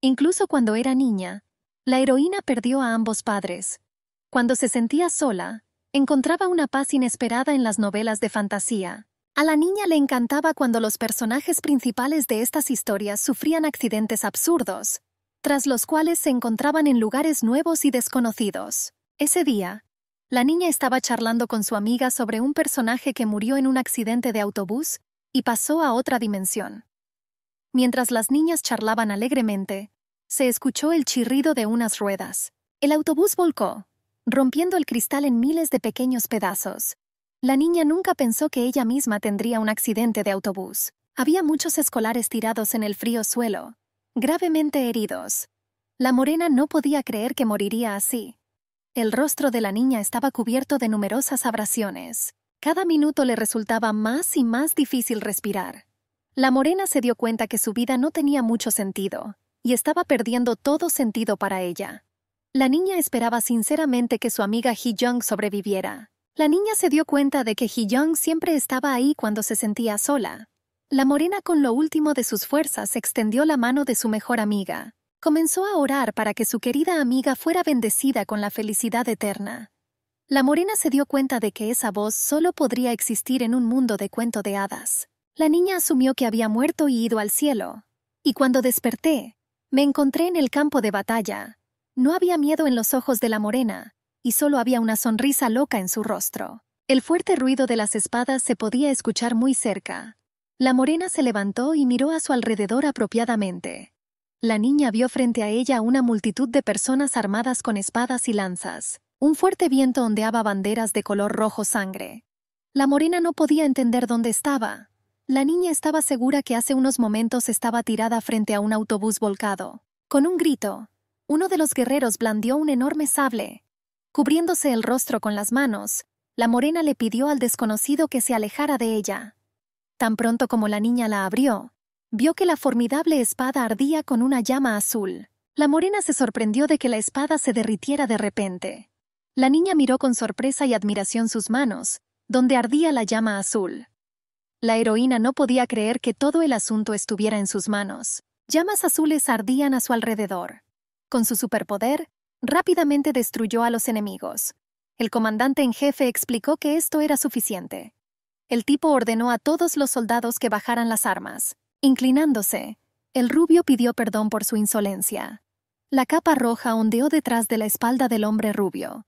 Incluso cuando era niña, la heroína perdió a ambos padres. Cuando se sentía sola, encontraba una paz inesperada en las novelas de fantasía. A la niña le encantaba cuando los personajes principales de estas historias sufrían accidentes absurdos, tras los cuales se encontraban en lugares nuevos y desconocidos. Ese día, la niña estaba charlando con su amiga sobre un personaje que murió en un accidente de autobús y pasó a otra dimensión. Mientras las niñas charlaban alegremente, se escuchó el chirrido de unas ruedas. El autobús volcó, rompiendo el cristal en miles de pequeños pedazos. La niña nunca pensó que ella misma tendría un accidente de autobús. Había muchos escolares tirados en el frío suelo, gravemente heridos. La morena no podía creer que moriría así. El rostro de la niña estaba cubierto de numerosas abrasiones. Cada minuto le resultaba más y más difícil respirar. La morena se dio cuenta que su vida no tenía mucho sentido, y estaba perdiendo todo sentido para ella. La niña esperaba sinceramente que su amiga Hee Young sobreviviera. La niña se dio cuenta de que Hee Young siempre estaba ahí cuando se sentía sola. La morena con lo último de sus fuerzas extendió la mano de su mejor amiga. Comenzó a orar para que su querida amiga fuera bendecida con la felicidad eterna. La morena se dio cuenta de que esa voz solo podría existir en un mundo de cuento de hadas. La niña asumió que había muerto y ido al cielo, y cuando desperté, me encontré en el campo de batalla. No había miedo en los ojos de la morena, y solo había una sonrisa loca en su rostro. El fuerte ruido de las espadas se podía escuchar muy cerca. La morena se levantó y miró a su alrededor apropiadamente. La niña vio frente a ella una multitud de personas armadas con espadas y lanzas. Un fuerte viento ondeaba banderas de color rojo sangre. La morena no podía entender dónde estaba, la niña estaba segura que hace unos momentos estaba tirada frente a un autobús volcado. Con un grito, uno de los guerreros blandió un enorme sable. Cubriéndose el rostro con las manos, la morena le pidió al desconocido que se alejara de ella. Tan pronto como la niña la abrió, vio que la formidable espada ardía con una llama azul. La morena se sorprendió de que la espada se derritiera de repente. La niña miró con sorpresa y admiración sus manos, donde ardía la llama azul. La heroína no podía creer que todo el asunto estuviera en sus manos. Llamas azules ardían a su alrededor. Con su superpoder, rápidamente destruyó a los enemigos. El comandante en jefe explicó que esto era suficiente. El tipo ordenó a todos los soldados que bajaran las armas. Inclinándose, el rubio pidió perdón por su insolencia. La capa roja ondeó detrás de la espalda del hombre rubio.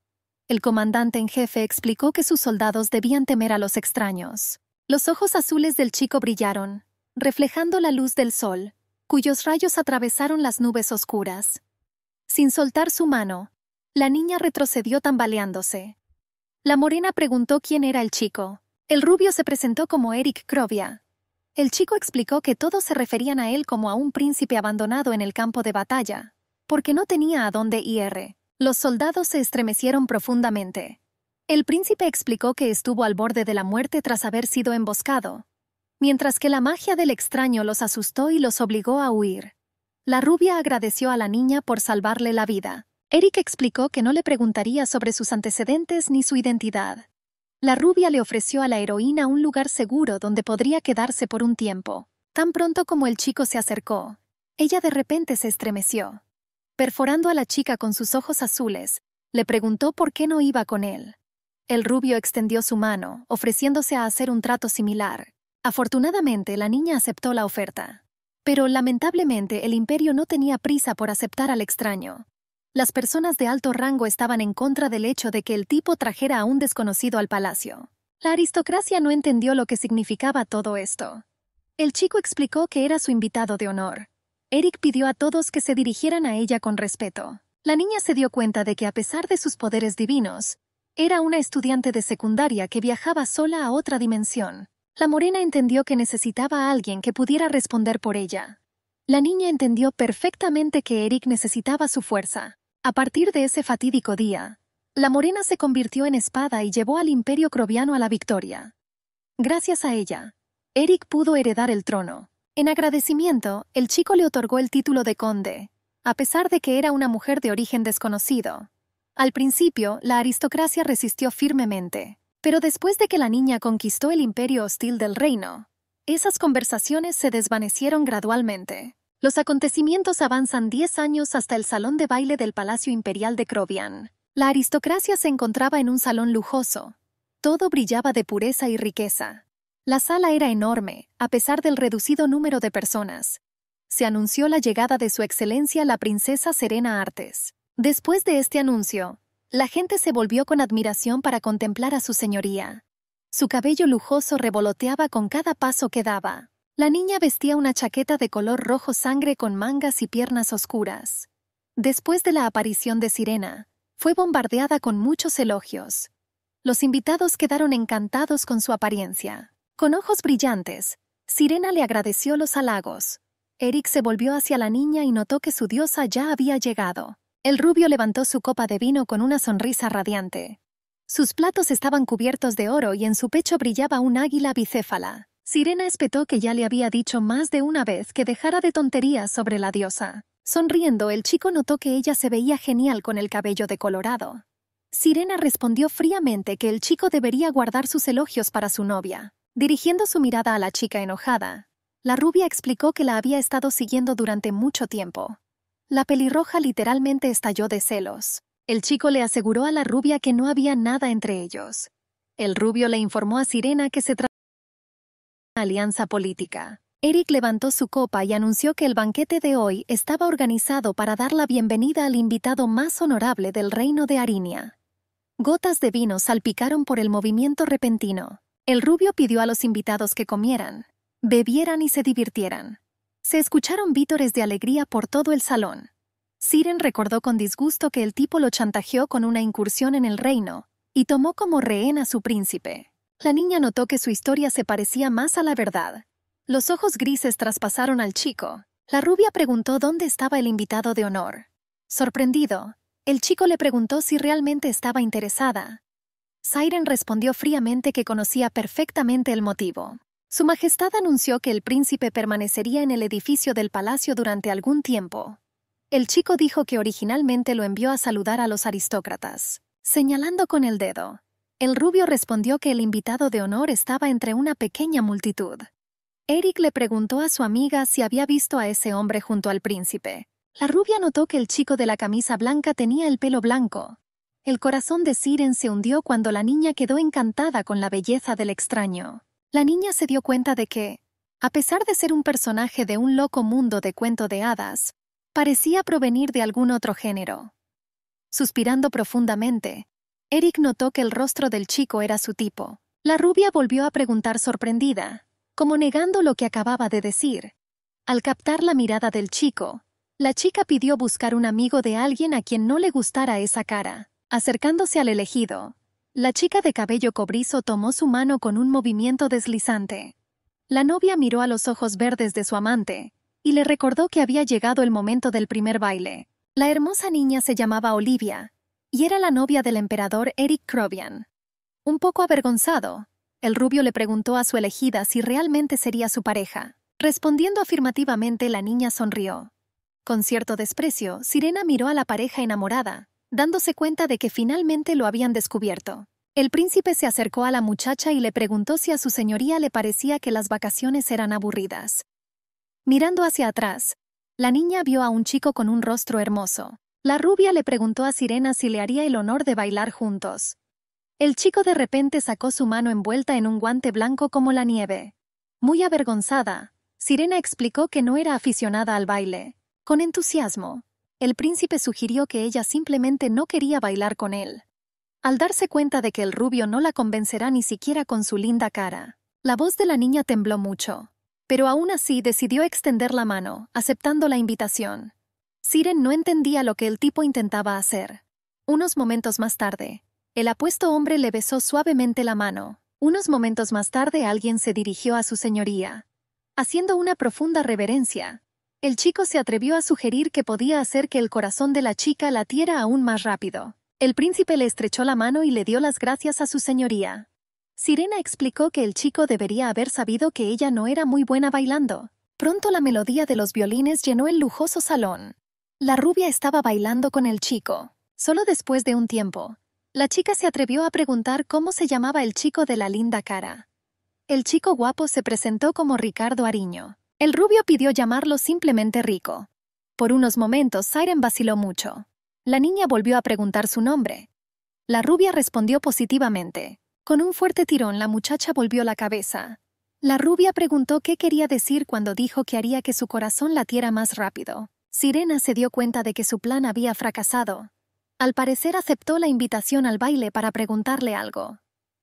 El comandante en jefe explicó que sus soldados debían temer a los extraños. Los ojos azules del chico brillaron, reflejando la luz del sol, cuyos rayos atravesaron las nubes oscuras. Sin soltar su mano, la niña retrocedió tambaleándose. La morena preguntó quién era el chico. El rubio se presentó como Eric Crovia. El chico explicó que todos se referían a él como a un príncipe abandonado en el campo de batalla, porque no tenía a dónde ir. Los soldados se estremecieron profundamente. El príncipe explicó que estuvo al borde de la muerte tras haber sido emboscado, mientras que la magia del extraño los asustó y los obligó a huir. La rubia agradeció a la niña por salvarle la vida. Eric explicó que no le preguntaría sobre sus antecedentes ni su identidad. La rubia le ofreció a la heroína un lugar seguro donde podría quedarse por un tiempo. Tan pronto como el chico se acercó, ella de repente se estremeció. Perforando a la chica con sus ojos azules, le preguntó por qué no iba con él. El rubio extendió su mano, ofreciéndose a hacer un trato similar. Afortunadamente, la niña aceptó la oferta. Pero lamentablemente el imperio no tenía prisa por aceptar al extraño. Las personas de alto rango estaban en contra del hecho de que el tipo trajera a un desconocido al palacio. La aristocracia no entendió lo que significaba todo esto. El chico explicó que era su invitado de honor. Eric pidió a todos que se dirigieran a ella con respeto. La niña se dio cuenta de que a pesar de sus poderes divinos, era una estudiante de secundaria que viajaba sola a otra dimensión. La morena entendió que necesitaba a alguien que pudiera responder por ella. La niña entendió perfectamente que Eric necesitaba su fuerza. A partir de ese fatídico día, la morena se convirtió en espada y llevó al imperio croviano a la victoria. Gracias a ella, Eric pudo heredar el trono. En agradecimiento, el chico le otorgó el título de conde, a pesar de que era una mujer de origen desconocido. Al principio, la aristocracia resistió firmemente, pero después de que la niña conquistó el imperio hostil del reino, esas conversaciones se desvanecieron gradualmente. Los acontecimientos avanzan 10 años hasta el salón de baile del Palacio Imperial de Crovian. La aristocracia se encontraba en un salón lujoso. Todo brillaba de pureza y riqueza. La sala era enorme, a pesar del reducido número de personas. Se anunció la llegada de su excelencia la princesa Serena Artes. Después de este anuncio, la gente se volvió con admiración para contemplar a su señoría. Su cabello lujoso revoloteaba con cada paso que daba. La niña vestía una chaqueta de color rojo sangre con mangas y piernas oscuras. Después de la aparición de Sirena, fue bombardeada con muchos elogios. Los invitados quedaron encantados con su apariencia. Con ojos brillantes, Sirena le agradeció los halagos. Eric se volvió hacia la niña y notó que su diosa ya había llegado. El rubio levantó su copa de vino con una sonrisa radiante. Sus platos estaban cubiertos de oro y en su pecho brillaba un águila bicéfala. Sirena espetó que ya le había dicho más de una vez que dejara de tonterías sobre la diosa. Sonriendo, el chico notó que ella se veía genial con el cabello decolorado. Sirena respondió fríamente que el chico debería guardar sus elogios para su novia. Dirigiendo su mirada a la chica enojada, la rubia explicó que la había estado siguiendo durante mucho tiempo. La pelirroja literalmente estalló de celos. El chico le aseguró a la rubia que no había nada entre ellos. El rubio le informó a Sirena que se trataba de una alianza política. Eric levantó su copa y anunció que el banquete de hoy estaba organizado para dar la bienvenida al invitado más honorable del reino de Arinia. Gotas de vino salpicaron por el movimiento repentino. El rubio pidió a los invitados que comieran, bebieran y se divirtieran. Se escucharon vítores de alegría por todo el salón. Siren recordó con disgusto que el tipo lo chantajeó con una incursión en el reino y tomó como rehén a su príncipe. La niña notó que su historia se parecía más a la verdad. Los ojos grises traspasaron al chico. La rubia preguntó dónde estaba el invitado de honor. Sorprendido, el chico le preguntó si realmente estaba interesada. Siren respondió fríamente que conocía perfectamente el motivo. Su Majestad anunció que el príncipe permanecería en el edificio del palacio durante algún tiempo. El chico dijo que originalmente lo envió a saludar a los aristócratas, señalando con el dedo. El rubio respondió que el invitado de honor estaba entre una pequeña multitud. Eric le preguntó a su amiga si había visto a ese hombre junto al príncipe. La rubia notó que el chico de la camisa blanca tenía el pelo blanco. El corazón de Siren se hundió cuando la niña quedó encantada con la belleza del extraño la niña se dio cuenta de que, a pesar de ser un personaje de un loco mundo de cuento de hadas, parecía provenir de algún otro género. Suspirando profundamente, Eric notó que el rostro del chico era su tipo. La rubia volvió a preguntar sorprendida, como negando lo que acababa de decir. Al captar la mirada del chico, la chica pidió buscar un amigo de alguien a quien no le gustara esa cara. Acercándose al elegido, la chica de cabello cobrizo tomó su mano con un movimiento deslizante. La novia miró a los ojos verdes de su amante, y le recordó que había llegado el momento del primer baile. La hermosa niña se llamaba Olivia, y era la novia del emperador Eric Crobian. Un poco avergonzado, el rubio le preguntó a su elegida si realmente sería su pareja. Respondiendo afirmativamente, la niña sonrió. Con cierto desprecio, Sirena miró a la pareja enamorada, dándose cuenta de que finalmente lo habían descubierto. El príncipe se acercó a la muchacha y le preguntó si a su señoría le parecía que las vacaciones eran aburridas. Mirando hacia atrás, la niña vio a un chico con un rostro hermoso. La rubia le preguntó a Sirena si le haría el honor de bailar juntos. El chico de repente sacó su mano envuelta en un guante blanco como la nieve. Muy avergonzada, Sirena explicó que no era aficionada al baile. Con entusiasmo, el príncipe sugirió que ella simplemente no quería bailar con él. Al darse cuenta de que el rubio no la convencerá ni siquiera con su linda cara, la voz de la niña tembló mucho, pero aún así decidió extender la mano, aceptando la invitación. Siren no entendía lo que el tipo intentaba hacer. Unos momentos más tarde, el apuesto hombre le besó suavemente la mano. Unos momentos más tarde alguien se dirigió a su señoría, haciendo una profunda reverencia, el chico se atrevió a sugerir que podía hacer que el corazón de la chica latiera aún más rápido. El príncipe le estrechó la mano y le dio las gracias a su señoría. Sirena explicó que el chico debería haber sabido que ella no era muy buena bailando. Pronto la melodía de los violines llenó el lujoso salón. La rubia estaba bailando con el chico. Solo después de un tiempo, la chica se atrevió a preguntar cómo se llamaba el chico de la linda cara. El chico guapo se presentó como Ricardo Ariño. El rubio pidió llamarlo simplemente Rico. Por unos momentos, Siren vaciló mucho. La niña volvió a preguntar su nombre. La rubia respondió positivamente. Con un fuerte tirón, la muchacha volvió la cabeza. La rubia preguntó qué quería decir cuando dijo que haría que su corazón latiera más rápido. Sirena se dio cuenta de que su plan había fracasado. Al parecer aceptó la invitación al baile para preguntarle algo.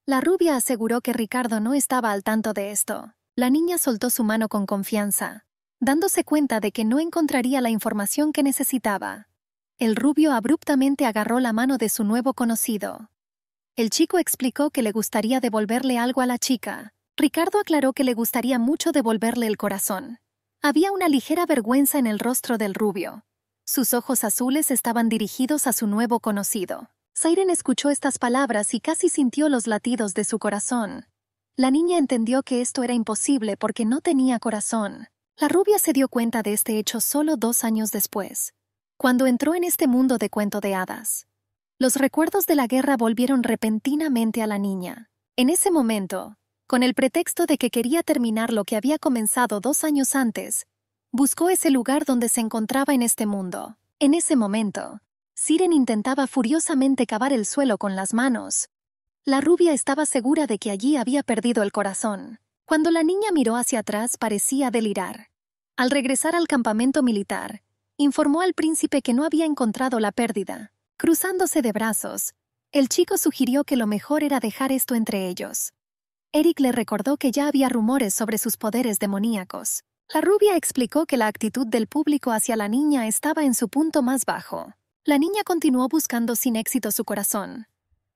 La rubia aseguró que Ricardo no estaba al tanto de esto. La niña soltó su mano con confianza, dándose cuenta de que no encontraría la información que necesitaba. El rubio abruptamente agarró la mano de su nuevo conocido. El chico explicó que le gustaría devolverle algo a la chica. Ricardo aclaró que le gustaría mucho devolverle el corazón. Había una ligera vergüenza en el rostro del rubio. Sus ojos azules estaban dirigidos a su nuevo conocido. Siren escuchó estas palabras y casi sintió los latidos de su corazón. La niña entendió que esto era imposible porque no tenía corazón. La rubia se dio cuenta de este hecho solo dos años después, cuando entró en este mundo de cuento de hadas. Los recuerdos de la guerra volvieron repentinamente a la niña. En ese momento, con el pretexto de que quería terminar lo que había comenzado dos años antes, buscó ese lugar donde se encontraba en este mundo. En ese momento, Siren intentaba furiosamente cavar el suelo con las manos, la rubia estaba segura de que allí había perdido el corazón. Cuando la niña miró hacia atrás parecía delirar. Al regresar al campamento militar, informó al príncipe que no había encontrado la pérdida. Cruzándose de brazos, el chico sugirió que lo mejor era dejar esto entre ellos. Eric le recordó que ya había rumores sobre sus poderes demoníacos. La rubia explicó que la actitud del público hacia la niña estaba en su punto más bajo. La niña continuó buscando sin éxito su corazón,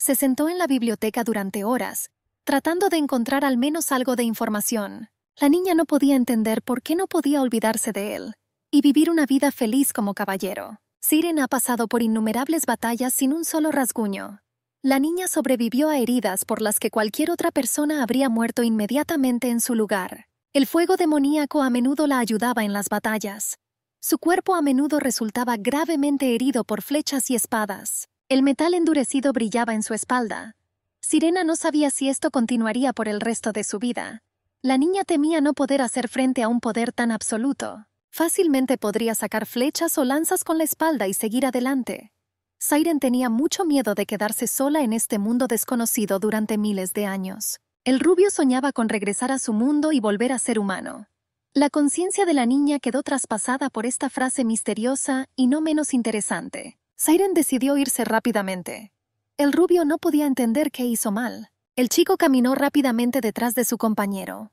se sentó en la biblioteca durante horas, tratando de encontrar al menos algo de información. La niña no podía entender por qué no podía olvidarse de él y vivir una vida feliz como caballero. Siren ha pasado por innumerables batallas sin un solo rasguño. La niña sobrevivió a heridas por las que cualquier otra persona habría muerto inmediatamente en su lugar. El fuego demoníaco a menudo la ayudaba en las batallas. Su cuerpo a menudo resultaba gravemente herido por flechas y espadas. El metal endurecido brillaba en su espalda. Sirena no sabía si esto continuaría por el resto de su vida. La niña temía no poder hacer frente a un poder tan absoluto. Fácilmente podría sacar flechas o lanzas con la espalda y seguir adelante. Siren tenía mucho miedo de quedarse sola en este mundo desconocido durante miles de años. El rubio soñaba con regresar a su mundo y volver a ser humano. La conciencia de la niña quedó traspasada por esta frase misteriosa y no menos interesante. Siren decidió irse rápidamente. El rubio no podía entender qué hizo mal. El chico caminó rápidamente detrás de su compañero.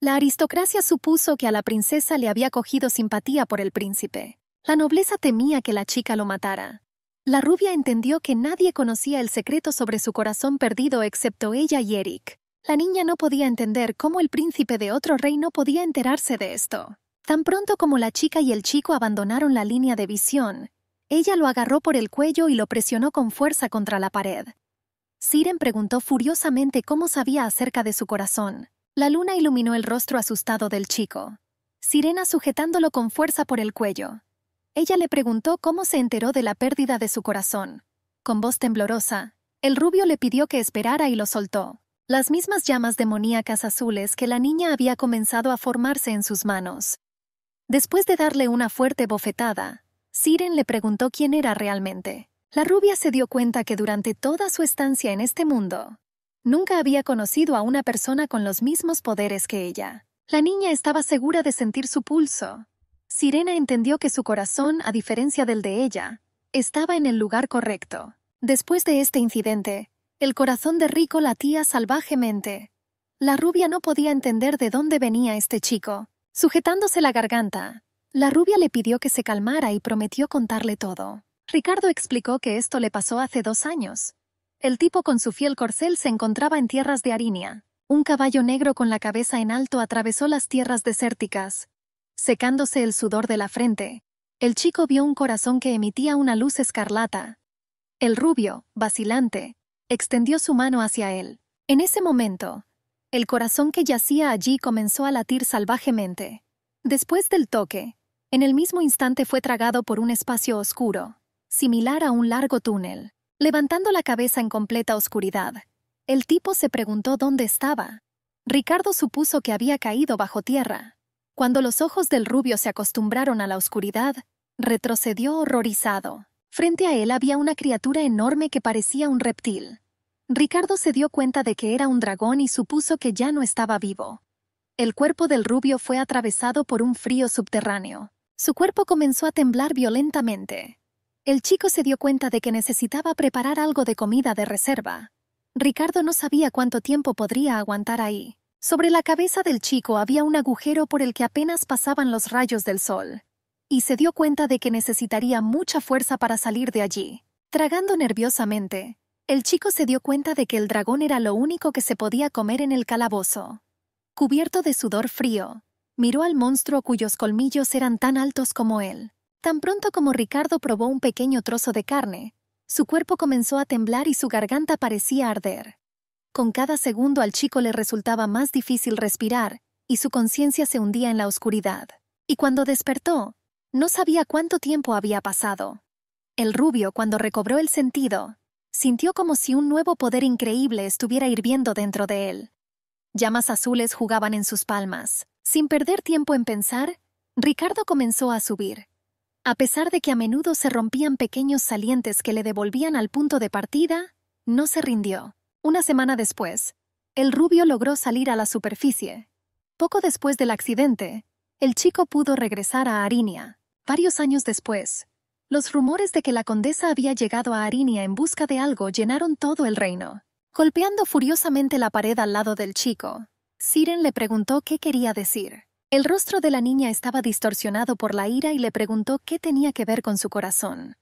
La aristocracia supuso que a la princesa le había cogido simpatía por el príncipe. La nobleza temía que la chica lo matara. La rubia entendió que nadie conocía el secreto sobre su corazón perdido excepto ella y Eric. La niña no podía entender cómo el príncipe de otro reino podía enterarse de esto. Tan pronto como la chica y el chico abandonaron la línea de visión, ella lo agarró por el cuello y lo presionó con fuerza contra la pared. Siren preguntó furiosamente cómo sabía acerca de su corazón. La luna iluminó el rostro asustado del chico. Sirena sujetándolo con fuerza por el cuello. Ella le preguntó cómo se enteró de la pérdida de su corazón. Con voz temblorosa, el rubio le pidió que esperara y lo soltó. Las mismas llamas demoníacas azules que la niña había comenzado a formarse en sus manos. Después de darle una fuerte bofetada, Siren le preguntó quién era realmente. La rubia se dio cuenta que durante toda su estancia en este mundo, nunca había conocido a una persona con los mismos poderes que ella. La niña estaba segura de sentir su pulso. Sirena entendió que su corazón, a diferencia del de ella, estaba en el lugar correcto. Después de este incidente, el corazón de Rico latía salvajemente. La rubia no podía entender de dónde venía este chico. Sujetándose la garganta, la rubia le pidió que se calmara y prometió contarle todo. Ricardo explicó que esto le pasó hace dos años. El tipo con su fiel corcel se encontraba en tierras de Arinia. Un caballo negro con la cabeza en alto atravesó las tierras desérticas, secándose el sudor de la frente. El chico vio un corazón que emitía una luz escarlata. El rubio, vacilante, extendió su mano hacia él. En ese momento, el corazón que yacía allí comenzó a latir salvajemente. Después del toque, en el mismo instante fue tragado por un espacio oscuro, similar a un largo túnel. Levantando la cabeza en completa oscuridad, el tipo se preguntó dónde estaba. Ricardo supuso que había caído bajo tierra. Cuando los ojos del rubio se acostumbraron a la oscuridad, retrocedió horrorizado. Frente a él había una criatura enorme que parecía un reptil. Ricardo se dio cuenta de que era un dragón y supuso que ya no estaba vivo. El cuerpo del rubio fue atravesado por un frío subterráneo. Su cuerpo comenzó a temblar violentamente. El chico se dio cuenta de que necesitaba preparar algo de comida de reserva. Ricardo no sabía cuánto tiempo podría aguantar ahí. Sobre la cabeza del chico había un agujero por el que apenas pasaban los rayos del sol, y se dio cuenta de que necesitaría mucha fuerza para salir de allí. Tragando nerviosamente, el chico se dio cuenta de que el dragón era lo único que se podía comer en el calabozo. Cubierto de sudor frío, Miró al monstruo cuyos colmillos eran tan altos como él. Tan pronto como Ricardo probó un pequeño trozo de carne, su cuerpo comenzó a temblar y su garganta parecía arder. Con cada segundo al chico le resultaba más difícil respirar, y su conciencia se hundía en la oscuridad. Y cuando despertó, no sabía cuánto tiempo había pasado. El rubio, cuando recobró el sentido, sintió como si un nuevo poder increíble estuviera hirviendo dentro de él. Llamas azules jugaban en sus palmas. Sin perder tiempo en pensar, Ricardo comenzó a subir. A pesar de que a menudo se rompían pequeños salientes que le devolvían al punto de partida, no se rindió. Una semana después, el rubio logró salir a la superficie. Poco después del accidente, el chico pudo regresar a Arinia. Varios años después, los rumores de que la condesa había llegado a Arinia en busca de algo llenaron todo el reino, golpeando furiosamente la pared al lado del chico. Siren le preguntó qué quería decir. El rostro de la niña estaba distorsionado por la ira y le preguntó qué tenía que ver con su corazón.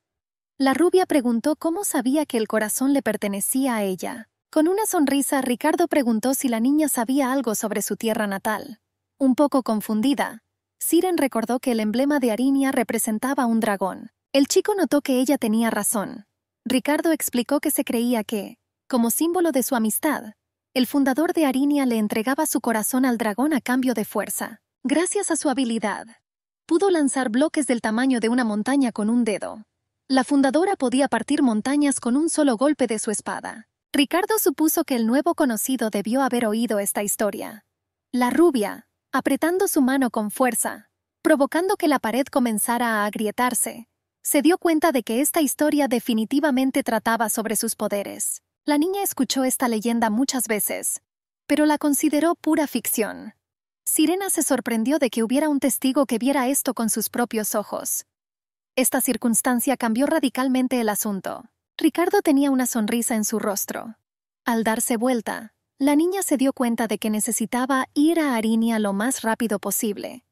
La rubia preguntó cómo sabía que el corazón le pertenecía a ella. Con una sonrisa, Ricardo preguntó si la niña sabía algo sobre su tierra natal. Un poco confundida, Siren recordó que el emblema de Arinia representaba un dragón. El chico notó que ella tenía razón. Ricardo explicó que se creía que, como símbolo de su amistad, el fundador de Arinia le entregaba su corazón al dragón a cambio de fuerza. Gracias a su habilidad, pudo lanzar bloques del tamaño de una montaña con un dedo. La fundadora podía partir montañas con un solo golpe de su espada. Ricardo supuso que el nuevo conocido debió haber oído esta historia. La rubia, apretando su mano con fuerza, provocando que la pared comenzara a agrietarse, se dio cuenta de que esta historia definitivamente trataba sobre sus poderes. La niña escuchó esta leyenda muchas veces, pero la consideró pura ficción. Sirena se sorprendió de que hubiera un testigo que viera esto con sus propios ojos. Esta circunstancia cambió radicalmente el asunto. Ricardo tenía una sonrisa en su rostro. Al darse vuelta, la niña se dio cuenta de que necesitaba ir a Arinia lo más rápido posible.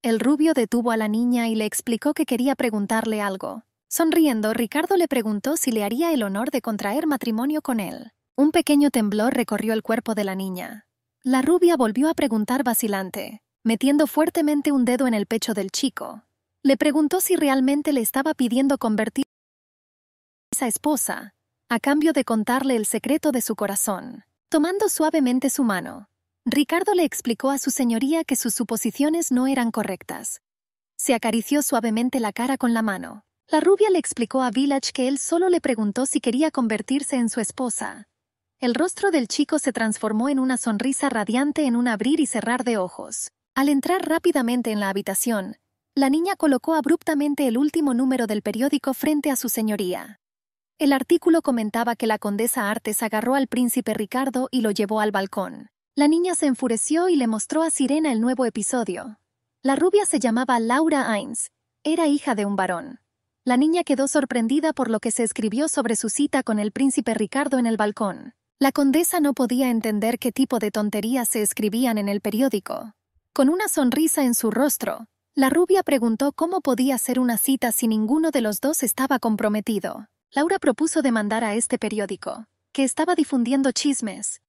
El rubio detuvo a la niña y le explicó que quería preguntarle algo. Sonriendo, Ricardo le preguntó si le haría el honor de contraer matrimonio con él. Un pequeño temblor recorrió el cuerpo de la niña. La rubia volvió a preguntar vacilante, metiendo fuertemente un dedo en el pecho del chico. Le preguntó si realmente le estaba pidiendo convertir a esposa, a cambio de contarle el secreto de su corazón. Tomando suavemente su mano, Ricardo le explicó a su señoría que sus suposiciones no eran correctas. Se acarició suavemente la cara con la mano. La rubia le explicó a Village que él solo le preguntó si quería convertirse en su esposa. El rostro del chico se transformó en una sonrisa radiante en un abrir y cerrar de ojos. Al entrar rápidamente en la habitación, la niña colocó abruptamente el último número del periódico frente a su señoría. El artículo comentaba que la condesa Artes agarró al príncipe Ricardo y lo llevó al balcón. La niña se enfureció y le mostró a Sirena el nuevo episodio. La rubia se llamaba Laura Ains, era hija de un varón. La niña quedó sorprendida por lo que se escribió sobre su cita con el príncipe Ricardo en el balcón. La condesa no podía entender qué tipo de tonterías se escribían en el periódico. Con una sonrisa en su rostro, la rubia preguntó cómo podía ser una cita si ninguno de los dos estaba comprometido. Laura propuso demandar a este periódico, que estaba difundiendo chismes.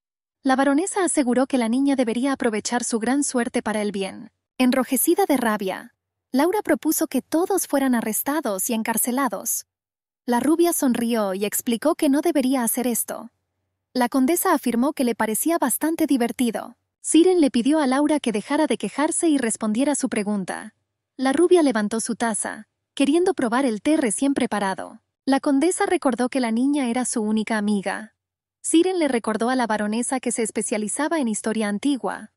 La baronesa aseguró que la niña debería aprovechar su gran suerte para el bien. Enrojecida de rabia, Laura propuso que todos fueran arrestados y encarcelados. La rubia sonrió y explicó que no debería hacer esto. La condesa afirmó que le parecía bastante divertido. Siren le pidió a Laura que dejara de quejarse y respondiera su pregunta. La rubia levantó su taza, queriendo probar el té recién preparado. La condesa recordó que la niña era su única amiga. Siren le recordó a la baronesa que se especializaba en historia antigua.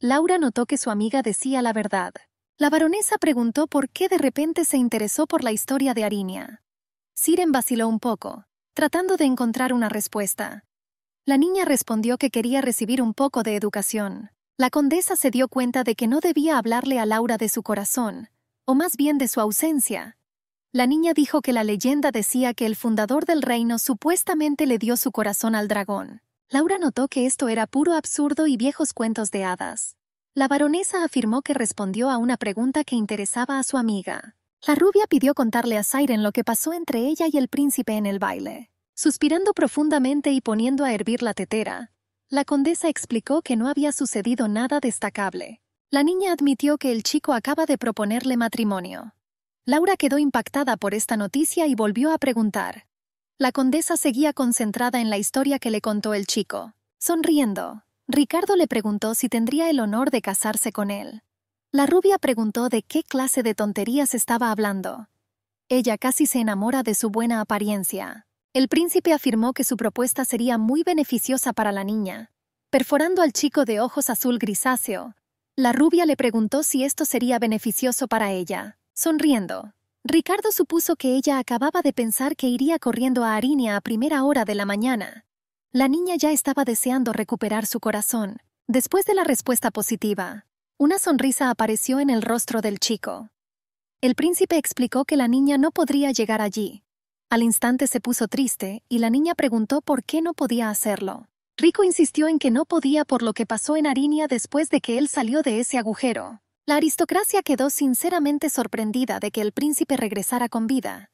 Laura notó que su amiga decía la verdad. La baronesa preguntó por qué de repente se interesó por la historia de Arinia. Siren vaciló un poco, tratando de encontrar una respuesta. La niña respondió que quería recibir un poco de educación. La condesa se dio cuenta de que no debía hablarle a Laura de su corazón, o más bien de su ausencia. La niña dijo que la leyenda decía que el fundador del reino supuestamente le dio su corazón al dragón. Laura notó que esto era puro absurdo y viejos cuentos de hadas. La baronesa afirmó que respondió a una pregunta que interesaba a su amiga. La rubia pidió contarle a Siren lo que pasó entre ella y el príncipe en el baile. Suspirando profundamente y poniendo a hervir la tetera, la condesa explicó que no había sucedido nada destacable. La niña admitió que el chico acaba de proponerle matrimonio. Laura quedó impactada por esta noticia y volvió a preguntar. La condesa seguía concentrada en la historia que le contó el chico, sonriendo. Ricardo le preguntó si tendría el honor de casarse con él. La rubia preguntó de qué clase de tonterías estaba hablando. Ella casi se enamora de su buena apariencia. El príncipe afirmó que su propuesta sería muy beneficiosa para la niña. Perforando al chico de ojos azul grisáceo, la rubia le preguntó si esto sería beneficioso para ella. Sonriendo, Ricardo supuso que ella acababa de pensar que iría corriendo a Arinia a primera hora de la mañana. La niña ya estaba deseando recuperar su corazón. Después de la respuesta positiva, una sonrisa apareció en el rostro del chico. El príncipe explicó que la niña no podría llegar allí. Al instante se puso triste y la niña preguntó por qué no podía hacerlo. Rico insistió en que no podía por lo que pasó en Arinia después de que él salió de ese agujero. La aristocracia quedó sinceramente sorprendida de que el príncipe regresara con vida.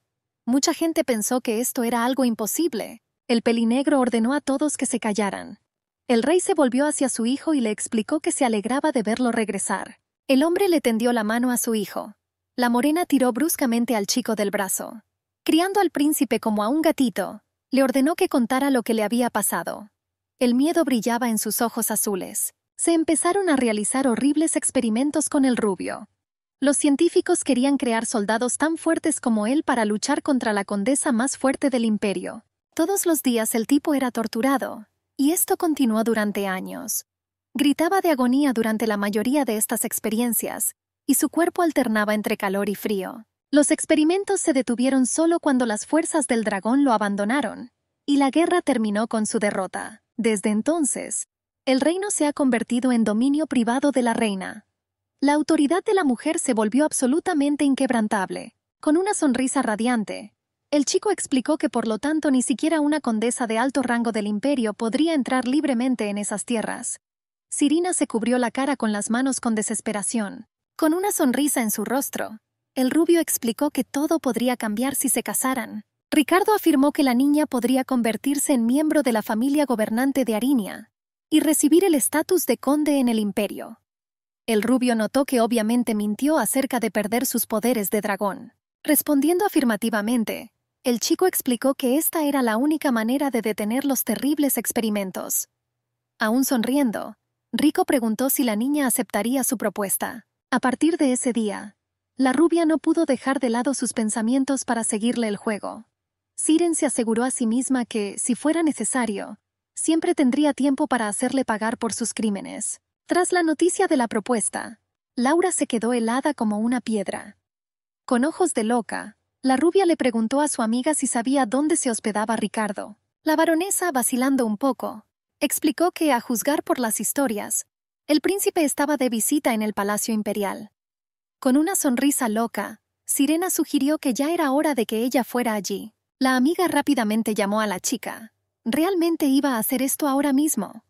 Mucha gente pensó que esto era algo imposible, el pelinegro ordenó a todos que se callaran. El rey se volvió hacia su hijo y le explicó que se alegraba de verlo regresar. El hombre le tendió la mano a su hijo. La morena tiró bruscamente al chico del brazo. Criando al príncipe como a un gatito, le ordenó que contara lo que le había pasado. El miedo brillaba en sus ojos azules. Se empezaron a realizar horribles experimentos con el rubio. Los científicos querían crear soldados tan fuertes como él para luchar contra la condesa más fuerte del imperio. Todos los días el tipo era torturado, y esto continuó durante años. Gritaba de agonía durante la mayoría de estas experiencias, y su cuerpo alternaba entre calor y frío. Los experimentos se detuvieron solo cuando las fuerzas del dragón lo abandonaron, y la guerra terminó con su derrota. Desde entonces, el reino se ha convertido en dominio privado de la reina. La autoridad de la mujer se volvió absolutamente inquebrantable. Con una sonrisa radiante, el chico explicó que por lo tanto ni siquiera una condesa de alto rango del imperio podría entrar libremente en esas tierras. Sirina se cubrió la cara con las manos con desesperación. Con una sonrisa en su rostro, el rubio explicó que todo podría cambiar si se casaran. Ricardo afirmó que la niña podría convertirse en miembro de la familia gobernante de Arinia y recibir el estatus de conde en el imperio. El rubio notó que obviamente mintió acerca de perder sus poderes de dragón. Respondiendo afirmativamente, el chico explicó que esta era la única manera de detener los terribles experimentos. Aún sonriendo, Rico preguntó si la niña aceptaría su propuesta. A partir de ese día, la rubia no pudo dejar de lado sus pensamientos para seguirle el juego. Siren se aseguró a sí misma que, si fuera necesario, siempre tendría tiempo para hacerle pagar por sus crímenes. Tras la noticia de la propuesta, Laura se quedó helada como una piedra. Con ojos de loca, la rubia le preguntó a su amiga si sabía dónde se hospedaba Ricardo. La baronesa, vacilando un poco, explicó que, a juzgar por las historias, el príncipe estaba de visita en el Palacio Imperial. Con una sonrisa loca, Sirena sugirió que ya era hora de que ella fuera allí. La amiga rápidamente llamó a la chica. Realmente iba a hacer esto ahora mismo.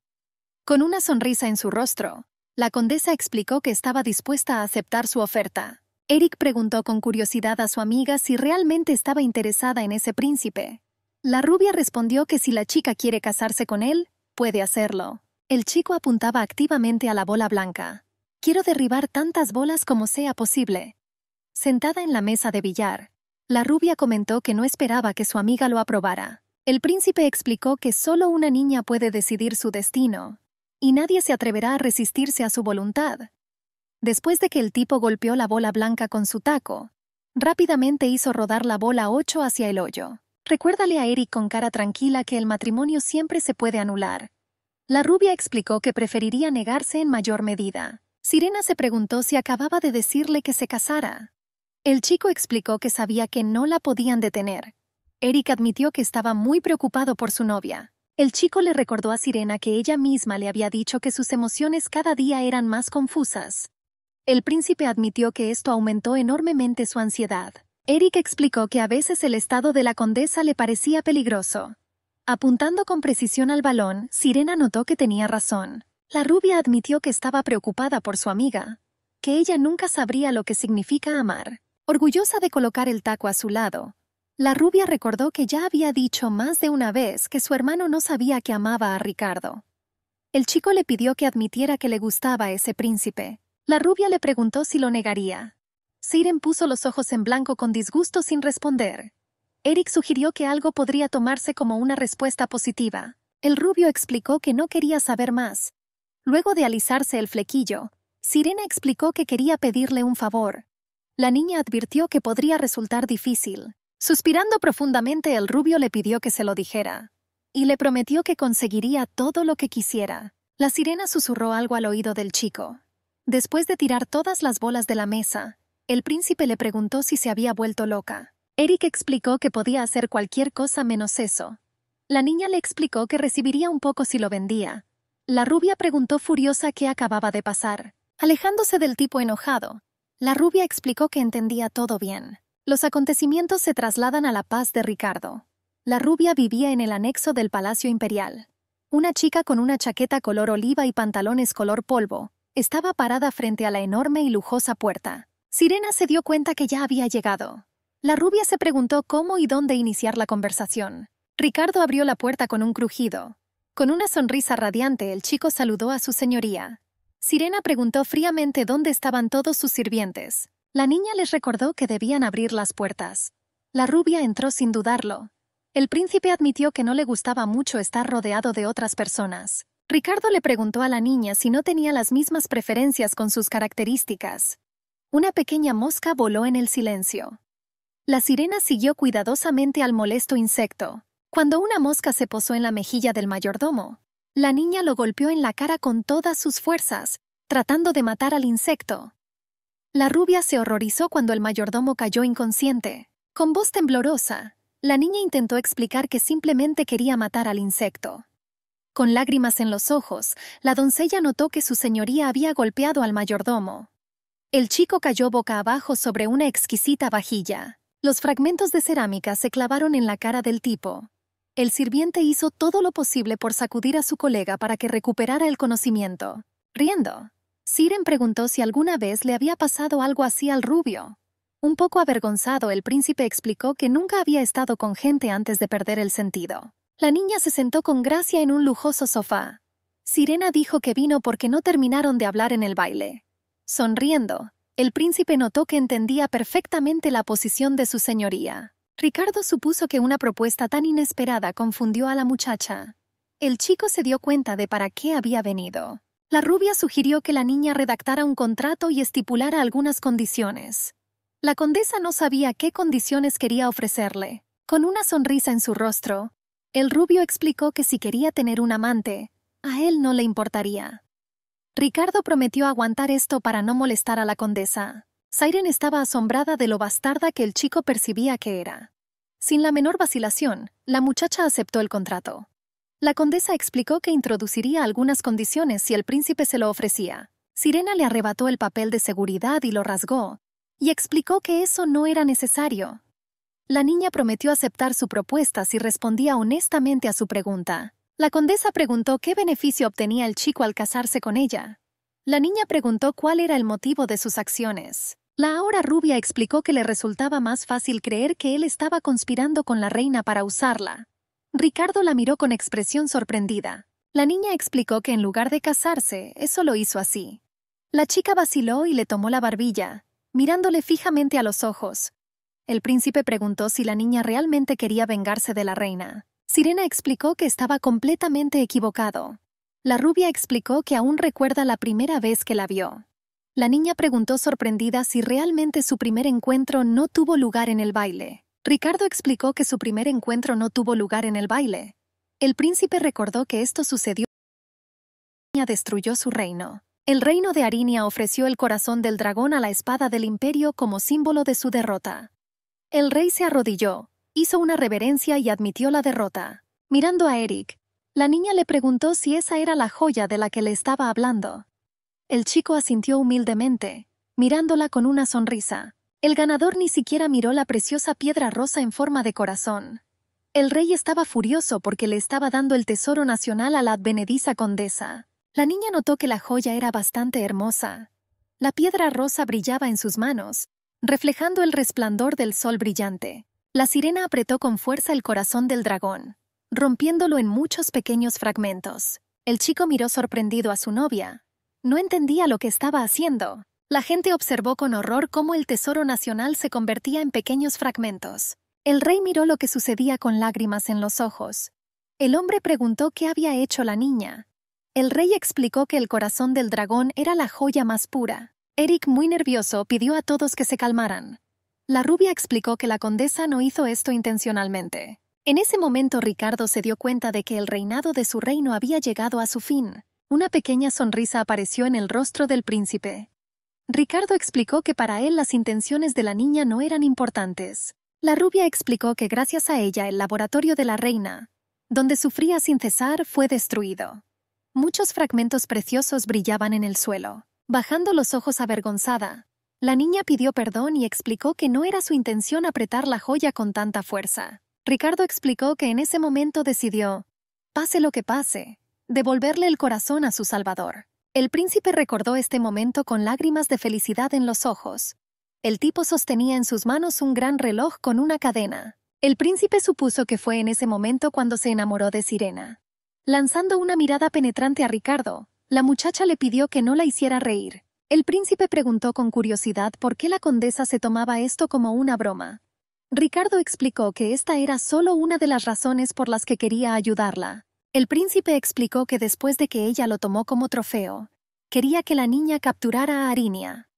Con una sonrisa en su rostro, la condesa explicó que estaba dispuesta a aceptar su oferta. Eric preguntó con curiosidad a su amiga si realmente estaba interesada en ese príncipe. La rubia respondió que si la chica quiere casarse con él, puede hacerlo. El chico apuntaba activamente a la bola blanca. Quiero derribar tantas bolas como sea posible. Sentada en la mesa de billar, la rubia comentó que no esperaba que su amiga lo aprobara. El príncipe explicó que solo una niña puede decidir su destino, y nadie se atreverá a resistirse a su voluntad, Después de que el tipo golpeó la bola blanca con su taco, rápidamente hizo rodar la bola 8 hacia el hoyo. Recuérdale a Eric con cara tranquila que el matrimonio siempre se puede anular. La rubia explicó que preferiría negarse en mayor medida. Sirena se preguntó si acababa de decirle que se casara. El chico explicó que sabía que no la podían detener. Eric admitió que estaba muy preocupado por su novia. El chico le recordó a Sirena que ella misma le había dicho que sus emociones cada día eran más confusas el príncipe admitió que esto aumentó enormemente su ansiedad. Eric explicó que a veces el estado de la condesa le parecía peligroso. Apuntando con precisión al balón, Sirena notó que tenía razón. La rubia admitió que estaba preocupada por su amiga, que ella nunca sabría lo que significa amar. Orgullosa de colocar el taco a su lado, la rubia recordó que ya había dicho más de una vez que su hermano no sabía que amaba a Ricardo. El chico le pidió que admitiera que le gustaba ese príncipe, la rubia le preguntó si lo negaría. Siren puso los ojos en blanco con disgusto sin responder. Eric sugirió que algo podría tomarse como una respuesta positiva. El rubio explicó que no quería saber más. Luego de alisarse el flequillo, Sirena explicó que quería pedirle un favor. La niña advirtió que podría resultar difícil. Suspirando profundamente, el rubio le pidió que se lo dijera. Y le prometió que conseguiría todo lo que quisiera. La sirena susurró algo al oído del chico. Después de tirar todas las bolas de la mesa, el príncipe le preguntó si se había vuelto loca. Eric explicó que podía hacer cualquier cosa menos eso. La niña le explicó que recibiría un poco si lo vendía. La rubia preguntó furiosa qué acababa de pasar. Alejándose del tipo enojado, la rubia explicó que entendía todo bien. Los acontecimientos se trasladan a la paz de Ricardo. La rubia vivía en el anexo del Palacio Imperial. Una chica con una chaqueta color oliva y pantalones color polvo, estaba parada frente a la enorme y lujosa puerta. Sirena se dio cuenta que ya había llegado. La rubia se preguntó cómo y dónde iniciar la conversación. Ricardo abrió la puerta con un crujido. Con una sonrisa radiante, el chico saludó a su señoría. Sirena preguntó fríamente dónde estaban todos sus sirvientes. La niña les recordó que debían abrir las puertas. La rubia entró sin dudarlo. El príncipe admitió que no le gustaba mucho estar rodeado de otras personas. Ricardo le preguntó a la niña si no tenía las mismas preferencias con sus características. Una pequeña mosca voló en el silencio. La sirena siguió cuidadosamente al molesto insecto. Cuando una mosca se posó en la mejilla del mayordomo, la niña lo golpeó en la cara con todas sus fuerzas, tratando de matar al insecto. La rubia se horrorizó cuando el mayordomo cayó inconsciente. Con voz temblorosa, la niña intentó explicar que simplemente quería matar al insecto. Con lágrimas en los ojos, la doncella notó que su señoría había golpeado al mayordomo. El chico cayó boca abajo sobre una exquisita vajilla. Los fragmentos de cerámica se clavaron en la cara del tipo. El sirviente hizo todo lo posible por sacudir a su colega para que recuperara el conocimiento. Riendo, Siren preguntó si alguna vez le había pasado algo así al rubio. Un poco avergonzado, el príncipe explicó que nunca había estado con gente antes de perder el sentido. La niña se sentó con gracia en un lujoso sofá. Sirena dijo que vino porque no terminaron de hablar en el baile. Sonriendo, el príncipe notó que entendía perfectamente la posición de su señoría. Ricardo supuso que una propuesta tan inesperada confundió a la muchacha. El chico se dio cuenta de para qué había venido. La rubia sugirió que la niña redactara un contrato y estipulara algunas condiciones. La condesa no sabía qué condiciones quería ofrecerle. Con una sonrisa en su rostro, el rubio explicó que si quería tener un amante, a él no le importaría. Ricardo prometió aguantar esto para no molestar a la condesa. Siren estaba asombrada de lo bastarda que el chico percibía que era. Sin la menor vacilación, la muchacha aceptó el contrato. La condesa explicó que introduciría algunas condiciones si el príncipe se lo ofrecía. Sirena le arrebató el papel de seguridad y lo rasgó, y explicó que eso no era necesario, la niña prometió aceptar su propuesta si respondía honestamente a su pregunta. La condesa preguntó qué beneficio obtenía el chico al casarse con ella. La niña preguntó cuál era el motivo de sus acciones. La ahora rubia explicó que le resultaba más fácil creer que él estaba conspirando con la reina para usarla. Ricardo la miró con expresión sorprendida. La niña explicó que en lugar de casarse, eso lo hizo así. La chica vaciló y le tomó la barbilla, mirándole fijamente a los ojos, el príncipe preguntó si la niña realmente quería vengarse de la reina. Sirena explicó que estaba completamente equivocado. La rubia explicó que aún recuerda la primera vez que la vio. La niña preguntó sorprendida si realmente su primer encuentro no tuvo lugar en el baile. Ricardo explicó que su primer encuentro no tuvo lugar en el baile. El príncipe recordó que esto sucedió la niña destruyó su reino. El reino de Arinia ofreció el corazón del dragón a la espada del imperio como símbolo de su derrota. El rey se arrodilló, hizo una reverencia y admitió la derrota. Mirando a Eric, la niña le preguntó si esa era la joya de la que le estaba hablando. El chico asintió humildemente, mirándola con una sonrisa. El ganador ni siquiera miró la preciosa piedra rosa en forma de corazón. El rey estaba furioso porque le estaba dando el tesoro nacional a la advenediza condesa. La niña notó que la joya era bastante hermosa. La piedra rosa brillaba en sus manos, reflejando el resplandor del sol brillante. La sirena apretó con fuerza el corazón del dragón, rompiéndolo en muchos pequeños fragmentos. El chico miró sorprendido a su novia. No entendía lo que estaba haciendo. La gente observó con horror cómo el tesoro nacional se convertía en pequeños fragmentos. El rey miró lo que sucedía con lágrimas en los ojos. El hombre preguntó qué había hecho la niña. El rey explicó que el corazón del dragón era la joya más pura, Eric, muy nervioso, pidió a todos que se calmaran. La rubia explicó que la condesa no hizo esto intencionalmente. En ese momento Ricardo se dio cuenta de que el reinado de su reino había llegado a su fin. Una pequeña sonrisa apareció en el rostro del príncipe. Ricardo explicó que para él las intenciones de la niña no eran importantes. La rubia explicó que gracias a ella el laboratorio de la reina, donde sufría sin cesar, fue destruido. Muchos fragmentos preciosos brillaban en el suelo. Bajando los ojos avergonzada, la niña pidió perdón y explicó que no era su intención apretar la joya con tanta fuerza. Ricardo explicó que en ese momento decidió, pase lo que pase, devolverle el corazón a su salvador. El príncipe recordó este momento con lágrimas de felicidad en los ojos. El tipo sostenía en sus manos un gran reloj con una cadena. El príncipe supuso que fue en ese momento cuando se enamoró de Sirena. Lanzando una mirada penetrante a Ricardo, la muchacha le pidió que no la hiciera reír. El príncipe preguntó con curiosidad por qué la condesa se tomaba esto como una broma. Ricardo explicó que esta era solo una de las razones por las que quería ayudarla. El príncipe explicó que después de que ella lo tomó como trofeo, quería que la niña capturara a Arinia.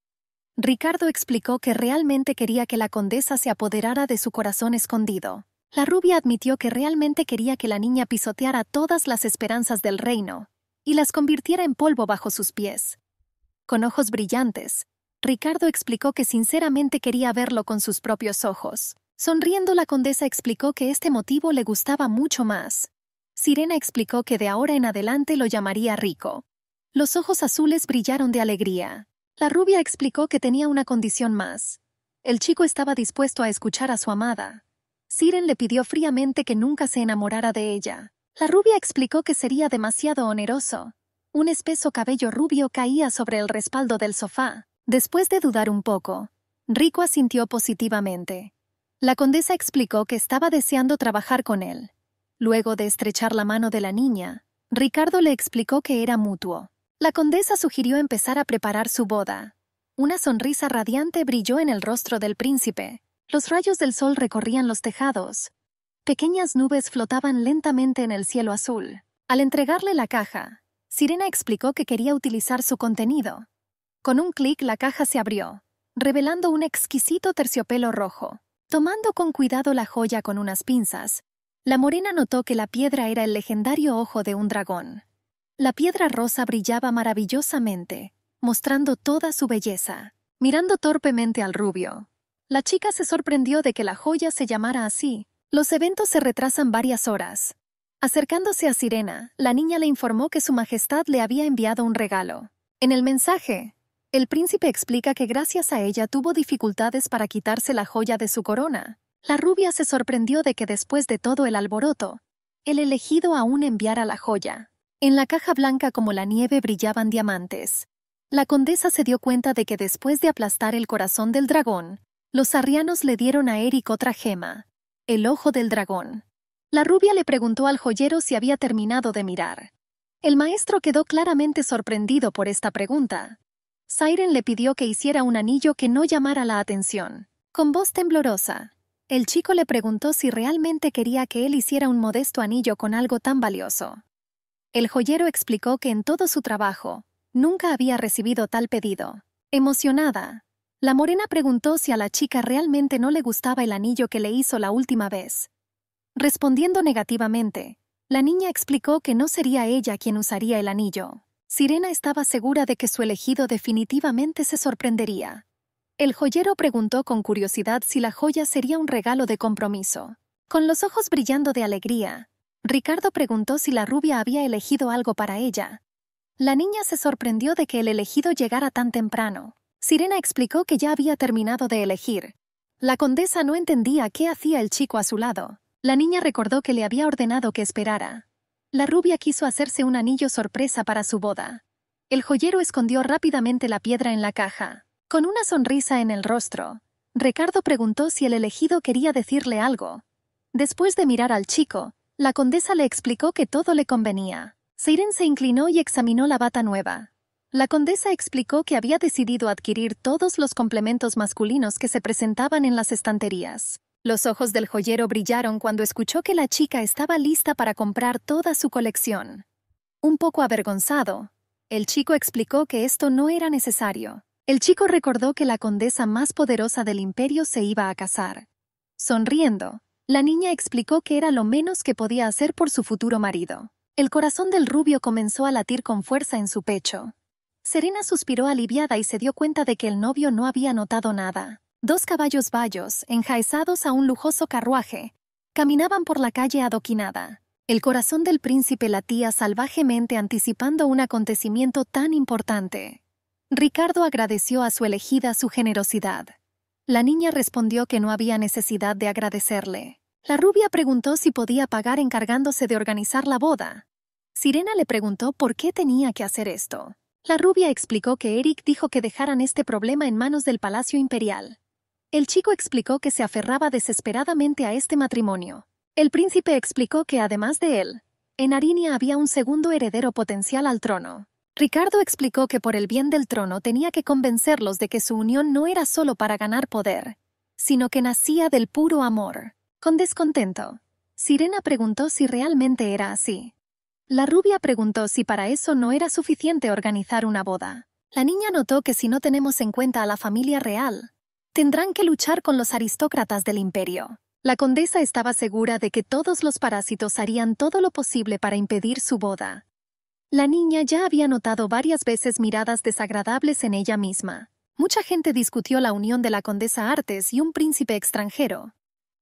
Ricardo explicó que realmente quería que la condesa se apoderara de su corazón escondido. La rubia admitió que realmente quería que la niña pisoteara todas las esperanzas del reino, y las convirtiera en polvo bajo sus pies. Con ojos brillantes, Ricardo explicó que sinceramente quería verlo con sus propios ojos. Sonriendo, la condesa explicó que este motivo le gustaba mucho más. Sirena explicó que de ahora en adelante lo llamaría Rico. Los ojos azules brillaron de alegría. La rubia explicó que tenía una condición más. El chico estaba dispuesto a escuchar a su amada. Siren le pidió fríamente que nunca se enamorara de ella. La rubia explicó que sería demasiado oneroso. Un espeso cabello rubio caía sobre el respaldo del sofá. Después de dudar un poco, Rico asintió positivamente. La condesa explicó que estaba deseando trabajar con él. Luego de estrechar la mano de la niña, Ricardo le explicó que era mutuo. La condesa sugirió empezar a preparar su boda. Una sonrisa radiante brilló en el rostro del príncipe. Los rayos del sol recorrían los tejados, Pequeñas nubes flotaban lentamente en el cielo azul. Al entregarle la caja, Sirena explicó que quería utilizar su contenido. Con un clic la caja se abrió, revelando un exquisito terciopelo rojo. Tomando con cuidado la joya con unas pinzas, la morena notó que la piedra era el legendario ojo de un dragón. La piedra rosa brillaba maravillosamente, mostrando toda su belleza. Mirando torpemente al rubio, la chica se sorprendió de que la joya se llamara así, los eventos se retrasan varias horas. Acercándose a Sirena, la niña le informó que su majestad le había enviado un regalo. En el mensaje, el príncipe explica que gracias a ella tuvo dificultades para quitarse la joya de su corona. La rubia se sorprendió de que después de todo el alboroto, el elegido aún enviara la joya. En la caja blanca como la nieve brillaban diamantes. La condesa se dio cuenta de que después de aplastar el corazón del dragón, los arrianos le dieron a Eric otra gema, el ojo del dragón. La rubia le preguntó al joyero si había terminado de mirar. El maestro quedó claramente sorprendido por esta pregunta. Siren le pidió que hiciera un anillo que no llamara la atención. Con voz temblorosa, el chico le preguntó si realmente quería que él hiciera un modesto anillo con algo tan valioso. El joyero explicó que en todo su trabajo, nunca había recibido tal pedido. Emocionada, la morena preguntó si a la chica realmente no le gustaba el anillo que le hizo la última vez. Respondiendo negativamente, la niña explicó que no sería ella quien usaría el anillo. Sirena estaba segura de que su elegido definitivamente se sorprendería. El joyero preguntó con curiosidad si la joya sería un regalo de compromiso. Con los ojos brillando de alegría, Ricardo preguntó si la rubia había elegido algo para ella. La niña se sorprendió de que el elegido llegara tan temprano. Sirena explicó que ya había terminado de elegir. La condesa no entendía qué hacía el chico a su lado. La niña recordó que le había ordenado que esperara. La rubia quiso hacerse un anillo sorpresa para su boda. El joyero escondió rápidamente la piedra en la caja. Con una sonrisa en el rostro, Ricardo preguntó si el elegido quería decirle algo. Después de mirar al chico, la condesa le explicó que todo le convenía. Siren se inclinó y examinó la bata nueva. La condesa explicó que había decidido adquirir todos los complementos masculinos que se presentaban en las estanterías. Los ojos del joyero brillaron cuando escuchó que la chica estaba lista para comprar toda su colección. Un poco avergonzado, el chico explicó que esto no era necesario. El chico recordó que la condesa más poderosa del imperio se iba a casar. Sonriendo, la niña explicó que era lo menos que podía hacer por su futuro marido. El corazón del rubio comenzó a latir con fuerza en su pecho. Serena suspiró aliviada y se dio cuenta de que el novio no había notado nada. Dos caballos bayos, enjaezados a un lujoso carruaje, caminaban por la calle adoquinada. El corazón del príncipe latía salvajemente anticipando un acontecimiento tan importante. Ricardo agradeció a su elegida su generosidad. La niña respondió que no había necesidad de agradecerle. La rubia preguntó si podía pagar encargándose de organizar la boda. Sirena le preguntó por qué tenía que hacer esto. La rubia explicó que Eric dijo que dejaran este problema en manos del Palacio Imperial. El chico explicó que se aferraba desesperadamente a este matrimonio. El príncipe explicó que además de él, en Arinia había un segundo heredero potencial al trono. Ricardo explicó que por el bien del trono tenía que convencerlos de que su unión no era solo para ganar poder, sino que nacía del puro amor. Con descontento, Sirena preguntó si realmente era así. La rubia preguntó si para eso no era suficiente organizar una boda. La niña notó que si no tenemos en cuenta a la familia real, tendrán que luchar con los aristócratas del imperio. La condesa estaba segura de que todos los parásitos harían todo lo posible para impedir su boda. La niña ya había notado varias veces miradas desagradables en ella misma. Mucha gente discutió la unión de la condesa Artes y un príncipe extranjero.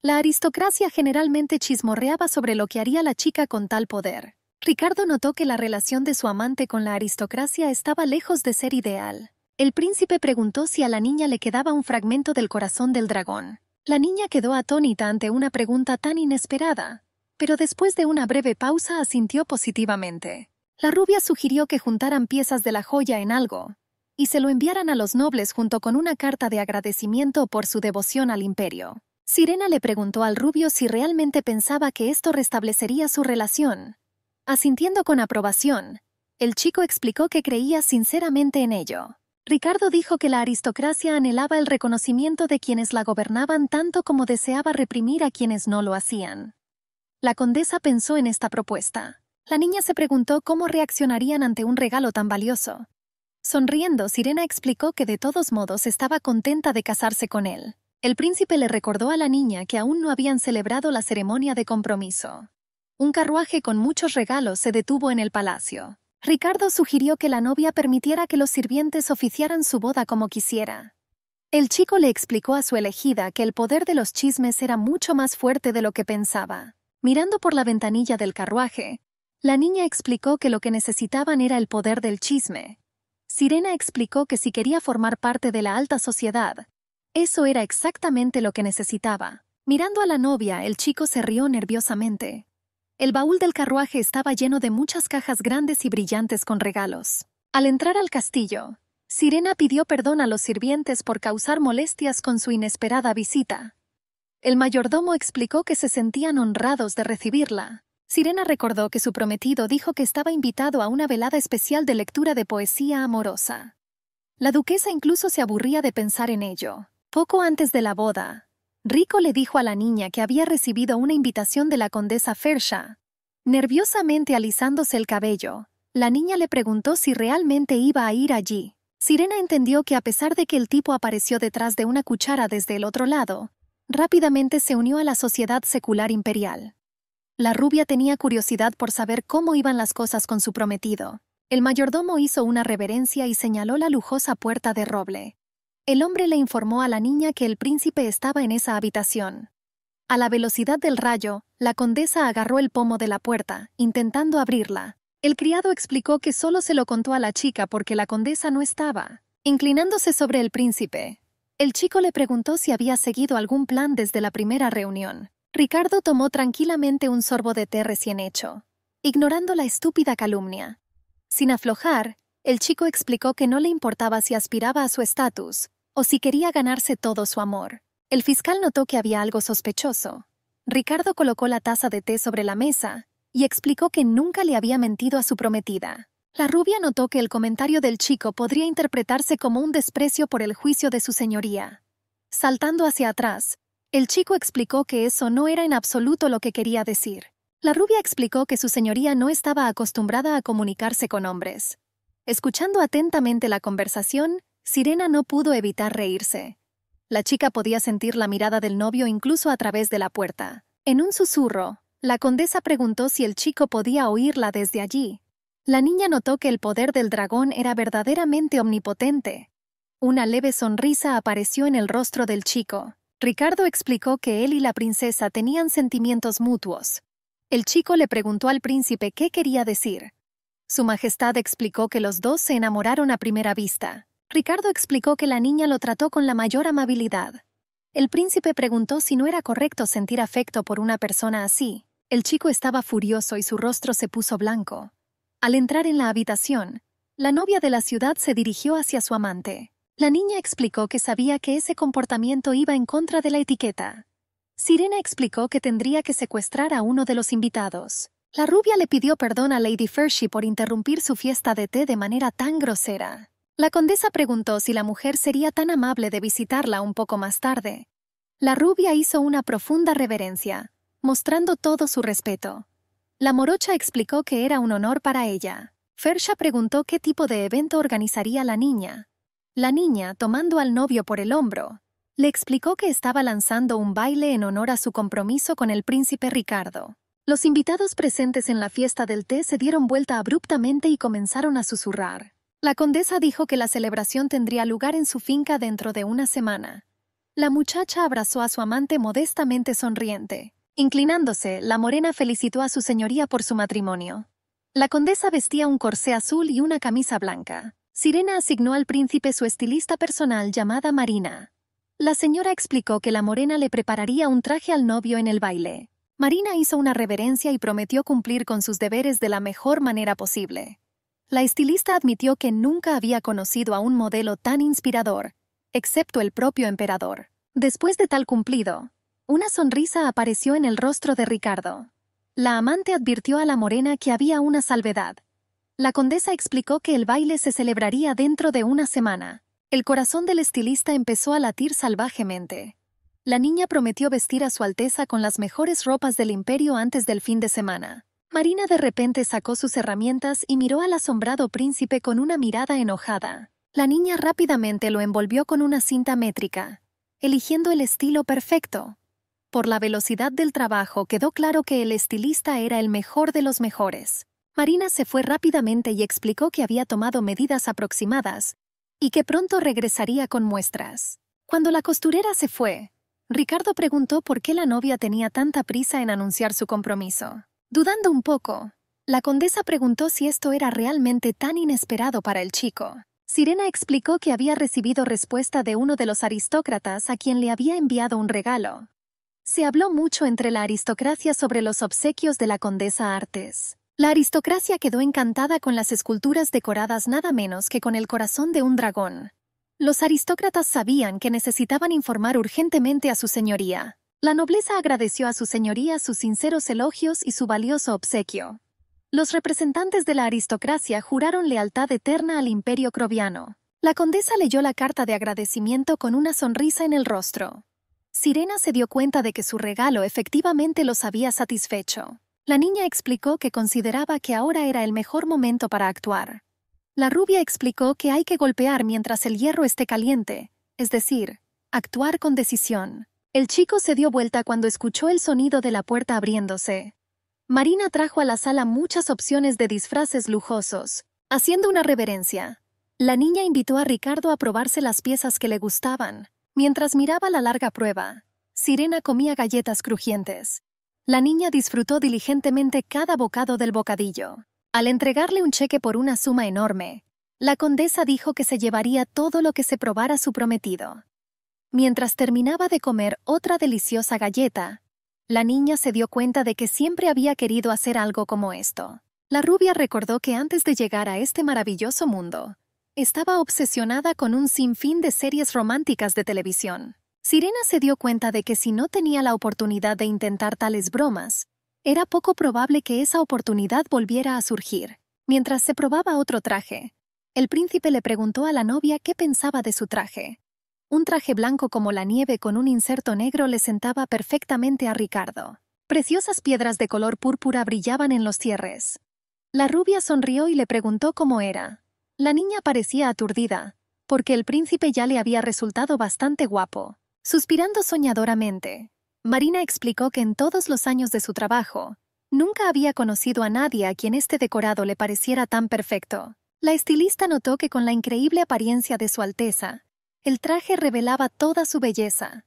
La aristocracia generalmente chismorreaba sobre lo que haría la chica con tal poder. Ricardo notó que la relación de su amante con la aristocracia estaba lejos de ser ideal. El príncipe preguntó si a la niña le quedaba un fragmento del corazón del dragón. La niña quedó atónita ante una pregunta tan inesperada, pero después de una breve pausa asintió positivamente. La rubia sugirió que juntaran piezas de la joya en algo, y se lo enviaran a los nobles junto con una carta de agradecimiento por su devoción al imperio. Sirena le preguntó al rubio si realmente pensaba que esto restablecería su relación, Asintiendo con aprobación, el chico explicó que creía sinceramente en ello. Ricardo dijo que la aristocracia anhelaba el reconocimiento de quienes la gobernaban tanto como deseaba reprimir a quienes no lo hacían. La condesa pensó en esta propuesta. La niña se preguntó cómo reaccionarían ante un regalo tan valioso. Sonriendo, Sirena explicó que de todos modos estaba contenta de casarse con él. El príncipe le recordó a la niña que aún no habían celebrado la ceremonia de compromiso un carruaje con muchos regalos se detuvo en el palacio. Ricardo sugirió que la novia permitiera que los sirvientes oficiaran su boda como quisiera. El chico le explicó a su elegida que el poder de los chismes era mucho más fuerte de lo que pensaba. Mirando por la ventanilla del carruaje, la niña explicó que lo que necesitaban era el poder del chisme. Sirena explicó que si quería formar parte de la alta sociedad, eso era exactamente lo que necesitaba. Mirando a la novia, el chico se rió nerviosamente. El baúl del carruaje estaba lleno de muchas cajas grandes y brillantes con regalos. Al entrar al castillo, Sirena pidió perdón a los sirvientes por causar molestias con su inesperada visita. El mayordomo explicó que se sentían honrados de recibirla. Sirena recordó que su prometido dijo que estaba invitado a una velada especial de lectura de poesía amorosa. La duquesa incluso se aburría de pensar en ello. Poco antes de la boda, Rico le dijo a la niña que había recibido una invitación de la condesa Fersha. Nerviosamente alisándose el cabello, la niña le preguntó si realmente iba a ir allí. Sirena entendió que a pesar de que el tipo apareció detrás de una cuchara desde el otro lado, rápidamente se unió a la sociedad secular imperial. La rubia tenía curiosidad por saber cómo iban las cosas con su prometido. El mayordomo hizo una reverencia y señaló la lujosa puerta de roble, el hombre le informó a la niña que el príncipe estaba en esa habitación. A la velocidad del rayo, la condesa agarró el pomo de la puerta, intentando abrirla. El criado explicó que solo se lo contó a la chica porque la condesa no estaba. Inclinándose sobre el príncipe, el chico le preguntó si había seguido algún plan desde la primera reunión. Ricardo tomó tranquilamente un sorbo de té recién hecho, ignorando la estúpida calumnia. Sin aflojar, el chico explicó que no le importaba si aspiraba a su estatus o si quería ganarse todo su amor. El fiscal notó que había algo sospechoso. Ricardo colocó la taza de té sobre la mesa y explicó que nunca le había mentido a su prometida. La rubia notó que el comentario del chico podría interpretarse como un desprecio por el juicio de su señoría. Saltando hacia atrás, el chico explicó que eso no era en absoluto lo que quería decir. La rubia explicó que su señoría no estaba acostumbrada a comunicarse con hombres, Escuchando atentamente la conversación, Sirena no pudo evitar reírse. La chica podía sentir la mirada del novio incluso a través de la puerta. En un susurro, la condesa preguntó si el chico podía oírla desde allí. La niña notó que el poder del dragón era verdaderamente omnipotente. Una leve sonrisa apareció en el rostro del chico. Ricardo explicó que él y la princesa tenían sentimientos mutuos. El chico le preguntó al príncipe qué quería decir, su Majestad explicó que los dos se enamoraron a primera vista. Ricardo explicó que la niña lo trató con la mayor amabilidad. El príncipe preguntó si no era correcto sentir afecto por una persona así. El chico estaba furioso y su rostro se puso blanco. Al entrar en la habitación, la novia de la ciudad se dirigió hacia su amante. La niña explicó que sabía que ese comportamiento iba en contra de la etiqueta. Sirena explicó que tendría que secuestrar a uno de los invitados. La rubia le pidió perdón a Lady Fershey por interrumpir su fiesta de té de manera tan grosera. La condesa preguntó si la mujer sería tan amable de visitarla un poco más tarde. La rubia hizo una profunda reverencia, mostrando todo su respeto. La morocha explicó que era un honor para ella. Fersha preguntó qué tipo de evento organizaría la niña. La niña, tomando al novio por el hombro, le explicó que estaba lanzando un baile en honor a su compromiso con el príncipe Ricardo. Los invitados presentes en la fiesta del té se dieron vuelta abruptamente y comenzaron a susurrar. La condesa dijo que la celebración tendría lugar en su finca dentro de una semana. La muchacha abrazó a su amante modestamente sonriente. Inclinándose, la morena felicitó a su señoría por su matrimonio. La condesa vestía un corsé azul y una camisa blanca. Sirena asignó al príncipe su estilista personal llamada Marina. La señora explicó que la morena le prepararía un traje al novio en el baile. Marina hizo una reverencia y prometió cumplir con sus deberes de la mejor manera posible. La estilista admitió que nunca había conocido a un modelo tan inspirador, excepto el propio emperador. Después de tal cumplido, una sonrisa apareció en el rostro de Ricardo. La amante advirtió a la morena que había una salvedad. La condesa explicó que el baile se celebraría dentro de una semana. El corazón del estilista empezó a latir salvajemente. La niña prometió vestir a Su Alteza con las mejores ropas del imperio antes del fin de semana. Marina de repente sacó sus herramientas y miró al asombrado príncipe con una mirada enojada. La niña rápidamente lo envolvió con una cinta métrica, eligiendo el estilo perfecto. Por la velocidad del trabajo quedó claro que el estilista era el mejor de los mejores. Marina se fue rápidamente y explicó que había tomado medidas aproximadas y que pronto regresaría con muestras. Cuando la costurera se fue, Ricardo preguntó por qué la novia tenía tanta prisa en anunciar su compromiso. Dudando un poco, la condesa preguntó si esto era realmente tan inesperado para el chico. Sirena explicó que había recibido respuesta de uno de los aristócratas a quien le había enviado un regalo. Se habló mucho entre la aristocracia sobre los obsequios de la condesa Artes. La aristocracia quedó encantada con las esculturas decoradas nada menos que con el corazón de un dragón, los aristócratas sabían que necesitaban informar urgentemente a su señoría. La nobleza agradeció a su señoría sus sinceros elogios y su valioso obsequio. Los representantes de la aristocracia juraron lealtad eterna al imperio croviano. La condesa leyó la carta de agradecimiento con una sonrisa en el rostro. Sirena se dio cuenta de que su regalo efectivamente los había satisfecho. La niña explicó que consideraba que ahora era el mejor momento para actuar. La rubia explicó que hay que golpear mientras el hierro esté caliente, es decir, actuar con decisión. El chico se dio vuelta cuando escuchó el sonido de la puerta abriéndose. Marina trajo a la sala muchas opciones de disfraces lujosos, haciendo una reverencia. La niña invitó a Ricardo a probarse las piezas que le gustaban. Mientras miraba la larga prueba, Sirena comía galletas crujientes. La niña disfrutó diligentemente cada bocado del bocadillo. Al entregarle un cheque por una suma enorme, la condesa dijo que se llevaría todo lo que se probara su prometido. Mientras terminaba de comer otra deliciosa galleta, la niña se dio cuenta de que siempre había querido hacer algo como esto. La rubia recordó que antes de llegar a este maravilloso mundo, estaba obsesionada con un sinfín de series románticas de televisión. Sirena se dio cuenta de que si no tenía la oportunidad de intentar tales bromas, era poco probable que esa oportunidad volviera a surgir. Mientras se probaba otro traje, el príncipe le preguntó a la novia qué pensaba de su traje. Un traje blanco como la nieve con un inserto negro le sentaba perfectamente a Ricardo. Preciosas piedras de color púrpura brillaban en los cierres. La rubia sonrió y le preguntó cómo era. La niña parecía aturdida, porque el príncipe ya le había resultado bastante guapo. Suspirando soñadoramente, Marina explicó que en todos los años de su trabajo, nunca había conocido a nadie a quien este decorado le pareciera tan perfecto. La estilista notó que con la increíble apariencia de su Alteza, el traje revelaba toda su belleza.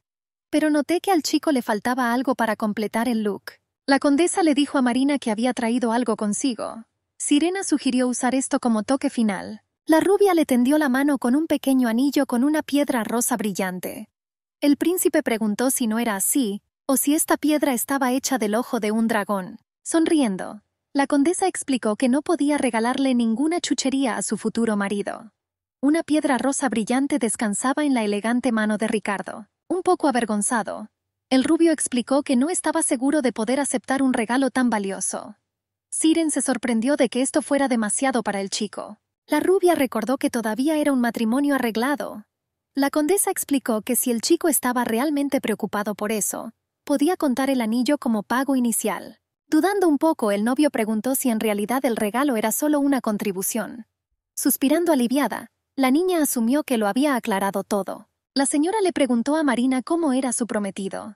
Pero noté que al chico le faltaba algo para completar el look. La condesa le dijo a Marina que había traído algo consigo. Sirena sugirió usar esto como toque final. La rubia le tendió la mano con un pequeño anillo con una piedra rosa brillante. El príncipe preguntó si no era así, o si esta piedra estaba hecha del ojo de un dragón. Sonriendo, la condesa explicó que no podía regalarle ninguna chuchería a su futuro marido. Una piedra rosa brillante descansaba en la elegante mano de Ricardo. Un poco avergonzado, el rubio explicó que no estaba seguro de poder aceptar un regalo tan valioso. Siren se sorprendió de que esto fuera demasiado para el chico. La rubia recordó que todavía era un matrimonio arreglado, la condesa explicó que si el chico estaba realmente preocupado por eso, podía contar el anillo como pago inicial. Dudando un poco, el novio preguntó si en realidad el regalo era solo una contribución. Suspirando aliviada, la niña asumió que lo había aclarado todo. La señora le preguntó a Marina cómo era su prometido.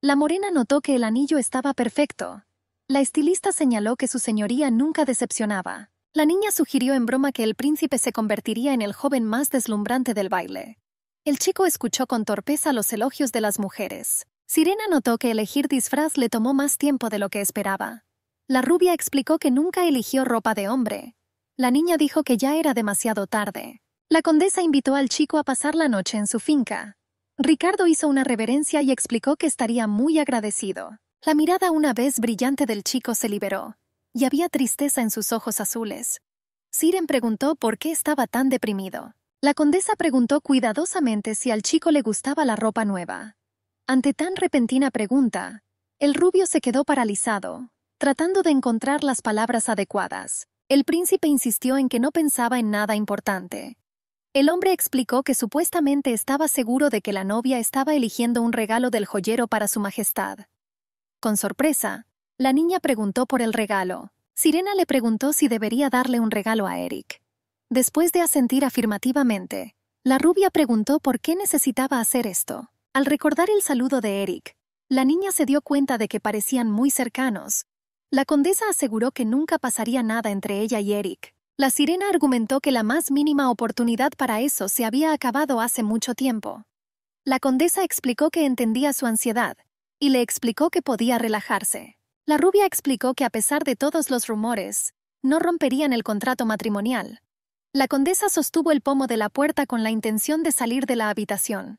La morena notó que el anillo estaba perfecto. La estilista señaló que su señoría nunca decepcionaba. La niña sugirió en broma que el príncipe se convertiría en el joven más deslumbrante del baile. El chico escuchó con torpeza los elogios de las mujeres. Sirena notó que elegir disfraz le tomó más tiempo de lo que esperaba. La rubia explicó que nunca eligió ropa de hombre. La niña dijo que ya era demasiado tarde. La condesa invitó al chico a pasar la noche en su finca. Ricardo hizo una reverencia y explicó que estaría muy agradecido. La mirada una vez brillante del chico se liberó, y había tristeza en sus ojos azules. Siren preguntó por qué estaba tan deprimido. La condesa preguntó cuidadosamente si al chico le gustaba la ropa nueva. Ante tan repentina pregunta, el rubio se quedó paralizado, tratando de encontrar las palabras adecuadas. El príncipe insistió en que no pensaba en nada importante. El hombre explicó que supuestamente estaba seguro de que la novia estaba eligiendo un regalo del joyero para su majestad. Con sorpresa, la niña preguntó por el regalo. Sirena le preguntó si debería darle un regalo a Eric. Después de asentir afirmativamente, la rubia preguntó por qué necesitaba hacer esto. Al recordar el saludo de Eric, la niña se dio cuenta de que parecían muy cercanos. La condesa aseguró que nunca pasaría nada entre ella y Eric. La sirena argumentó que la más mínima oportunidad para eso se había acabado hace mucho tiempo. La condesa explicó que entendía su ansiedad y le explicó que podía relajarse. La rubia explicó que a pesar de todos los rumores, no romperían el contrato matrimonial, la condesa sostuvo el pomo de la puerta con la intención de salir de la habitación.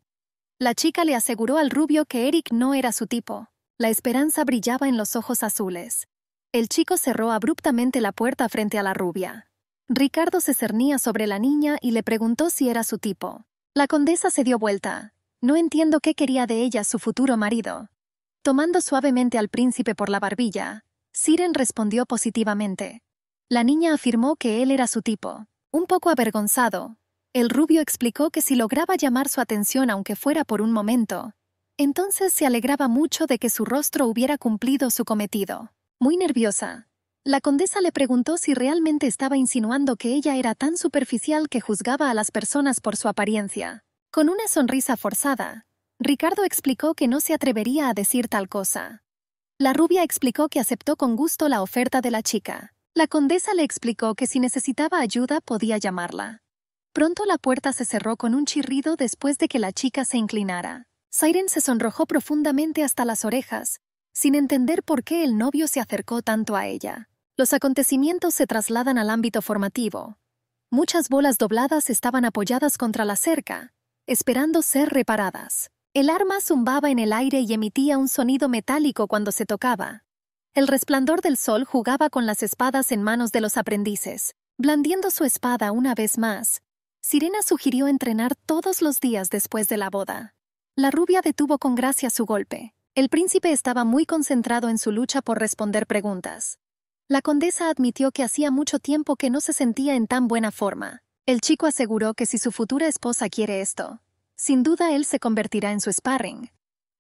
La chica le aseguró al rubio que Eric no era su tipo. La esperanza brillaba en los ojos azules. El chico cerró abruptamente la puerta frente a la rubia. Ricardo se cernía sobre la niña y le preguntó si era su tipo. La condesa se dio vuelta. No entiendo qué quería de ella su futuro marido. Tomando suavemente al príncipe por la barbilla, Siren respondió positivamente. La niña afirmó que él era su tipo. Un poco avergonzado, el rubio explicó que si lograba llamar su atención aunque fuera por un momento, entonces se alegraba mucho de que su rostro hubiera cumplido su cometido. Muy nerviosa, la condesa le preguntó si realmente estaba insinuando que ella era tan superficial que juzgaba a las personas por su apariencia. Con una sonrisa forzada, Ricardo explicó que no se atrevería a decir tal cosa. La rubia explicó que aceptó con gusto la oferta de la chica, la condesa le explicó que si necesitaba ayuda podía llamarla. Pronto la puerta se cerró con un chirrido después de que la chica se inclinara. Siren se sonrojó profundamente hasta las orejas, sin entender por qué el novio se acercó tanto a ella. Los acontecimientos se trasladan al ámbito formativo. Muchas bolas dobladas estaban apoyadas contra la cerca, esperando ser reparadas. El arma zumbaba en el aire y emitía un sonido metálico cuando se tocaba. El resplandor del sol jugaba con las espadas en manos de los aprendices, blandiendo su espada una vez más. Sirena sugirió entrenar todos los días después de la boda. La rubia detuvo con gracia su golpe. El príncipe estaba muy concentrado en su lucha por responder preguntas. La condesa admitió que hacía mucho tiempo que no se sentía en tan buena forma. El chico aseguró que si su futura esposa quiere esto, sin duda él se convertirá en su sparring.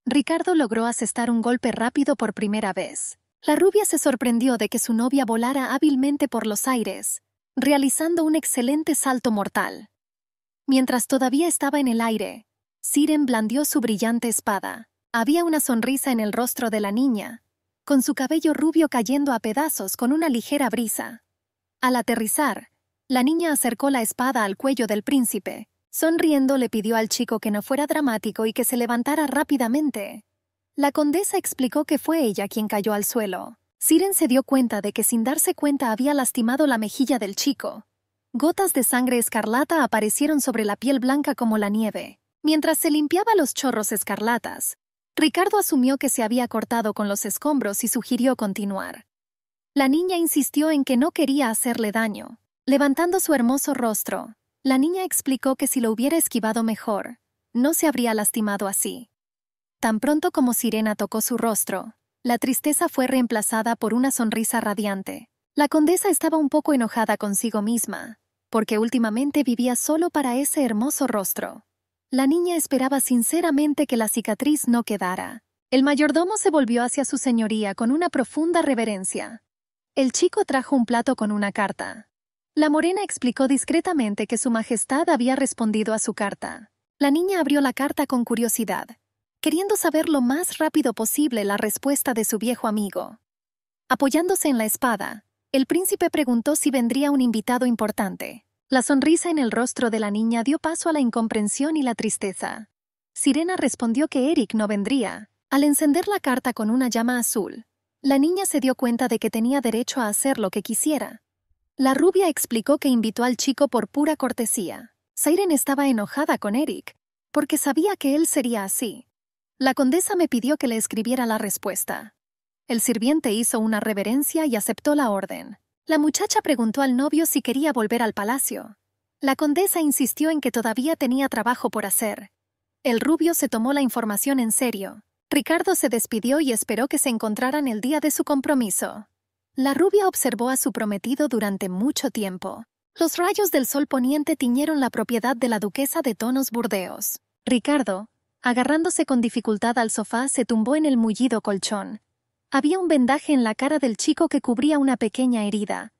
Ricardo logró asestar un golpe rápido por primera vez. La rubia se sorprendió de que su novia volara hábilmente por los aires, realizando un excelente salto mortal. Mientras todavía estaba en el aire, Siren blandió su brillante espada. Había una sonrisa en el rostro de la niña, con su cabello rubio cayendo a pedazos con una ligera brisa. Al aterrizar, la niña acercó la espada al cuello del príncipe. Sonriendo le pidió al chico que no fuera dramático y que se levantara rápidamente. La condesa explicó que fue ella quien cayó al suelo. Siren se dio cuenta de que sin darse cuenta había lastimado la mejilla del chico. Gotas de sangre escarlata aparecieron sobre la piel blanca como la nieve. Mientras se limpiaba los chorros escarlatas, Ricardo asumió que se había cortado con los escombros y sugirió continuar. La niña insistió en que no quería hacerle daño. Levantando su hermoso rostro, la niña explicó que si lo hubiera esquivado mejor, no se habría lastimado así. Tan pronto como Sirena tocó su rostro, la tristeza fue reemplazada por una sonrisa radiante. La condesa estaba un poco enojada consigo misma, porque últimamente vivía solo para ese hermoso rostro. La niña esperaba sinceramente que la cicatriz no quedara. El mayordomo se volvió hacia su señoría con una profunda reverencia. El chico trajo un plato con una carta. La morena explicó discretamente que su majestad había respondido a su carta. La niña abrió la carta con curiosidad queriendo saber lo más rápido posible la respuesta de su viejo amigo. Apoyándose en la espada, el príncipe preguntó si vendría un invitado importante. La sonrisa en el rostro de la niña dio paso a la incomprensión y la tristeza. Sirena respondió que Eric no vendría. Al encender la carta con una llama azul, la niña se dio cuenta de que tenía derecho a hacer lo que quisiera. La rubia explicó que invitó al chico por pura cortesía. Siren estaba enojada con Eric, porque sabía que él sería así. La condesa me pidió que le escribiera la respuesta. El sirviente hizo una reverencia y aceptó la orden. La muchacha preguntó al novio si quería volver al palacio. La condesa insistió en que todavía tenía trabajo por hacer. El rubio se tomó la información en serio. Ricardo se despidió y esperó que se encontraran el día de su compromiso. La rubia observó a su prometido durante mucho tiempo. Los rayos del sol poniente tiñeron la propiedad de la duquesa de tonos burdeos. Ricardo, Agarrándose con dificultad al sofá, se tumbó en el mullido colchón. Había un vendaje en la cara del chico que cubría una pequeña herida.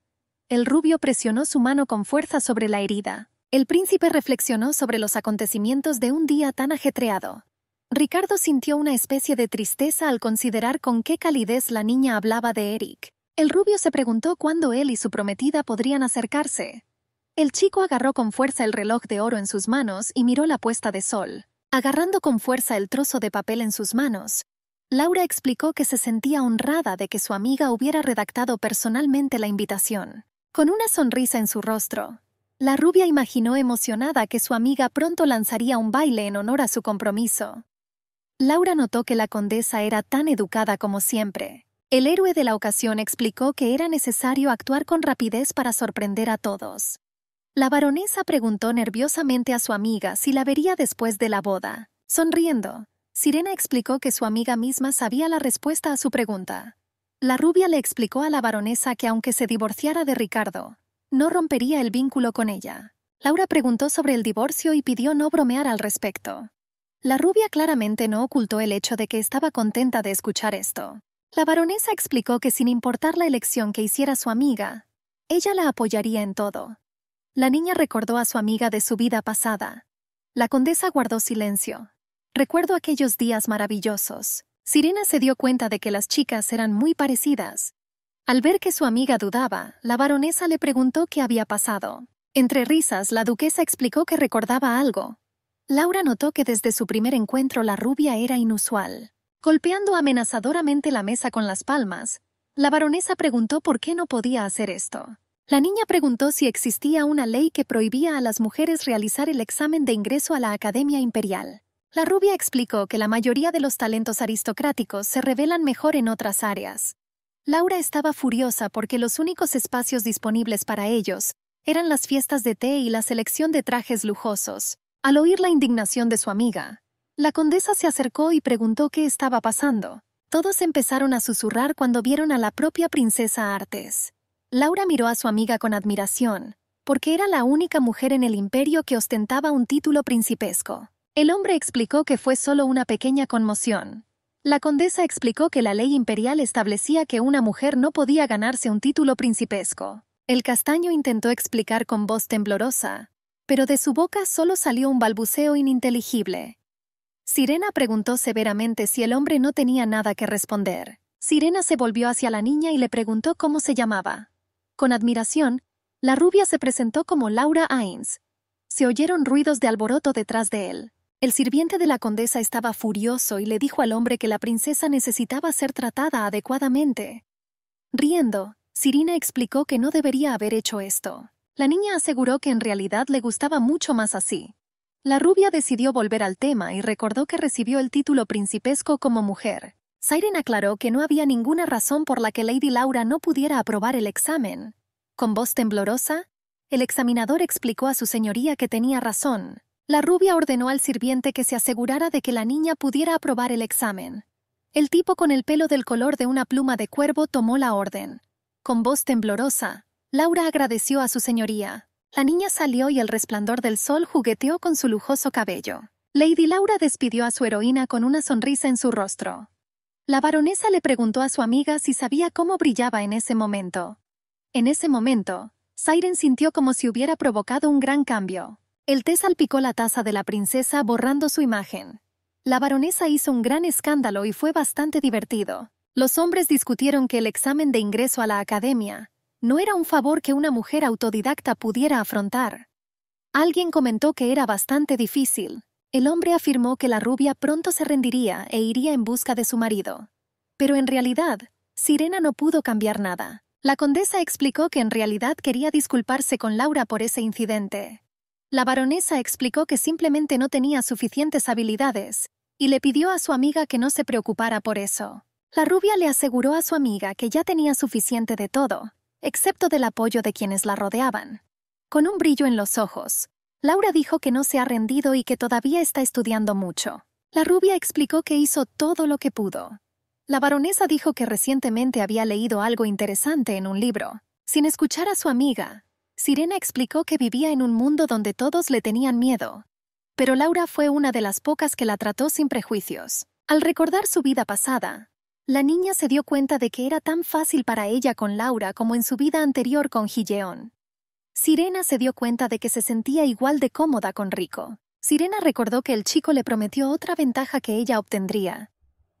El rubio presionó su mano con fuerza sobre la herida. El príncipe reflexionó sobre los acontecimientos de un día tan ajetreado. Ricardo sintió una especie de tristeza al considerar con qué calidez la niña hablaba de Eric. El rubio se preguntó cuándo él y su prometida podrían acercarse. El chico agarró con fuerza el reloj de oro en sus manos y miró la puesta de sol. Agarrando con fuerza el trozo de papel en sus manos, Laura explicó que se sentía honrada de que su amiga hubiera redactado personalmente la invitación. Con una sonrisa en su rostro, la rubia imaginó emocionada que su amiga pronto lanzaría un baile en honor a su compromiso. Laura notó que la condesa era tan educada como siempre. El héroe de la ocasión explicó que era necesario actuar con rapidez para sorprender a todos. La baronesa preguntó nerviosamente a su amiga si la vería después de la boda. Sonriendo, Sirena explicó que su amiga misma sabía la respuesta a su pregunta. La rubia le explicó a la baronesa que aunque se divorciara de Ricardo, no rompería el vínculo con ella. Laura preguntó sobre el divorcio y pidió no bromear al respecto. La rubia claramente no ocultó el hecho de que estaba contenta de escuchar esto. La baronesa explicó que sin importar la elección que hiciera su amiga, ella la apoyaría en todo, la niña recordó a su amiga de su vida pasada. La condesa guardó silencio. Recuerdo aquellos días maravillosos. Sirena se dio cuenta de que las chicas eran muy parecidas. Al ver que su amiga dudaba, la baronesa le preguntó qué había pasado. Entre risas, la duquesa explicó que recordaba algo. Laura notó que desde su primer encuentro la rubia era inusual. Golpeando amenazadoramente la mesa con las palmas, la baronesa preguntó por qué no podía hacer esto. La niña preguntó si existía una ley que prohibía a las mujeres realizar el examen de ingreso a la Academia Imperial. La rubia explicó que la mayoría de los talentos aristocráticos se revelan mejor en otras áreas. Laura estaba furiosa porque los únicos espacios disponibles para ellos eran las fiestas de té y la selección de trajes lujosos. Al oír la indignación de su amiga, la condesa se acercó y preguntó qué estaba pasando. Todos empezaron a susurrar cuando vieron a la propia princesa Artes. Laura miró a su amiga con admiración, porque era la única mujer en el imperio que ostentaba un título principesco. El hombre explicó que fue solo una pequeña conmoción. La condesa explicó que la ley imperial establecía que una mujer no podía ganarse un título principesco. El castaño intentó explicar con voz temblorosa, pero de su boca solo salió un balbuceo ininteligible. Sirena preguntó severamente si el hombre no tenía nada que responder. Sirena se volvió hacia la niña y le preguntó cómo se llamaba. Con admiración, la rubia se presentó como Laura Ains. Se oyeron ruidos de alboroto detrás de él. El sirviente de la condesa estaba furioso y le dijo al hombre que la princesa necesitaba ser tratada adecuadamente. Riendo, Sirina explicó que no debería haber hecho esto. La niña aseguró que en realidad le gustaba mucho más así. La rubia decidió volver al tema y recordó que recibió el título principesco como mujer. Siren aclaró que no había ninguna razón por la que Lady Laura no pudiera aprobar el examen. Con voz temblorosa, el examinador explicó a su señoría que tenía razón. La rubia ordenó al sirviente que se asegurara de que la niña pudiera aprobar el examen. El tipo con el pelo del color de una pluma de cuervo tomó la orden. Con voz temblorosa, Laura agradeció a su señoría. La niña salió y el resplandor del sol jugueteó con su lujoso cabello. Lady Laura despidió a su heroína con una sonrisa en su rostro. La baronesa le preguntó a su amiga si sabía cómo brillaba en ese momento. En ese momento, Siren sintió como si hubiera provocado un gran cambio. El té salpicó la taza de la princesa borrando su imagen. La baronesa hizo un gran escándalo y fue bastante divertido. Los hombres discutieron que el examen de ingreso a la academia no era un favor que una mujer autodidacta pudiera afrontar. Alguien comentó que era bastante difícil, el hombre afirmó que la rubia pronto se rendiría e iría en busca de su marido. Pero en realidad, Sirena no pudo cambiar nada. La condesa explicó que en realidad quería disculparse con Laura por ese incidente. La baronesa explicó que simplemente no tenía suficientes habilidades y le pidió a su amiga que no se preocupara por eso. La rubia le aseguró a su amiga que ya tenía suficiente de todo, excepto del apoyo de quienes la rodeaban. Con un brillo en los ojos, Laura dijo que no se ha rendido y que todavía está estudiando mucho. La rubia explicó que hizo todo lo que pudo. La baronesa dijo que recientemente había leído algo interesante en un libro. Sin escuchar a su amiga, Sirena explicó que vivía en un mundo donde todos le tenían miedo. Pero Laura fue una de las pocas que la trató sin prejuicios. Al recordar su vida pasada, la niña se dio cuenta de que era tan fácil para ella con Laura como en su vida anterior con Gilleon. Sirena se dio cuenta de que se sentía igual de cómoda con Rico. Sirena recordó que el chico le prometió otra ventaja que ella obtendría.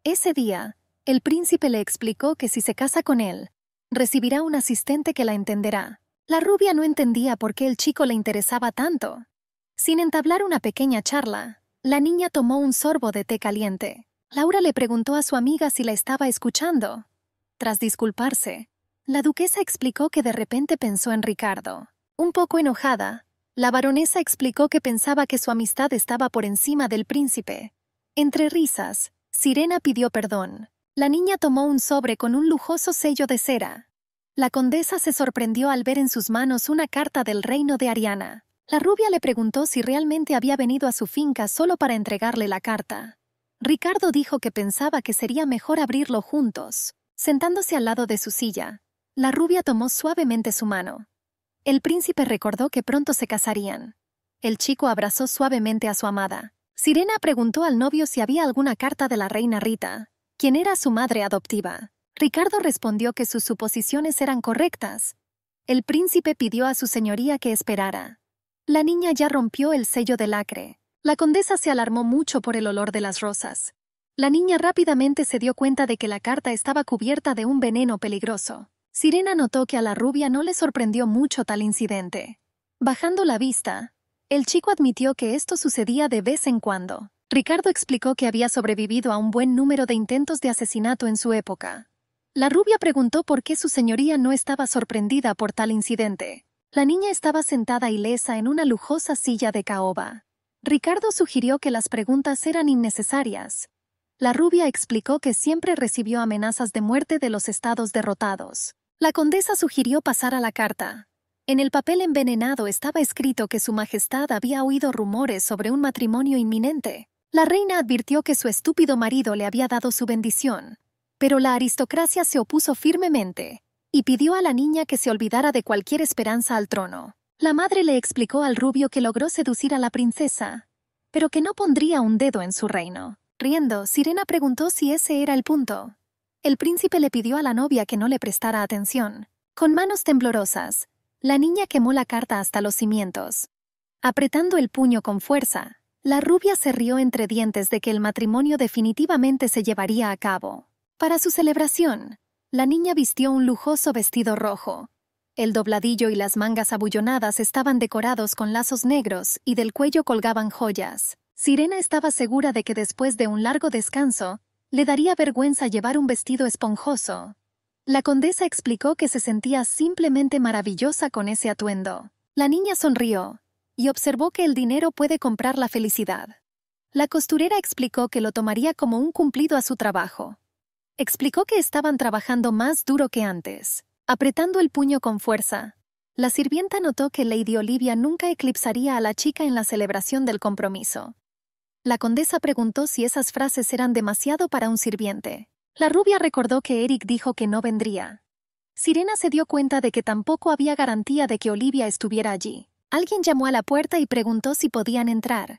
Ese día, el príncipe le explicó que si se casa con él, recibirá un asistente que la entenderá. La rubia no entendía por qué el chico le interesaba tanto. Sin entablar una pequeña charla, la niña tomó un sorbo de té caliente. Laura le preguntó a su amiga si la estaba escuchando. Tras disculparse, la duquesa explicó que de repente pensó en Ricardo. Un poco enojada, la baronesa explicó que pensaba que su amistad estaba por encima del príncipe. Entre risas, Sirena pidió perdón. La niña tomó un sobre con un lujoso sello de cera. La condesa se sorprendió al ver en sus manos una carta del reino de Ariana. La rubia le preguntó si realmente había venido a su finca solo para entregarle la carta. Ricardo dijo que pensaba que sería mejor abrirlo juntos. Sentándose al lado de su silla, la rubia tomó suavemente su mano. El príncipe recordó que pronto se casarían. El chico abrazó suavemente a su amada. Sirena preguntó al novio si había alguna carta de la reina Rita, quien era su madre adoptiva. Ricardo respondió que sus suposiciones eran correctas. El príncipe pidió a su señoría que esperara. La niña ya rompió el sello de lacre. La condesa se alarmó mucho por el olor de las rosas. La niña rápidamente se dio cuenta de que la carta estaba cubierta de un veneno peligroso. Sirena notó que a la rubia no le sorprendió mucho tal incidente. Bajando la vista, el chico admitió que esto sucedía de vez en cuando. Ricardo explicó que había sobrevivido a un buen número de intentos de asesinato en su época. La rubia preguntó por qué su señoría no estaba sorprendida por tal incidente. La niña estaba sentada ilesa en una lujosa silla de caoba. Ricardo sugirió que las preguntas eran innecesarias. La rubia explicó que siempre recibió amenazas de muerte de los estados derrotados. La condesa sugirió pasar a la carta. En el papel envenenado estaba escrito que su majestad había oído rumores sobre un matrimonio inminente. La reina advirtió que su estúpido marido le había dado su bendición, pero la aristocracia se opuso firmemente y pidió a la niña que se olvidara de cualquier esperanza al trono. La madre le explicó al rubio que logró seducir a la princesa, pero que no pondría un dedo en su reino. Riendo, Sirena preguntó si ese era el punto. El príncipe le pidió a la novia que no le prestara atención. Con manos temblorosas, la niña quemó la carta hasta los cimientos. Apretando el puño con fuerza, la rubia se rió entre dientes de que el matrimonio definitivamente se llevaría a cabo. Para su celebración, la niña vistió un lujoso vestido rojo. El dobladillo y las mangas abullonadas estaban decorados con lazos negros y del cuello colgaban joyas. Sirena estaba segura de que después de un largo descanso, le daría vergüenza llevar un vestido esponjoso. La condesa explicó que se sentía simplemente maravillosa con ese atuendo. La niña sonrió y observó que el dinero puede comprar la felicidad. La costurera explicó que lo tomaría como un cumplido a su trabajo. Explicó que estaban trabajando más duro que antes, apretando el puño con fuerza. La sirvienta notó que Lady Olivia nunca eclipsaría a la chica en la celebración del compromiso. La condesa preguntó si esas frases eran demasiado para un sirviente. La rubia recordó que Eric dijo que no vendría. Sirena se dio cuenta de que tampoco había garantía de que Olivia estuviera allí. Alguien llamó a la puerta y preguntó si podían entrar.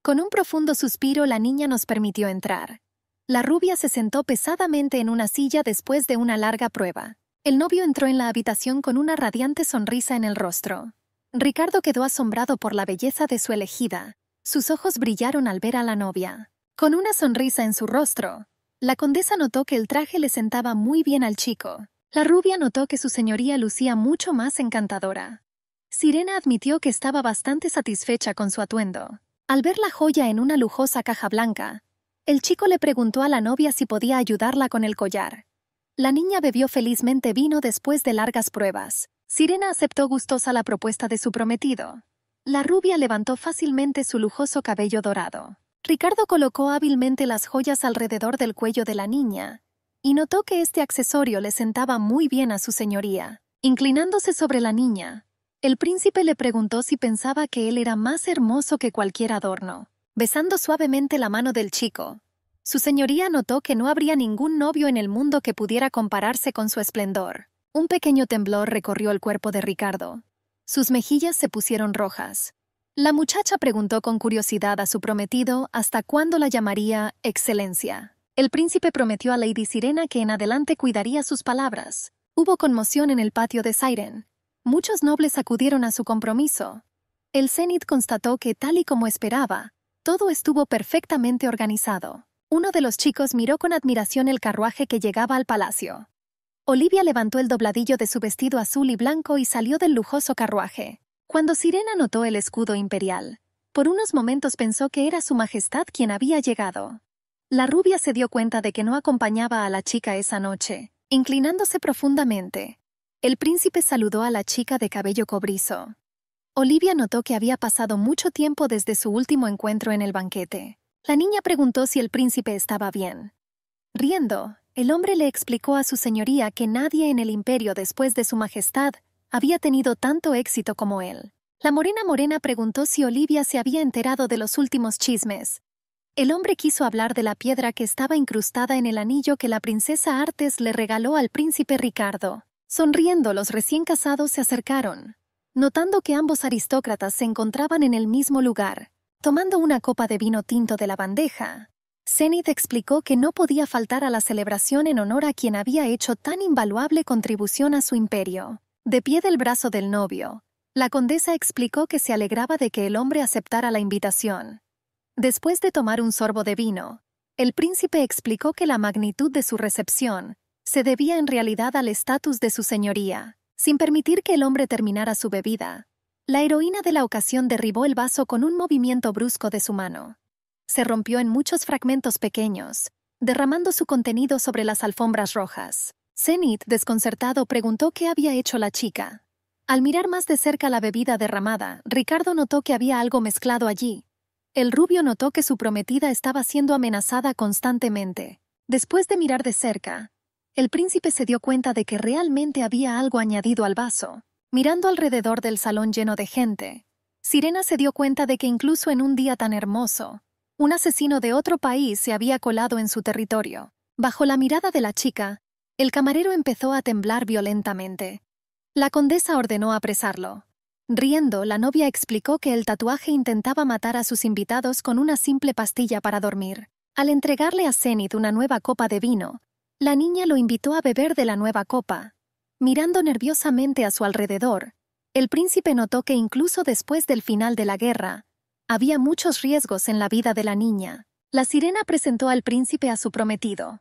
Con un profundo suspiro la niña nos permitió entrar. La rubia se sentó pesadamente en una silla después de una larga prueba. El novio entró en la habitación con una radiante sonrisa en el rostro. Ricardo quedó asombrado por la belleza de su elegida. Sus ojos brillaron al ver a la novia. Con una sonrisa en su rostro, la condesa notó que el traje le sentaba muy bien al chico. La rubia notó que su señoría lucía mucho más encantadora. Sirena admitió que estaba bastante satisfecha con su atuendo. Al ver la joya en una lujosa caja blanca, el chico le preguntó a la novia si podía ayudarla con el collar. La niña bebió felizmente vino después de largas pruebas. Sirena aceptó gustosa la propuesta de su prometido. La rubia levantó fácilmente su lujoso cabello dorado. Ricardo colocó hábilmente las joyas alrededor del cuello de la niña y notó que este accesorio le sentaba muy bien a su señoría. Inclinándose sobre la niña, el príncipe le preguntó si pensaba que él era más hermoso que cualquier adorno. Besando suavemente la mano del chico, su señoría notó que no habría ningún novio en el mundo que pudiera compararse con su esplendor. Un pequeño temblor recorrió el cuerpo de Ricardo, sus mejillas se pusieron rojas. La muchacha preguntó con curiosidad a su prometido hasta cuándo la llamaría Excelencia. El príncipe prometió a Lady Sirena que en adelante cuidaría sus palabras. Hubo conmoción en el patio de Siren. Muchos nobles acudieron a su compromiso. El Zenit constató que, tal y como esperaba, todo estuvo perfectamente organizado. Uno de los chicos miró con admiración el carruaje que llegaba al palacio. Olivia levantó el dobladillo de su vestido azul y blanco y salió del lujoso carruaje. Cuando Sirena notó el escudo imperial, por unos momentos pensó que era su majestad quien había llegado. La rubia se dio cuenta de que no acompañaba a la chica esa noche, inclinándose profundamente. El príncipe saludó a la chica de cabello cobrizo. Olivia notó que había pasado mucho tiempo desde su último encuentro en el banquete. La niña preguntó si el príncipe estaba bien. Riendo, el hombre le explicó a su señoría que nadie en el imperio después de su majestad había tenido tanto éxito como él. La morena morena preguntó si Olivia se había enterado de los últimos chismes. El hombre quiso hablar de la piedra que estaba incrustada en el anillo que la princesa Artes le regaló al príncipe Ricardo. Sonriendo, los recién casados se acercaron, notando que ambos aristócratas se encontraban en el mismo lugar, tomando una copa de vino tinto de la bandeja. Zenith explicó que no podía faltar a la celebración en honor a quien había hecho tan invaluable contribución a su imperio. De pie del brazo del novio, la condesa explicó que se alegraba de que el hombre aceptara la invitación. Después de tomar un sorbo de vino, el príncipe explicó que la magnitud de su recepción se debía en realidad al estatus de su señoría. Sin permitir que el hombre terminara su bebida, la heroína de la ocasión derribó el vaso con un movimiento brusco de su mano se rompió en muchos fragmentos pequeños, derramando su contenido sobre las alfombras rojas. Zenith, desconcertado, preguntó qué había hecho la chica. Al mirar más de cerca la bebida derramada, Ricardo notó que había algo mezclado allí. El rubio notó que su prometida estaba siendo amenazada constantemente. Después de mirar de cerca, el príncipe se dio cuenta de que realmente había algo añadido al vaso. Mirando alrededor del salón lleno de gente, Sirena se dio cuenta de que incluso en un día tan hermoso, un asesino de otro país se había colado en su territorio. Bajo la mirada de la chica, el camarero empezó a temblar violentamente. La condesa ordenó apresarlo. Riendo, la novia explicó que el tatuaje intentaba matar a sus invitados con una simple pastilla para dormir. Al entregarle a Zenith una nueva copa de vino, la niña lo invitó a beber de la nueva copa. Mirando nerviosamente a su alrededor, el príncipe notó que incluso después del final de la guerra, había muchos riesgos en la vida de la niña. La sirena presentó al príncipe a su prometido.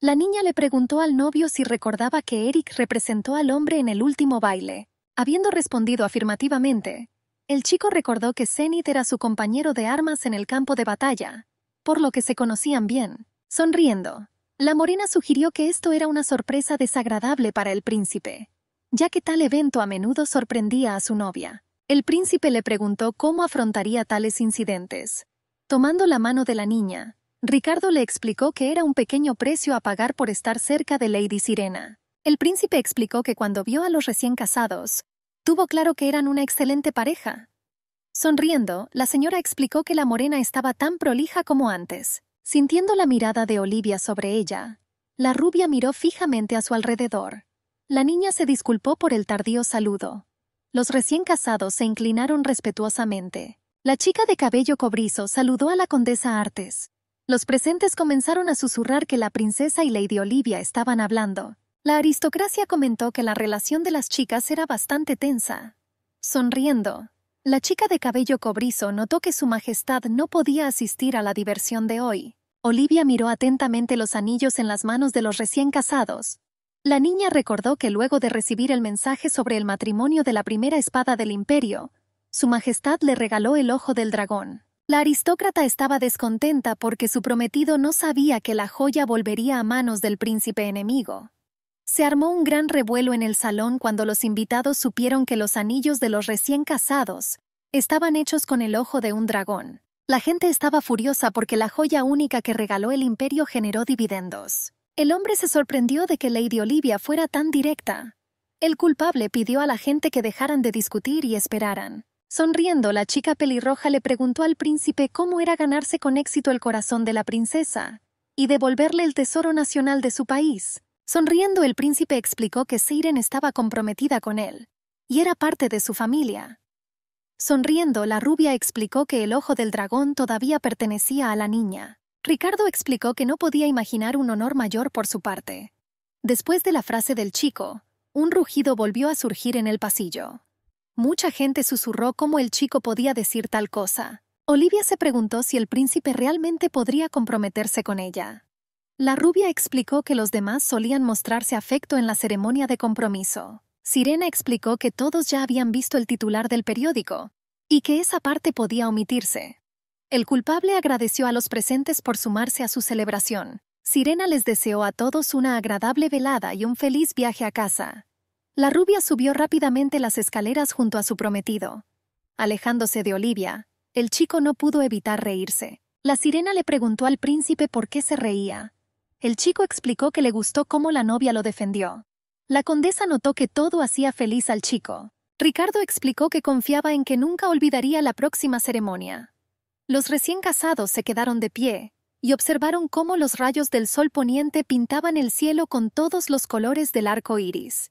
La niña le preguntó al novio si recordaba que Eric representó al hombre en el último baile. Habiendo respondido afirmativamente, el chico recordó que Zenith era su compañero de armas en el campo de batalla, por lo que se conocían bien. Sonriendo, la morena sugirió que esto era una sorpresa desagradable para el príncipe, ya que tal evento a menudo sorprendía a su novia. El príncipe le preguntó cómo afrontaría tales incidentes. Tomando la mano de la niña, Ricardo le explicó que era un pequeño precio a pagar por estar cerca de Lady Sirena. El príncipe explicó que cuando vio a los recién casados, tuvo claro que eran una excelente pareja. Sonriendo, la señora explicó que la morena estaba tan prolija como antes. Sintiendo la mirada de Olivia sobre ella, la rubia miró fijamente a su alrededor. La niña se disculpó por el tardío saludo, los recién casados se inclinaron respetuosamente. La chica de cabello cobrizo saludó a la condesa Artes. Los presentes comenzaron a susurrar que la princesa y Lady Olivia estaban hablando. La aristocracia comentó que la relación de las chicas era bastante tensa. Sonriendo, la chica de cabello cobrizo notó que su majestad no podía asistir a la diversión de hoy. Olivia miró atentamente los anillos en las manos de los recién casados, la niña recordó que luego de recibir el mensaje sobre el matrimonio de la primera espada del imperio, Su Majestad le regaló el ojo del dragón. La aristócrata estaba descontenta porque su prometido no sabía que la joya volvería a manos del príncipe enemigo. Se armó un gran revuelo en el salón cuando los invitados supieron que los anillos de los recién casados estaban hechos con el ojo de un dragón. La gente estaba furiosa porque la joya única que regaló el imperio generó dividendos. El hombre se sorprendió de que Lady Olivia fuera tan directa. El culpable pidió a la gente que dejaran de discutir y esperaran. Sonriendo, la chica pelirroja le preguntó al príncipe cómo era ganarse con éxito el corazón de la princesa y devolverle el tesoro nacional de su país. Sonriendo, el príncipe explicó que Siren estaba comprometida con él y era parte de su familia. Sonriendo, la rubia explicó que el ojo del dragón todavía pertenecía a la niña. Ricardo explicó que no podía imaginar un honor mayor por su parte. Después de la frase del chico, un rugido volvió a surgir en el pasillo. Mucha gente susurró cómo el chico podía decir tal cosa. Olivia se preguntó si el príncipe realmente podría comprometerse con ella. La rubia explicó que los demás solían mostrarse afecto en la ceremonia de compromiso. Sirena explicó que todos ya habían visto el titular del periódico y que esa parte podía omitirse. El culpable agradeció a los presentes por sumarse a su celebración. Sirena les deseó a todos una agradable velada y un feliz viaje a casa. La rubia subió rápidamente las escaleras junto a su prometido. Alejándose de Olivia, el chico no pudo evitar reírse. La sirena le preguntó al príncipe por qué se reía. El chico explicó que le gustó cómo la novia lo defendió. La condesa notó que todo hacía feliz al chico. Ricardo explicó que confiaba en que nunca olvidaría la próxima ceremonia. Los recién casados se quedaron de pie y observaron cómo los rayos del sol poniente pintaban el cielo con todos los colores del arco iris.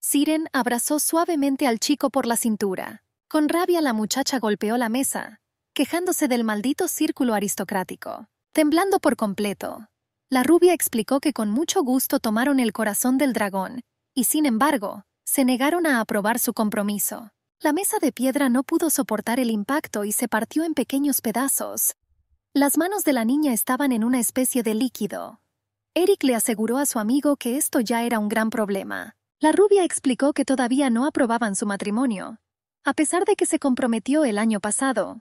Siren abrazó suavemente al chico por la cintura. Con rabia la muchacha golpeó la mesa, quejándose del maldito círculo aristocrático. Temblando por completo, la rubia explicó que con mucho gusto tomaron el corazón del dragón, y sin embargo, se negaron a aprobar su compromiso. La mesa de piedra no pudo soportar el impacto y se partió en pequeños pedazos. Las manos de la niña estaban en una especie de líquido. Eric le aseguró a su amigo que esto ya era un gran problema. La rubia explicó que todavía no aprobaban su matrimonio, a pesar de que se comprometió el año pasado.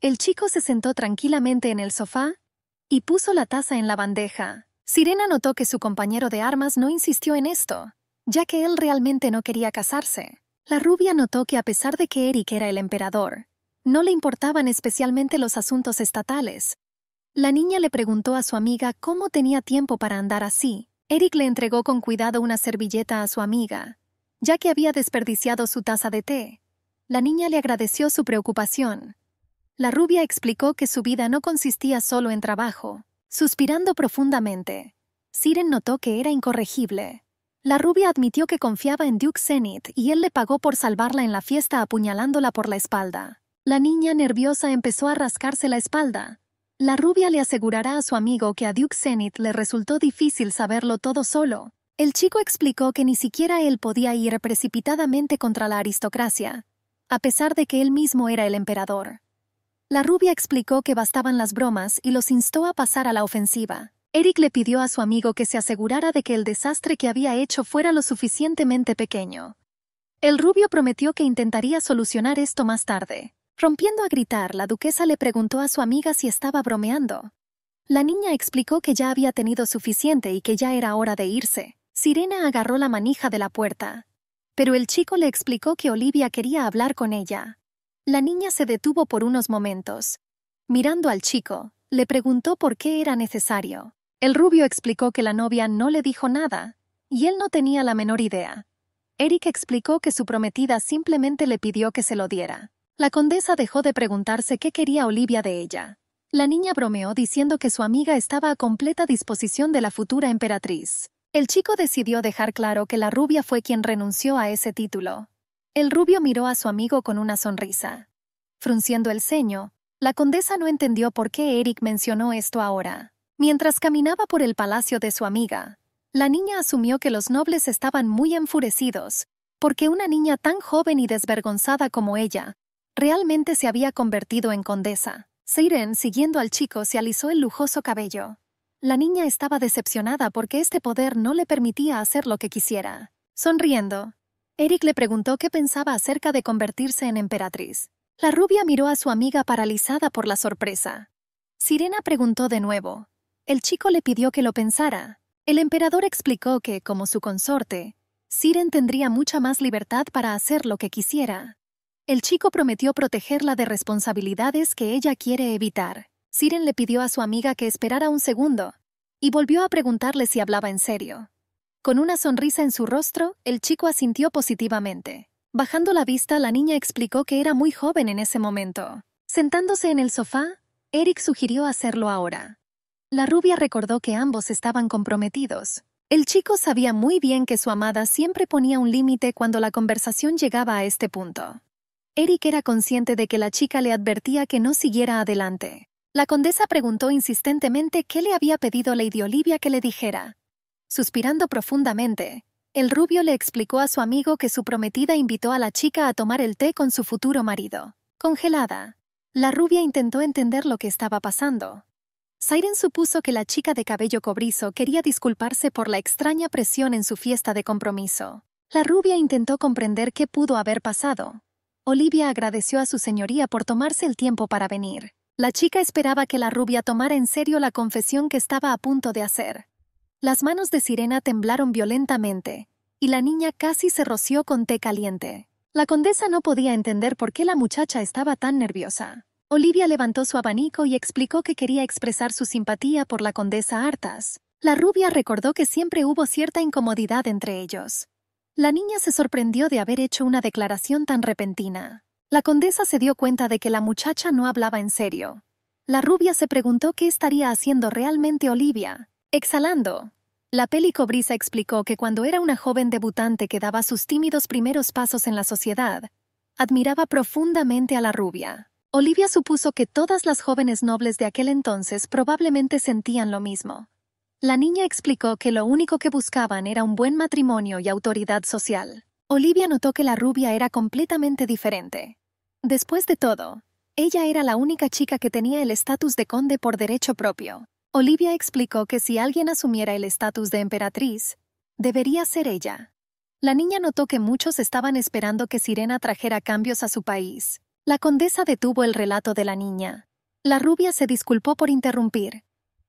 El chico se sentó tranquilamente en el sofá y puso la taza en la bandeja. Sirena notó que su compañero de armas no insistió en esto, ya que él realmente no quería casarse. La rubia notó que a pesar de que Eric era el emperador, no le importaban especialmente los asuntos estatales. La niña le preguntó a su amiga cómo tenía tiempo para andar así. Eric le entregó con cuidado una servilleta a su amiga, ya que había desperdiciado su taza de té. La niña le agradeció su preocupación. La rubia explicó que su vida no consistía solo en trabajo. Suspirando profundamente, Siren notó que era incorregible. La rubia admitió que confiaba en Duke Zenith y él le pagó por salvarla en la fiesta apuñalándola por la espalda. La niña nerviosa empezó a rascarse la espalda. La rubia le asegurará a su amigo que a Duke Zenith le resultó difícil saberlo todo solo. El chico explicó que ni siquiera él podía ir precipitadamente contra la aristocracia, a pesar de que él mismo era el emperador. La rubia explicó que bastaban las bromas y los instó a pasar a la ofensiva. Eric le pidió a su amigo que se asegurara de que el desastre que había hecho fuera lo suficientemente pequeño. El rubio prometió que intentaría solucionar esto más tarde. Rompiendo a gritar, la duquesa le preguntó a su amiga si estaba bromeando. La niña explicó que ya había tenido suficiente y que ya era hora de irse. Sirena agarró la manija de la puerta. Pero el chico le explicó que Olivia quería hablar con ella. La niña se detuvo por unos momentos. Mirando al chico, le preguntó por qué era necesario. El rubio explicó que la novia no le dijo nada, y él no tenía la menor idea. Eric explicó que su prometida simplemente le pidió que se lo diera. La condesa dejó de preguntarse qué quería Olivia de ella. La niña bromeó diciendo que su amiga estaba a completa disposición de la futura emperatriz. El chico decidió dejar claro que la rubia fue quien renunció a ese título. El rubio miró a su amigo con una sonrisa. Frunciendo el ceño, la condesa no entendió por qué Eric mencionó esto ahora. Mientras caminaba por el palacio de su amiga, la niña asumió que los nobles estaban muy enfurecidos, porque una niña tan joven y desvergonzada como ella, realmente se había convertido en condesa. Siren, siguiendo al chico, se alisó el lujoso cabello. La niña estaba decepcionada porque este poder no le permitía hacer lo que quisiera. Sonriendo, Eric le preguntó qué pensaba acerca de convertirse en emperatriz. La rubia miró a su amiga paralizada por la sorpresa. Sirena preguntó de nuevo, el chico le pidió que lo pensara. El emperador explicó que, como su consorte, Siren tendría mucha más libertad para hacer lo que quisiera. El chico prometió protegerla de responsabilidades que ella quiere evitar. Siren le pidió a su amiga que esperara un segundo, y volvió a preguntarle si hablaba en serio. Con una sonrisa en su rostro, el chico asintió positivamente. Bajando la vista, la niña explicó que era muy joven en ese momento. Sentándose en el sofá, Eric sugirió hacerlo ahora. La rubia recordó que ambos estaban comprometidos. El chico sabía muy bien que su amada siempre ponía un límite cuando la conversación llegaba a este punto. Eric era consciente de que la chica le advertía que no siguiera adelante. La condesa preguntó insistentemente qué le había pedido Lady Olivia que le dijera. Suspirando profundamente, el rubio le explicó a su amigo que su prometida invitó a la chica a tomar el té con su futuro marido. Congelada, la rubia intentó entender lo que estaba pasando. Siren supuso que la chica de cabello cobrizo quería disculparse por la extraña presión en su fiesta de compromiso. La rubia intentó comprender qué pudo haber pasado. Olivia agradeció a su señoría por tomarse el tiempo para venir. La chica esperaba que la rubia tomara en serio la confesión que estaba a punto de hacer. Las manos de Sirena temblaron violentamente, y la niña casi se roció con té caliente. La condesa no podía entender por qué la muchacha estaba tan nerviosa. Olivia levantó su abanico y explicó que quería expresar su simpatía por la condesa Artas. La rubia recordó que siempre hubo cierta incomodidad entre ellos. La niña se sorprendió de haber hecho una declaración tan repentina. La condesa se dio cuenta de que la muchacha no hablaba en serio. La rubia se preguntó qué estaría haciendo realmente Olivia. Exhalando. La cobrisa explicó que cuando era una joven debutante que daba sus tímidos primeros pasos en la sociedad, admiraba profundamente a la rubia. Olivia supuso que todas las jóvenes nobles de aquel entonces probablemente sentían lo mismo. La niña explicó que lo único que buscaban era un buen matrimonio y autoridad social. Olivia notó que la rubia era completamente diferente. Después de todo, ella era la única chica que tenía el estatus de conde por derecho propio. Olivia explicó que si alguien asumiera el estatus de emperatriz, debería ser ella. La niña notó que muchos estaban esperando que Sirena trajera cambios a su país, la condesa detuvo el relato de la niña. La rubia se disculpó por interrumpir.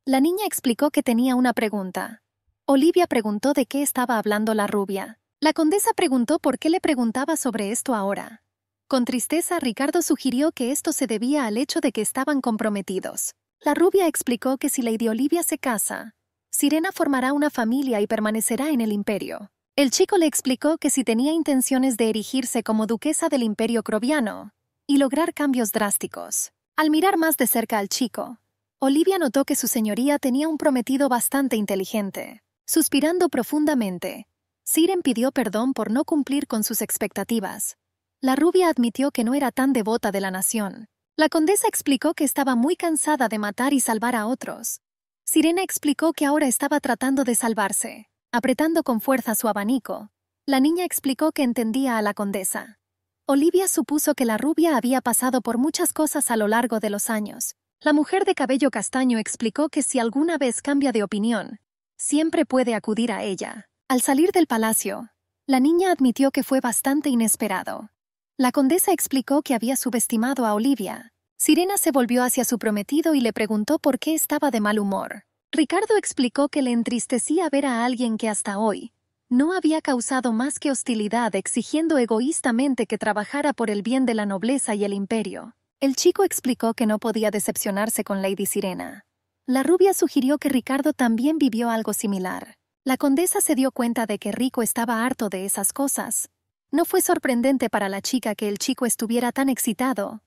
La niña explicó que tenía una pregunta. Olivia preguntó de qué estaba hablando la rubia. La condesa preguntó por qué le preguntaba sobre esto ahora. Con tristeza, Ricardo sugirió que esto se debía al hecho de que estaban comprometidos. La rubia explicó que si Lady Olivia se casa, Sirena formará una familia y permanecerá en el imperio. El chico le explicó que si tenía intenciones de erigirse como duquesa del imperio croviano, y lograr cambios drásticos. Al mirar más de cerca al chico, Olivia notó que su señoría tenía un prometido bastante inteligente. Suspirando profundamente, Siren pidió perdón por no cumplir con sus expectativas. La rubia admitió que no era tan devota de la nación. La condesa explicó que estaba muy cansada de matar y salvar a otros. Sirena explicó que ahora estaba tratando de salvarse. Apretando con fuerza su abanico, la niña explicó que entendía a la condesa. Olivia supuso que la rubia había pasado por muchas cosas a lo largo de los años. La mujer de cabello castaño explicó que si alguna vez cambia de opinión, siempre puede acudir a ella. Al salir del palacio, la niña admitió que fue bastante inesperado. La condesa explicó que había subestimado a Olivia. Sirena se volvió hacia su prometido y le preguntó por qué estaba de mal humor. Ricardo explicó que le entristecía ver a alguien que hasta hoy no había causado más que hostilidad exigiendo egoístamente que trabajara por el bien de la nobleza y el imperio. El chico explicó que no podía decepcionarse con Lady Sirena. La rubia sugirió que Ricardo también vivió algo similar. La condesa se dio cuenta de que Rico estaba harto de esas cosas. No fue sorprendente para la chica que el chico estuviera tan excitado.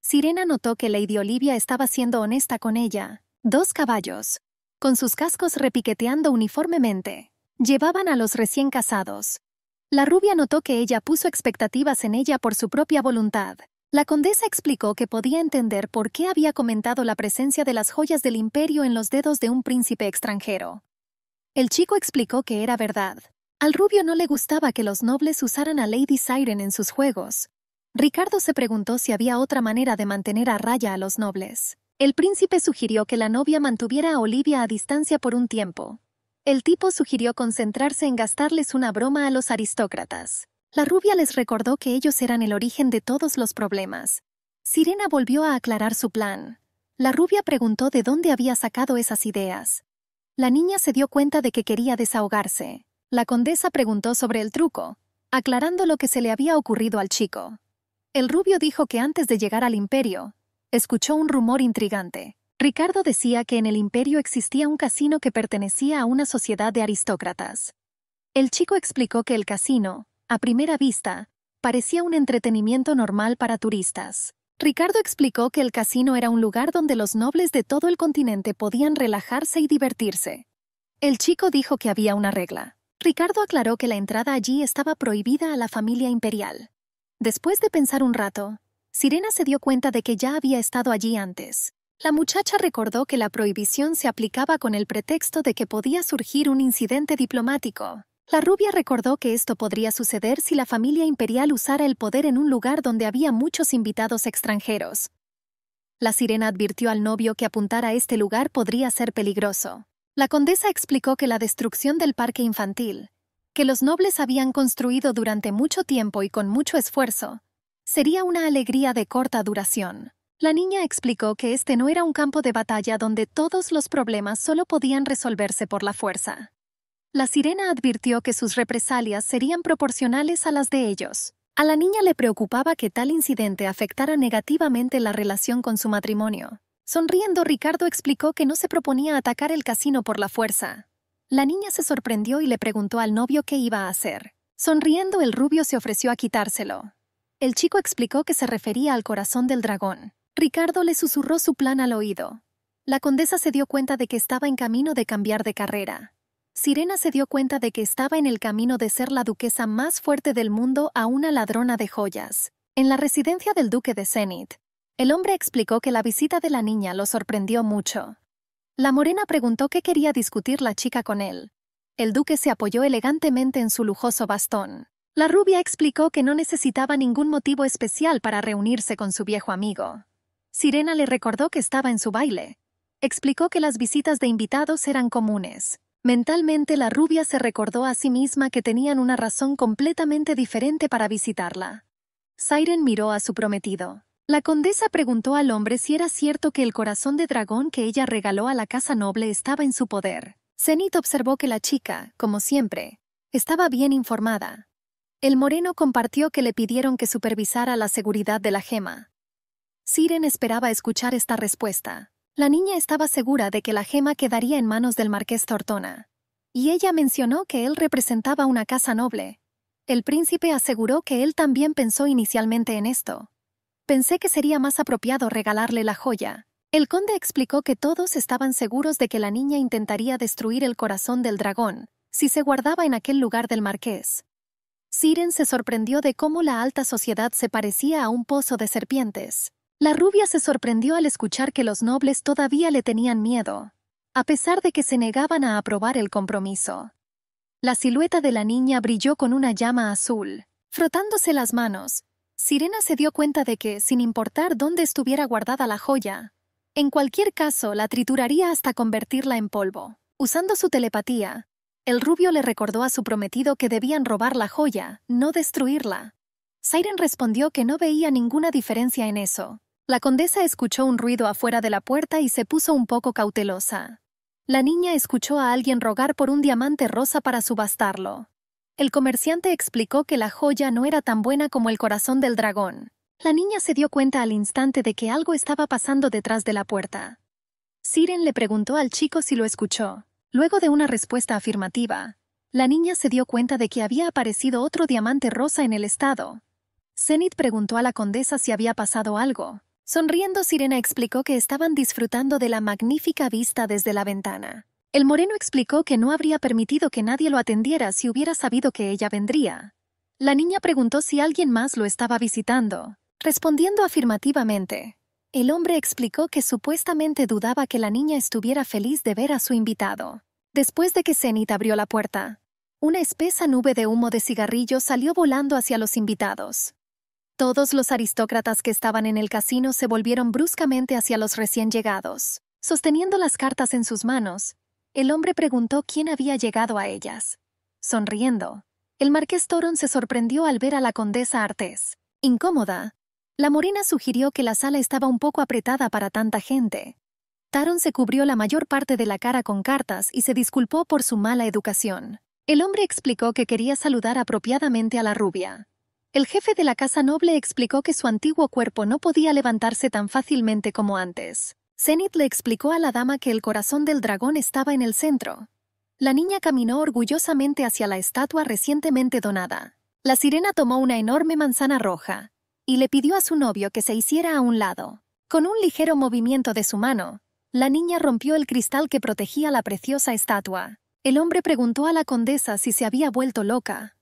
Sirena notó que Lady Olivia estaba siendo honesta con ella. Dos caballos, con sus cascos repiqueteando uniformemente, Llevaban a los recién casados. La rubia notó que ella puso expectativas en ella por su propia voluntad. La condesa explicó que podía entender por qué había comentado la presencia de las joyas del imperio en los dedos de un príncipe extranjero. El chico explicó que era verdad. Al rubio no le gustaba que los nobles usaran a Lady Siren en sus juegos. Ricardo se preguntó si había otra manera de mantener a raya a los nobles. El príncipe sugirió que la novia mantuviera a Olivia a distancia por un tiempo, el tipo sugirió concentrarse en gastarles una broma a los aristócratas. La rubia les recordó que ellos eran el origen de todos los problemas. Sirena volvió a aclarar su plan. La rubia preguntó de dónde había sacado esas ideas. La niña se dio cuenta de que quería desahogarse. La condesa preguntó sobre el truco, aclarando lo que se le había ocurrido al chico. El rubio dijo que antes de llegar al imperio, escuchó un rumor intrigante. Ricardo decía que en el imperio existía un casino que pertenecía a una sociedad de aristócratas. El chico explicó que el casino, a primera vista, parecía un entretenimiento normal para turistas. Ricardo explicó que el casino era un lugar donde los nobles de todo el continente podían relajarse y divertirse. El chico dijo que había una regla. Ricardo aclaró que la entrada allí estaba prohibida a la familia imperial. Después de pensar un rato, Sirena se dio cuenta de que ya había estado allí antes. La muchacha recordó que la prohibición se aplicaba con el pretexto de que podía surgir un incidente diplomático. La rubia recordó que esto podría suceder si la familia imperial usara el poder en un lugar donde había muchos invitados extranjeros. La sirena advirtió al novio que apuntar a este lugar podría ser peligroso. La condesa explicó que la destrucción del parque infantil, que los nobles habían construido durante mucho tiempo y con mucho esfuerzo, sería una alegría de corta duración. La niña explicó que este no era un campo de batalla donde todos los problemas solo podían resolverse por la fuerza. La sirena advirtió que sus represalias serían proporcionales a las de ellos. A la niña le preocupaba que tal incidente afectara negativamente la relación con su matrimonio. Sonriendo, Ricardo explicó que no se proponía atacar el casino por la fuerza. La niña se sorprendió y le preguntó al novio qué iba a hacer. Sonriendo, el rubio se ofreció a quitárselo. El chico explicó que se refería al corazón del dragón. Ricardo le susurró su plan al oído. La condesa se dio cuenta de que estaba en camino de cambiar de carrera. Sirena se dio cuenta de que estaba en el camino de ser la duquesa más fuerte del mundo a una ladrona de joyas. En la residencia del duque de Zenith, el hombre explicó que la visita de la niña lo sorprendió mucho. La morena preguntó qué quería discutir la chica con él. El duque se apoyó elegantemente en su lujoso bastón. La rubia explicó que no necesitaba ningún motivo especial para reunirse con su viejo amigo. Sirena le recordó que estaba en su baile. Explicó que las visitas de invitados eran comunes. Mentalmente la rubia se recordó a sí misma que tenían una razón completamente diferente para visitarla. Siren miró a su prometido. La condesa preguntó al hombre si era cierto que el corazón de dragón que ella regaló a la casa noble estaba en su poder. Zenith observó que la chica, como siempre, estaba bien informada. El moreno compartió que le pidieron que supervisara la seguridad de la gema. Siren esperaba escuchar esta respuesta. La niña estaba segura de que la gema quedaría en manos del marqués Tortona, y ella mencionó que él representaba una casa noble. El príncipe aseguró que él también pensó inicialmente en esto. Pensé que sería más apropiado regalarle la joya. El conde explicó que todos estaban seguros de que la niña intentaría destruir el corazón del dragón, si se guardaba en aquel lugar del marqués. Siren se sorprendió de cómo la alta sociedad se parecía a un pozo de serpientes. La rubia se sorprendió al escuchar que los nobles todavía le tenían miedo, a pesar de que se negaban a aprobar el compromiso. La silueta de la niña brilló con una llama azul. Frotándose las manos, Sirena se dio cuenta de que, sin importar dónde estuviera guardada la joya, en cualquier caso la trituraría hasta convertirla en polvo. Usando su telepatía, el rubio le recordó a su prometido que debían robar la joya, no destruirla. Siren respondió que no veía ninguna diferencia en eso, la condesa escuchó un ruido afuera de la puerta y se puso un poco cautelosa. La niña escuchó a alguien rogar por un diamante rosa para subastarlo. El comerciante explicó que la joya no era tan buena como el corazón del dragón. La niña se dio cuenta al instante de que algo estaba pasando detrás de la puerta. Siren le preguntó al chico si lo escuchó. Luego de una respuesta afirmativa, la niña se dio cuenta de que había aparecido otro diamante rosa en el estado. Zenith preguntó a la condesa si había pasado algo, Sonriendo, Sirena explicó que estaban disfrutando de la magnífica vista desde la ventana. El moreno explicó que no habría permitido que nadie lo atendiera si hubiera sabido que ella vendría. La niña preguntó si alguien más lo estaba visitando. Respondiendo afirmativamente, el hombre explicó que supuestamente dudaba que la niña estuviera feliz de ver a su invitado. Después de que Zenith abrió la puerta, una espesa nube de humo de cigarrillo salió volando hacia los invitados. Todos los aristócratas que estaban en el casino se volvieron bruscamente hacia los recién llegados. Sosteniendo las cartas en sus manos, el hombre preguntó quién había llegado a ellas. Sonriendo, el marqués Toron se sorprendió al ver a la condesa Artés. Incómoda, la morena sugirió que la sala estaba un poco apretada para tanta gente. Taron se cubrió la mayor parte de la cara con cartas y se disculpó por su mala educación. El hombre explicó que quería saludar apropiadamente a la rubia, el jefe de la Casa Noble explicó que su antiguo cuerpo no podía levantarse tan fácilmente como antes. Zenith le explicó a la dama que el corazón del dragón estaba en el centro. La niña caminó orgullosamente hacia la estatua recientemente donada. La sirena tomó una enorme manzana roja y le pidió a su novio que se hiciera a un lado. Con un ligero movimiento de su mano, la niña rompió el cristal que protegía la preciosa estatua. El hombre preguntó a la condesa si se había vuelto loca,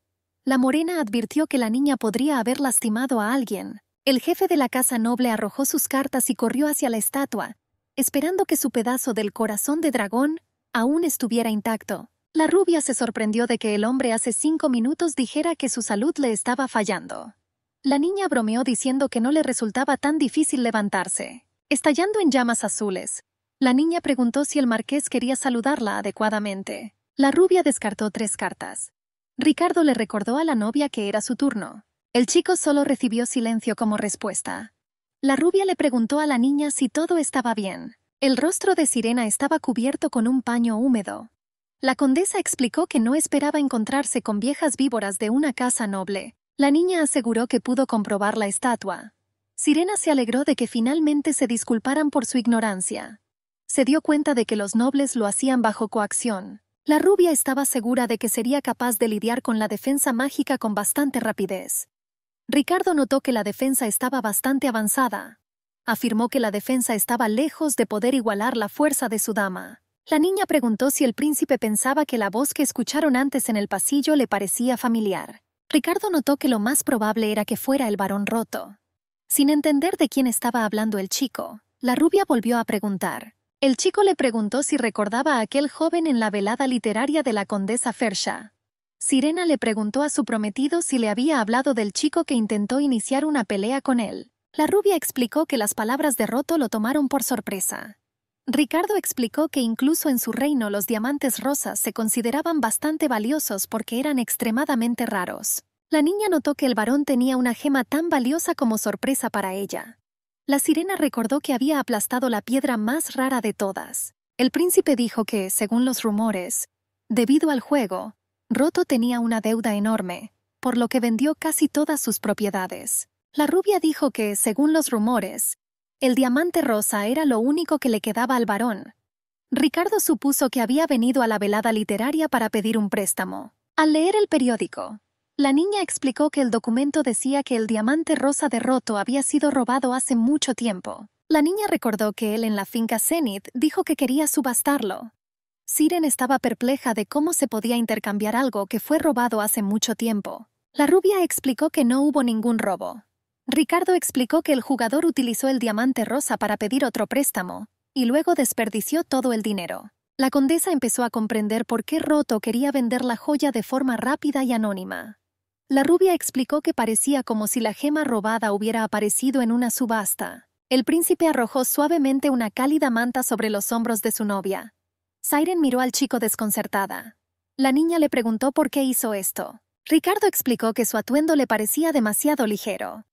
la morena advirtió que la niña podría haber lastimado a alguien. El jefe de la casa noble arrojó sus cartas y corrió hacia la estatua, esperando que su pedazo del corazón de dragón aún estuviera intacto. La rubia se sorprendió de que el hombre hace cinco minutos dijera que su salud le estaba fallando. La niña bromeó diciendo que no le resultaba tan difícil levantarse. Estallando en llamas azules, la niña preguntó si el marqués quería saludarla adecuadamente. La rubia descartó tres cartas. Ricardo le recordó a la novia que era su turno. El chico solo recibió silencio como respuesta. La rubia le preguntó a la niña si todo estaba bien. El rostro de Sirena estaba cubierto con un paño húmedo. La condesa explicó que no esperaba encontrarse con viejas víboras de una casa noble. La niña aseguró que pudo comprobar la estatua. Sirena se alegró de que finalmente se disculparan por su ignorancia. Se dio cuenta de que los nobles lo hacían bajo coacción. La rubia estaba segura de que sería capaz de lidiar con la defensa mágica con bastante rapidez. Ricardo notó que la defensa estaba bastante avanzada. Afirmó que la defensa estaba lejos de poder igualar la fuerza de su dama. La niña preguntó si el príncipe pensaba que la voz que escucharon antes en el pasillo le parecía familiar. Ricardo notó que lo más probable era que fuera el varón roto. Sin entender de quién estaba hablando el chico, la rubia volvió a preguntar. El chico le preguntó si recordaba a aquel joven en la velada literaria de la condesa Fersha. Sirena le preguntó a su prometido si le había hablado del chico que intentó iniciar una pelea con él. La rubia explicó que las palabras de Roto lo tomaron por sorpresa. Ricardo explicó que incluso en su reino los diamantes rosas se consideraban bastante valiosos porque eran extremadamente raros. La niña notó que el varón tenía una gema tan valiosa como sorpresa para ella. La sirena recordó que había aplastado la piedra más rara de todas. El príncipe dijo que, según los rumores, debido al juego, Roto tenía una deuda enorme, por lo que vendió casi todas sus propiedades. La rubia dijo que, según los rumores, el diamante rosa era lo único que le quedaba al varón. Ricardo supuso que había venido a la velada literaria para pedir un préstamo. Al leer el periódico, la niña explicó que el documento decía que el diamante rosa de Roto había sido robado hace mucho tiempo. La niña recordó que él en la finca Zenith dijo que quería subastarlo. Siren estaba perpleja de cómo se podía intercambiar algo que fue robado hace mucho tiempo. La rubia explicó que no hubo ningún robo. Ricardo explicó que el jugador utilizó el diamante rosa para pedir otro préstamo, y luego desperdició todo el dinero. La condesa empezó a comprender por qué Roto quería vender la joya de forma rápida y anónima. La rubia explicó que parecía como si la gema robada hubiera aparecido en una subasta. El príncipe arrojó suavemente una cálida manta sobre los hombros de su novia. Siren miró al chico desconcertada. La niña le preguntó por qué hizo esto. Ricardo explicó que su atuendo le parecía demasiado ligero.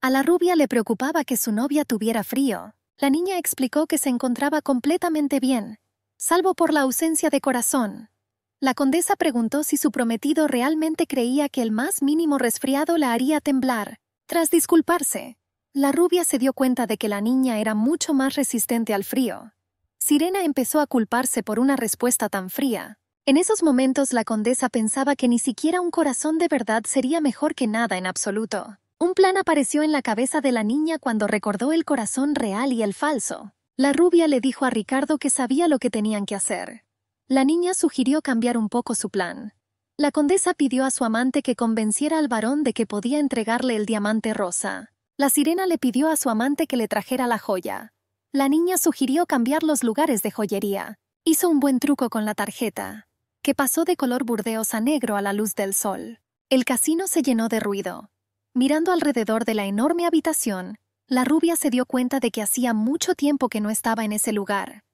A la rubia le preocupaba que su novia tuviera frío. La niña explicó que se encontraba completamente bien, salvo por la ausencia de corazón. La condesa preguntó si su prometido realmente creía que el más mínimo resfriado la haría temblar. Tras disculparse, la rubia se dio cuenta de que la niña era mucho más resistente al frío. Sirena empezó a culparse por una respuesta tan fría. En esos momentos la condesa pensaba que ni siquiera un corazón de verdad sería mejor que nada en absoluto. Un plan apareció en la cabeza de la niña cuando recordó el corazón real y el falso. La rubia le dijo a Ricardo que sabía lo que tenían que hacer. La niña sugirió cambiar un poco su plan. La condesa pidió a su amante que convenciera al varón de que podía entregarle el diamante rosa. La sirena le pidió a su amante que le trajera la joya. La niña sugirió cambiar los lugares de joyería. Hizo un buen truco con la tarjeta, que pasó de color burdeos a negro a la luz del sol. El casino se llenó de ruido. Mirando alrededor de la enorme habitación, la rubia se dio cuenta de que hacía mucho tiempo que no estaba en ese lugar.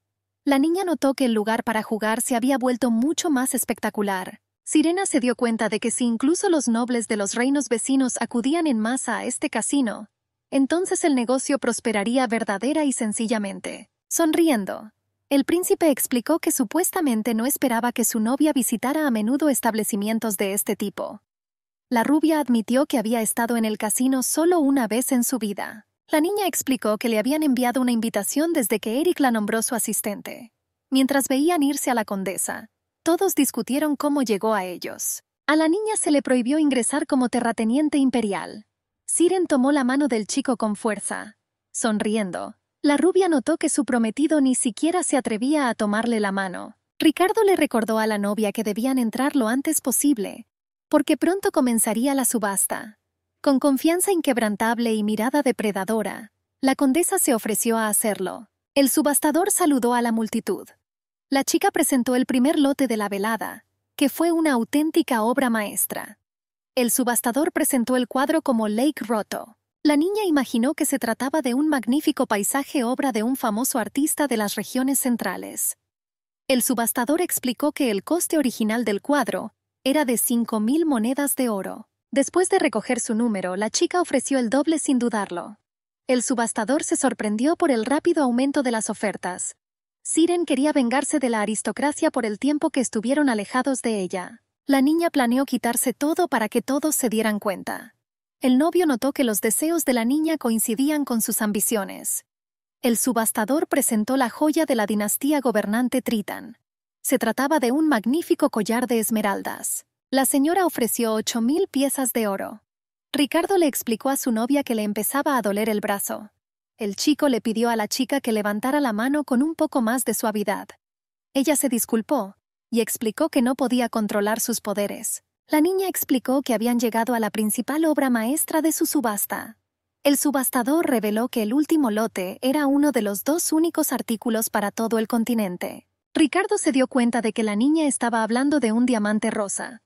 La niña notó que el lugar para jugar se había vuelto mucho más espectacular. Sirena se dio cuenta de que si incluso los nobles de los reinos vecinos acudían en masa a este casino, entonces el negocio prosperaría verdadera y sencillamente. Sonriendo, el príncipe explicó que supuestamente no esperaba que su novia visitara a menudo establecimientos de este tipo. La rubia admitió que había estado en el casino solo una vez en su vida. La niña explicó que le habían enviado una invitación desde que Eric la nombró su asistente. Mientras veían irse a la condesa, todos discutieron cómo llegó a ellos. A la niña se le prohibió ingresar como terrateniente imperial. Siren tomó la mano del chico con fuerza. Sonriendo, la rubia notó que su prometido ni siquiera se atrevía a tomarle la mano. Ricardo le recordó a la novia que debían entrar lo antes posible, porque pronto comenzaría la subasta. Con confianza inquebrantable y mirada depredadora, la condesa se ofreció a hacerlo. El subastador saludó a la multitud. La chica presentó el primer lote de la velada, que fue una auténtica obra maestra. El subastador presentó el cuadro como Lake Roto. La niña imaginó que se trataba de un magnífico paisaje obra de un famoso artista de las regiones centrales. El subastador explicó que el coste original del cuadro era de 5.000 monedas de oro. Después de recoger su número, la chica ofreció el doble sin dudarlo. El subastador se sorprendió por el rápido aumento de las ofertas. Siren quería vengarse de la aristocracia por el tiempo que estuvieron alejados de ella. La niña planeó quitarse todo para que todos se dieran cuenta. El novio notó que los deseos de la niña coincidían con sus ambiciones. El subastador presentó la joya de la dinastía gobernante Tritan. Se trataba de un magnífico collar de esmeraldas. La señora ofreció 8,000 piezas de oro. Ricardo le explicó a su novia que le empezaba a doler el brazo. El chico le pidió a la chica que levantara la mano con un poco más de suavidad. Ella se disculpó y explicó que no podía controlar sus poderes. La niña explicó que habían llegado a la principal obra maestra de su subasta. El subastador reveló que el último lote era uno de los dos únicos artículos para todo el continente. Ricardo se dio cuenta de que la niña estaba hablando de un diamante rosa.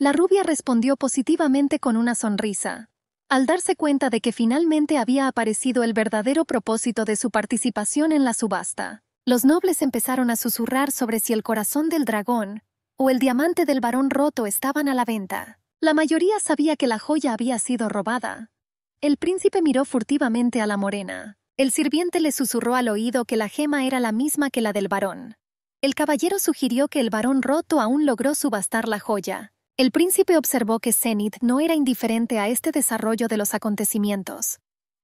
La rubia respondió positivamente con una sonrisa. Al darse cuenta de que finalmente había aparecido el verdadero propósito de su participación en la subasta, los nobles empezaron a susurrar sobre si el corazón del dragón o el diamante del varón roto estaban a la venta. La mayoría sabía que la joya había sido robada. El príncipe miró furtivamente a la morena. El sirviente le susurró al oído que la gema era la misma que la del varón. El caballero sugirió que el varón roto aún logró subastar la joya, el príncipe observó que Zenith no era indiferente a este desarrollo de los acontecimientos.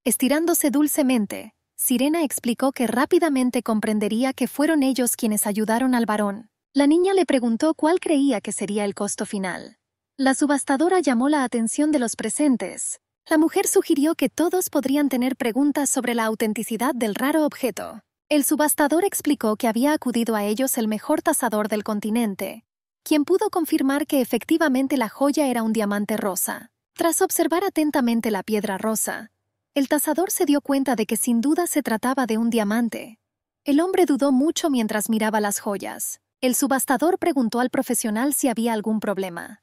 Estirándose dulcemente, Sirena explicó que rápidamente comprendería que fueron ellos quienes ayudaron al varón. La niña le preguntó cuál creía que sería el costo final. La subastadora llamó la atención de los presentes. La mujer sugirió que todos podrían tener preguntas sobre la autenticidad del raro objeto. El subastador explicó que había acudido a ellos el mejor tasador del continente, quien pudo confirmar que efectivamente la joya era un diamante rosa. Tras observar atentamente la piedra rosa, el tasador se dio cuenta de que sin duda se trataba de un diamante. El hombre dudó mucho mientras miraba las joyas. El subastador preguntó al profesional si había algún problema.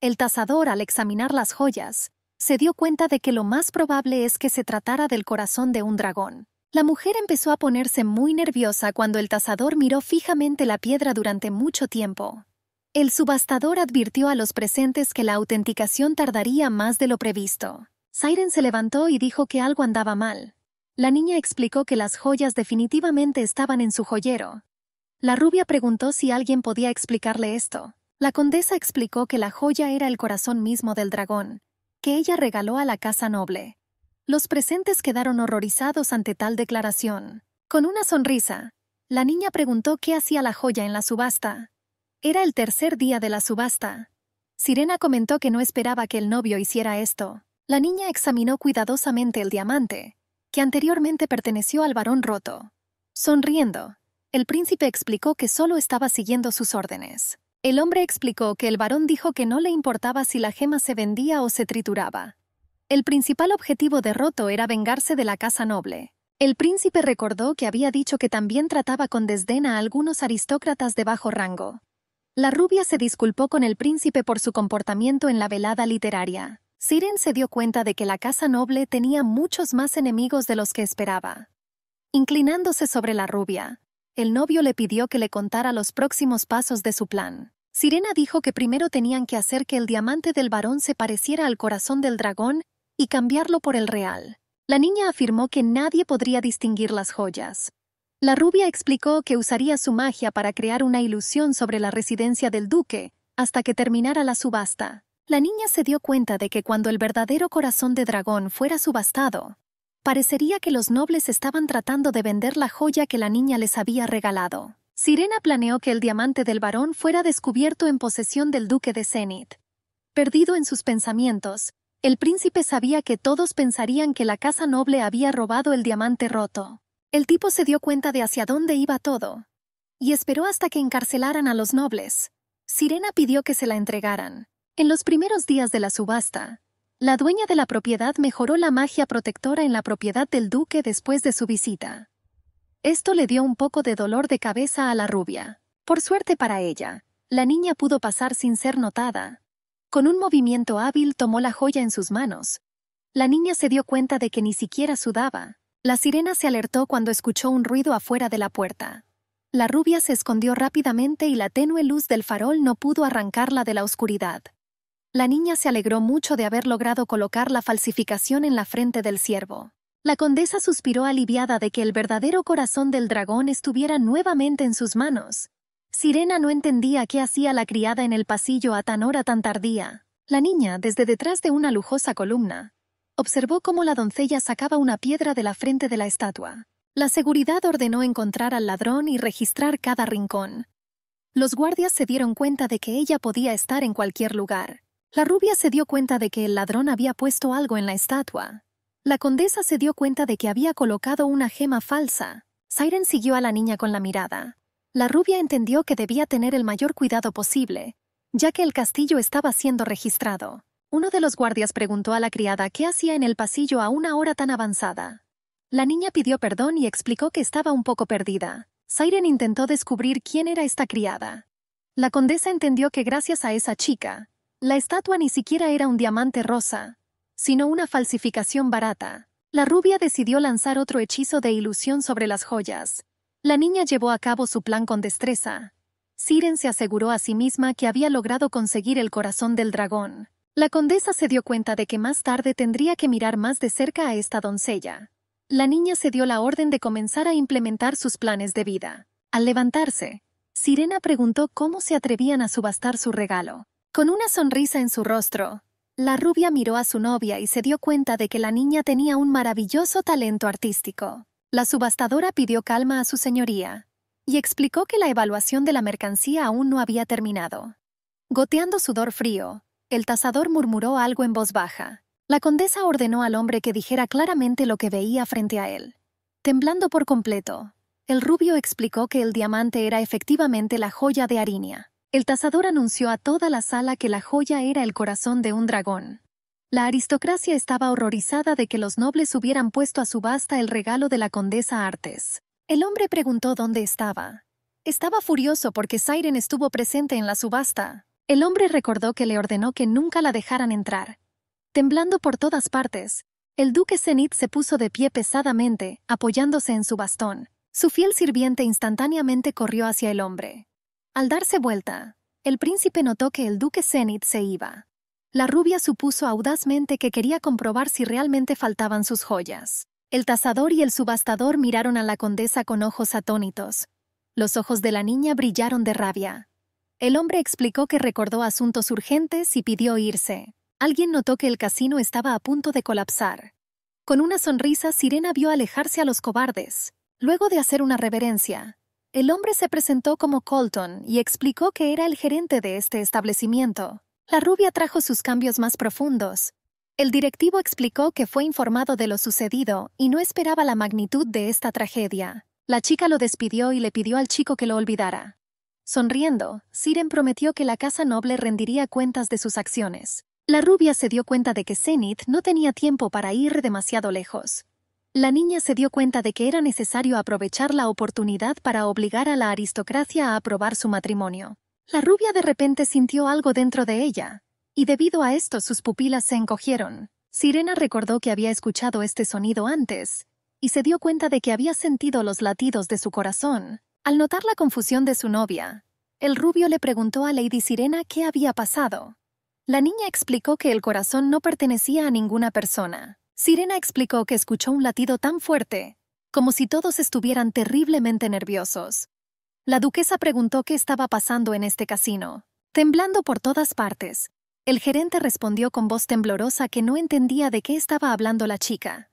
El tasador, al examinar las joyas, se dio cuenta de que lo más probable es que se tratara del corazón de un dragón. La mujer empezó a ponerse muy nerviosa cuando el tasador miró fijamente la piedra durante mucho tiempo. El subastador advirtió a los presentes que la autenticación tardaría más de lo previsto. Siren se levantó y dijo que algo andaba mal. La niña explicó que las joyas definitivamente estaban en su joyero. La rubia preguntó si alguien podía explicarle esto. La condesa explicó que la joya era el corazón mismo del dragón, que ella regaló a la casa noble. Los presentes quedaron horrorizados ante tal declaración. Con una sonrisa, la niña preguntó qué hacía la joya en la subasta. Era el tercer día de la subasta. Sirena comentó que no esperaba que el novio hiciera esto. La niña examinó cuidadosamente el diamante, que anteriormente perteneció al varón roto. Sonriendo, el príncipe explicó que solo estaba siguiendo sus órdenes. El hombre explicó que el varón dijo que no le importaba si la gema se vendía o se trituraba. El principal objetivo de Roto era vengarse de la casa noble. El príncipe recordó que había dicho que también trataba con desdén a algunos aristócratas de bajo rango. La rubia se disculpó con el príncipe por su comportamiento en la velada literaria. Siren se dio cuenta de que la casa noble tenía muchos más enemigos de los que esperaba. Inclinándose sobre la rubia, el novio le pidió que le contara los próximos pasos de su plan. Sirena dijo que primero tenían que hacer que el diamante del varón se pareciera al corazón del dragón y cambiarlo por el real. La niña afirmó que nadie podría distinguir las joyas, la rubia explicó que usaría su magia para crear una ilusión sobre la residencia del duque hasta que terminara la subasta. La niña se dio cuenta de que cuando el verdadero corazón de dragón fuera subastado, parecería que los nobles estaban tratando de vender la joya que la niña les había regalado. Sirena planeó que el diamante del varón fuera descubierto en posesión del duque de Zenith. Perdido en sus pensamientos, el príncipe sabía que todos pensarían que la casa noble había robado el diamante roto. El tipo se dio cuenta de hacia dónde iba todo, y esperó hasta que encarcelaran a los nobles. Sirena pidió que se la entregaran. En los primeros días de la subasta, la dueña de la propiedad mejoró la magia protectora en la propiedad del duque después de su visita. Esto le dio un poco de dolor de cabeza a la rubia. Por suerte para ella, la niña pudo pasar sin ser notada. Con un movimiento hábil tomó la joya en sus manos. La niña se dio cuenta de que ni siquiera sudaba. La sirena se alertó cuando escuchó un ruido afuera de la puerta. La rubia se escondió rápidamente y la tenue luz del farol no pudo arrancarla de la oscuridad. La niña se alegró mucho de haber logrado colocar la falsificación en la frente del siervo. La condesa suspiró aliviada de que el verdadero corazón del dragón estuviera nuevamente en sus manos. Sirena no entendía qué hacía la criada en el pasillo a tan hora tan tardía. La niña, desde detrás de una lujosa columna, observó cómo la doncella sacaba una piedra de la frente de la estatua. La seguridad ordenó encontrar al ladrón y registrar cada rincón. Los guardias se dieron cuenta de que ella podía estar en cualquier lugar. La rubia se dio cuenta de que el ladrón había puesto algo en la estatua. La condesa se dio cuenta de que había colocado una gema falsa. Siren siguió a la niña con la mirada. La rubia entendió que debía tener el mayor cuidado posible, ya que el castillo estaba siendo registrado. Uno de los guardias preguntó a la criada qué hacía en el pasillo a una hora tan avanzada. La niña pidió perdón y explicó que estaba un poco perdida. Siren intentó descubrir quién era esta criada. La condesa entendió que gracias a esa chica, la estatua ni siquiera era un diamante rosa, sino una falsificación barata. La rubia decidió lanzar otro hechizo de ilusión sobre las joyas. La niña llevó a cabo su plan con destreza. Siren se aseguró a sí misma que había logrado conseguir el corazón del dragón. La condesa se dio cuenta de que más tarde tendría que mirar más de cerca a esta doncella. La niña se dio la orden de comenzar a implementar sus planes de vida. Al levantarse, Sirena preguntó cómo se atrevían a subastar su regalo. Con una sonrisa en su rostro, la rubia miró a su novia y se dio cuenta de que la niña tenía un maravilloso talento artístico. La subastadora pidió calma a su señoría y explicó que la evaluación de la mercancía aún no había terminado. Goteando sudor frío, el tasador murmuró algo en voz baja. La condesa ordenó al hombre que dijera claramente lo que veía frente a él. Temblando por completo, el rubio explicó que el diamante era efectivamente la joya de Arinia. El tasador anunció a toda la sala que la joya era el corazón de un dragón. La aristocracia estaba horrorizada de que los nobles hubieran puesto a subasta el regalo de la condesa Artes. El hombre preguntó dónde estaba. Estaba furioso porque Siren estuvo presente en la subasta. El hombre recordó que le ordenó que nunca la dejaran entrar. Temblando por todas partes, el duque Zenith se puso de pie pesadamente, apoyándose en su bastón. Su fiel sirviente instantáneamente corrió hacia el hombre. Al darse vuelta, el príncipe notó que el duque Zenith se iba. La rubia supuso audazmente que quería comprobar si realmente faltaban sus joyas. El tasador y el subastador miraron a la condesa con ojos atónitos. Los ojos de la niña brillaron de rabia. El hombre explicó que recordó asuntos urgentes y pidió irse. Alguien notó que el casino estaba a punto de colapsar. Con una sonrisa, Sirena vio alejarse a los cobardes. Luego de hacer una reverencia, el hombre se presentó como Colton y explicó que era el gerente de este establecimiento. La rubia trajo sus cambios más profundos. El directivo explicó que fue informado de lo sucedido y no esperaba la magnitud de esta tragedia. La chica lo despidió y le pidió al chico que lo olvidara. Sonriendo, Siren prometió que la casa noble rendiría cuentas de sus acciones. La rubia se dio cuenta de que Zenith no tenía tiempo para ir demasiado lejos. La niña se dio cuenta de que era necesario aprovechar la oportunidad para obligar a la aristocracia a aprobar su matrimonio. La rubia de repente sintió algo dentro de ella, y debido a esto sus pupilas se encogieron. Sirena recordó que había escuchado este sonido antes, y se dio cuenta de que había sentido los latidos de su corazón, al notar la confusión de su novia, el rubio le preguntó a Lady Sirena qué había pasado. La niña explicó que el corazón no pertenecía a ninguna persona. Sirena explicó que escuchó un latido tan fuerte, como si todos estuvieran terriblemente nerviosos. La duquesa preguntó qué estaba pasando en este casino. Temblando por todas partes, el gerente respondió con voz temblorosa que no entendía de qué estaba hablando la chica.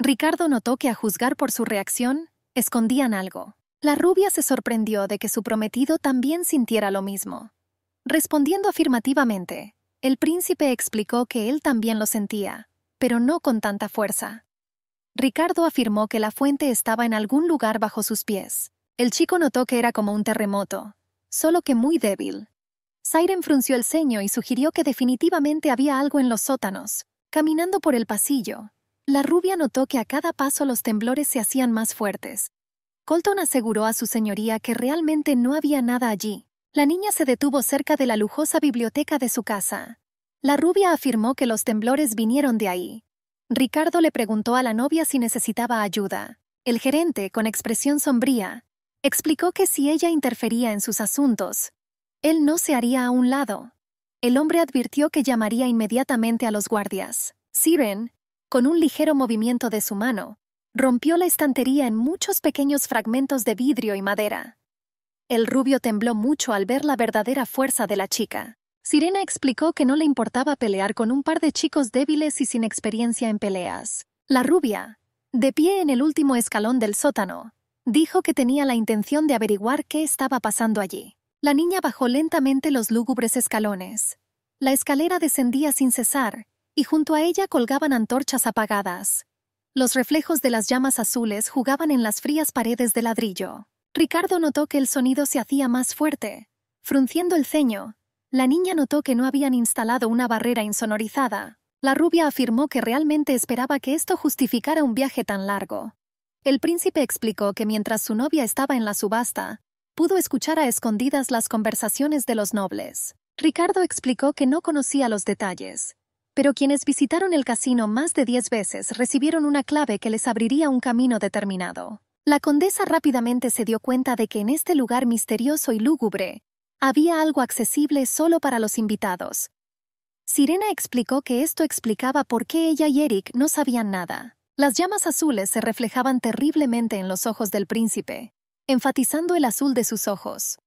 Ricardo notó que a juzgar por su reacción, escondían algo. La rubia se sorprendió de que su prometido también sintiera lo mismo. Respondiendo afirmativamente, el príncipe explicó que él también lo sentía, pero no con tanta fuerza. Ricardo afirmó que la fuente estaba en algún lugar bajo sus pies. El chico notó que era como un terremoto, solo que muy débil. Siren frunció el ceño y sugirió que definitivamente había algo en los sótanos. Caminando por el pasillo, la rubia notó que a cada paso los temblores se hacían más fuertes, Colton aseguró a su señoría que realmente no había nada allí. La niña se detuvo cerca de la lujosa biblioteca de su casa. La rubia afirmó que los temblores vinieron de ahí. Ricardo le preguntó a la novia si necesitaba ayuda. El gerente, con expresión sombría, explicó que si ella interfería en sus asuntos, él no se haría a un lado. El hombre advirtió que llamaría inmediatamente a los guardias. Siren, con un ligero movimiento de su mano, rompió la estantería en muchos pequeños fragmentos de vidrio y madera. El rubio tembló mucho al ver la verdadera fuerza de la chica. Sirena explicó que no le importaba pelear con un par de chicos débiles y sin experiencia en peleas. La rubia, de pie en el último escalón del sótano, dijo que tenía la intención de averiguar qué estaba pasando allí. La niña bajó lentamente los lúgubres escalones. La escalera descendía sin cesar, y junto a ella colgaban antorchas apagadas. Los reflejos de las llamas azules jugaban en las frías paredes de ladrillo. Ricardo notó que el sonido se hacía más fuerte. Frunciendo el ceño, la niña notó que no habían instalado una barrera insonorizada. La rubia afirmó que realmente esperaba que esto justificara un viaje tan largo. El príncipe explicó que mientras su novia estaba en la subasta, pudo escuchar a escondidas las conversaciones de los nobles. Ricardo explicó que no conocía los detalles, pero quienes visitaron el casino más de 10 veces recibieron una clave que les abriría un camino determinado. La condesa rápidamente se dio cuenta de que en este lugar misterioso y lúgubre había algo accesible solo para los invitados. Sirena explicó que esto explicaba por qué ella y Eric no sabían nada. Las llamas azules se reflejaban terriblemente en los ojos del príncipe, enfatizando el azul de sus ojos.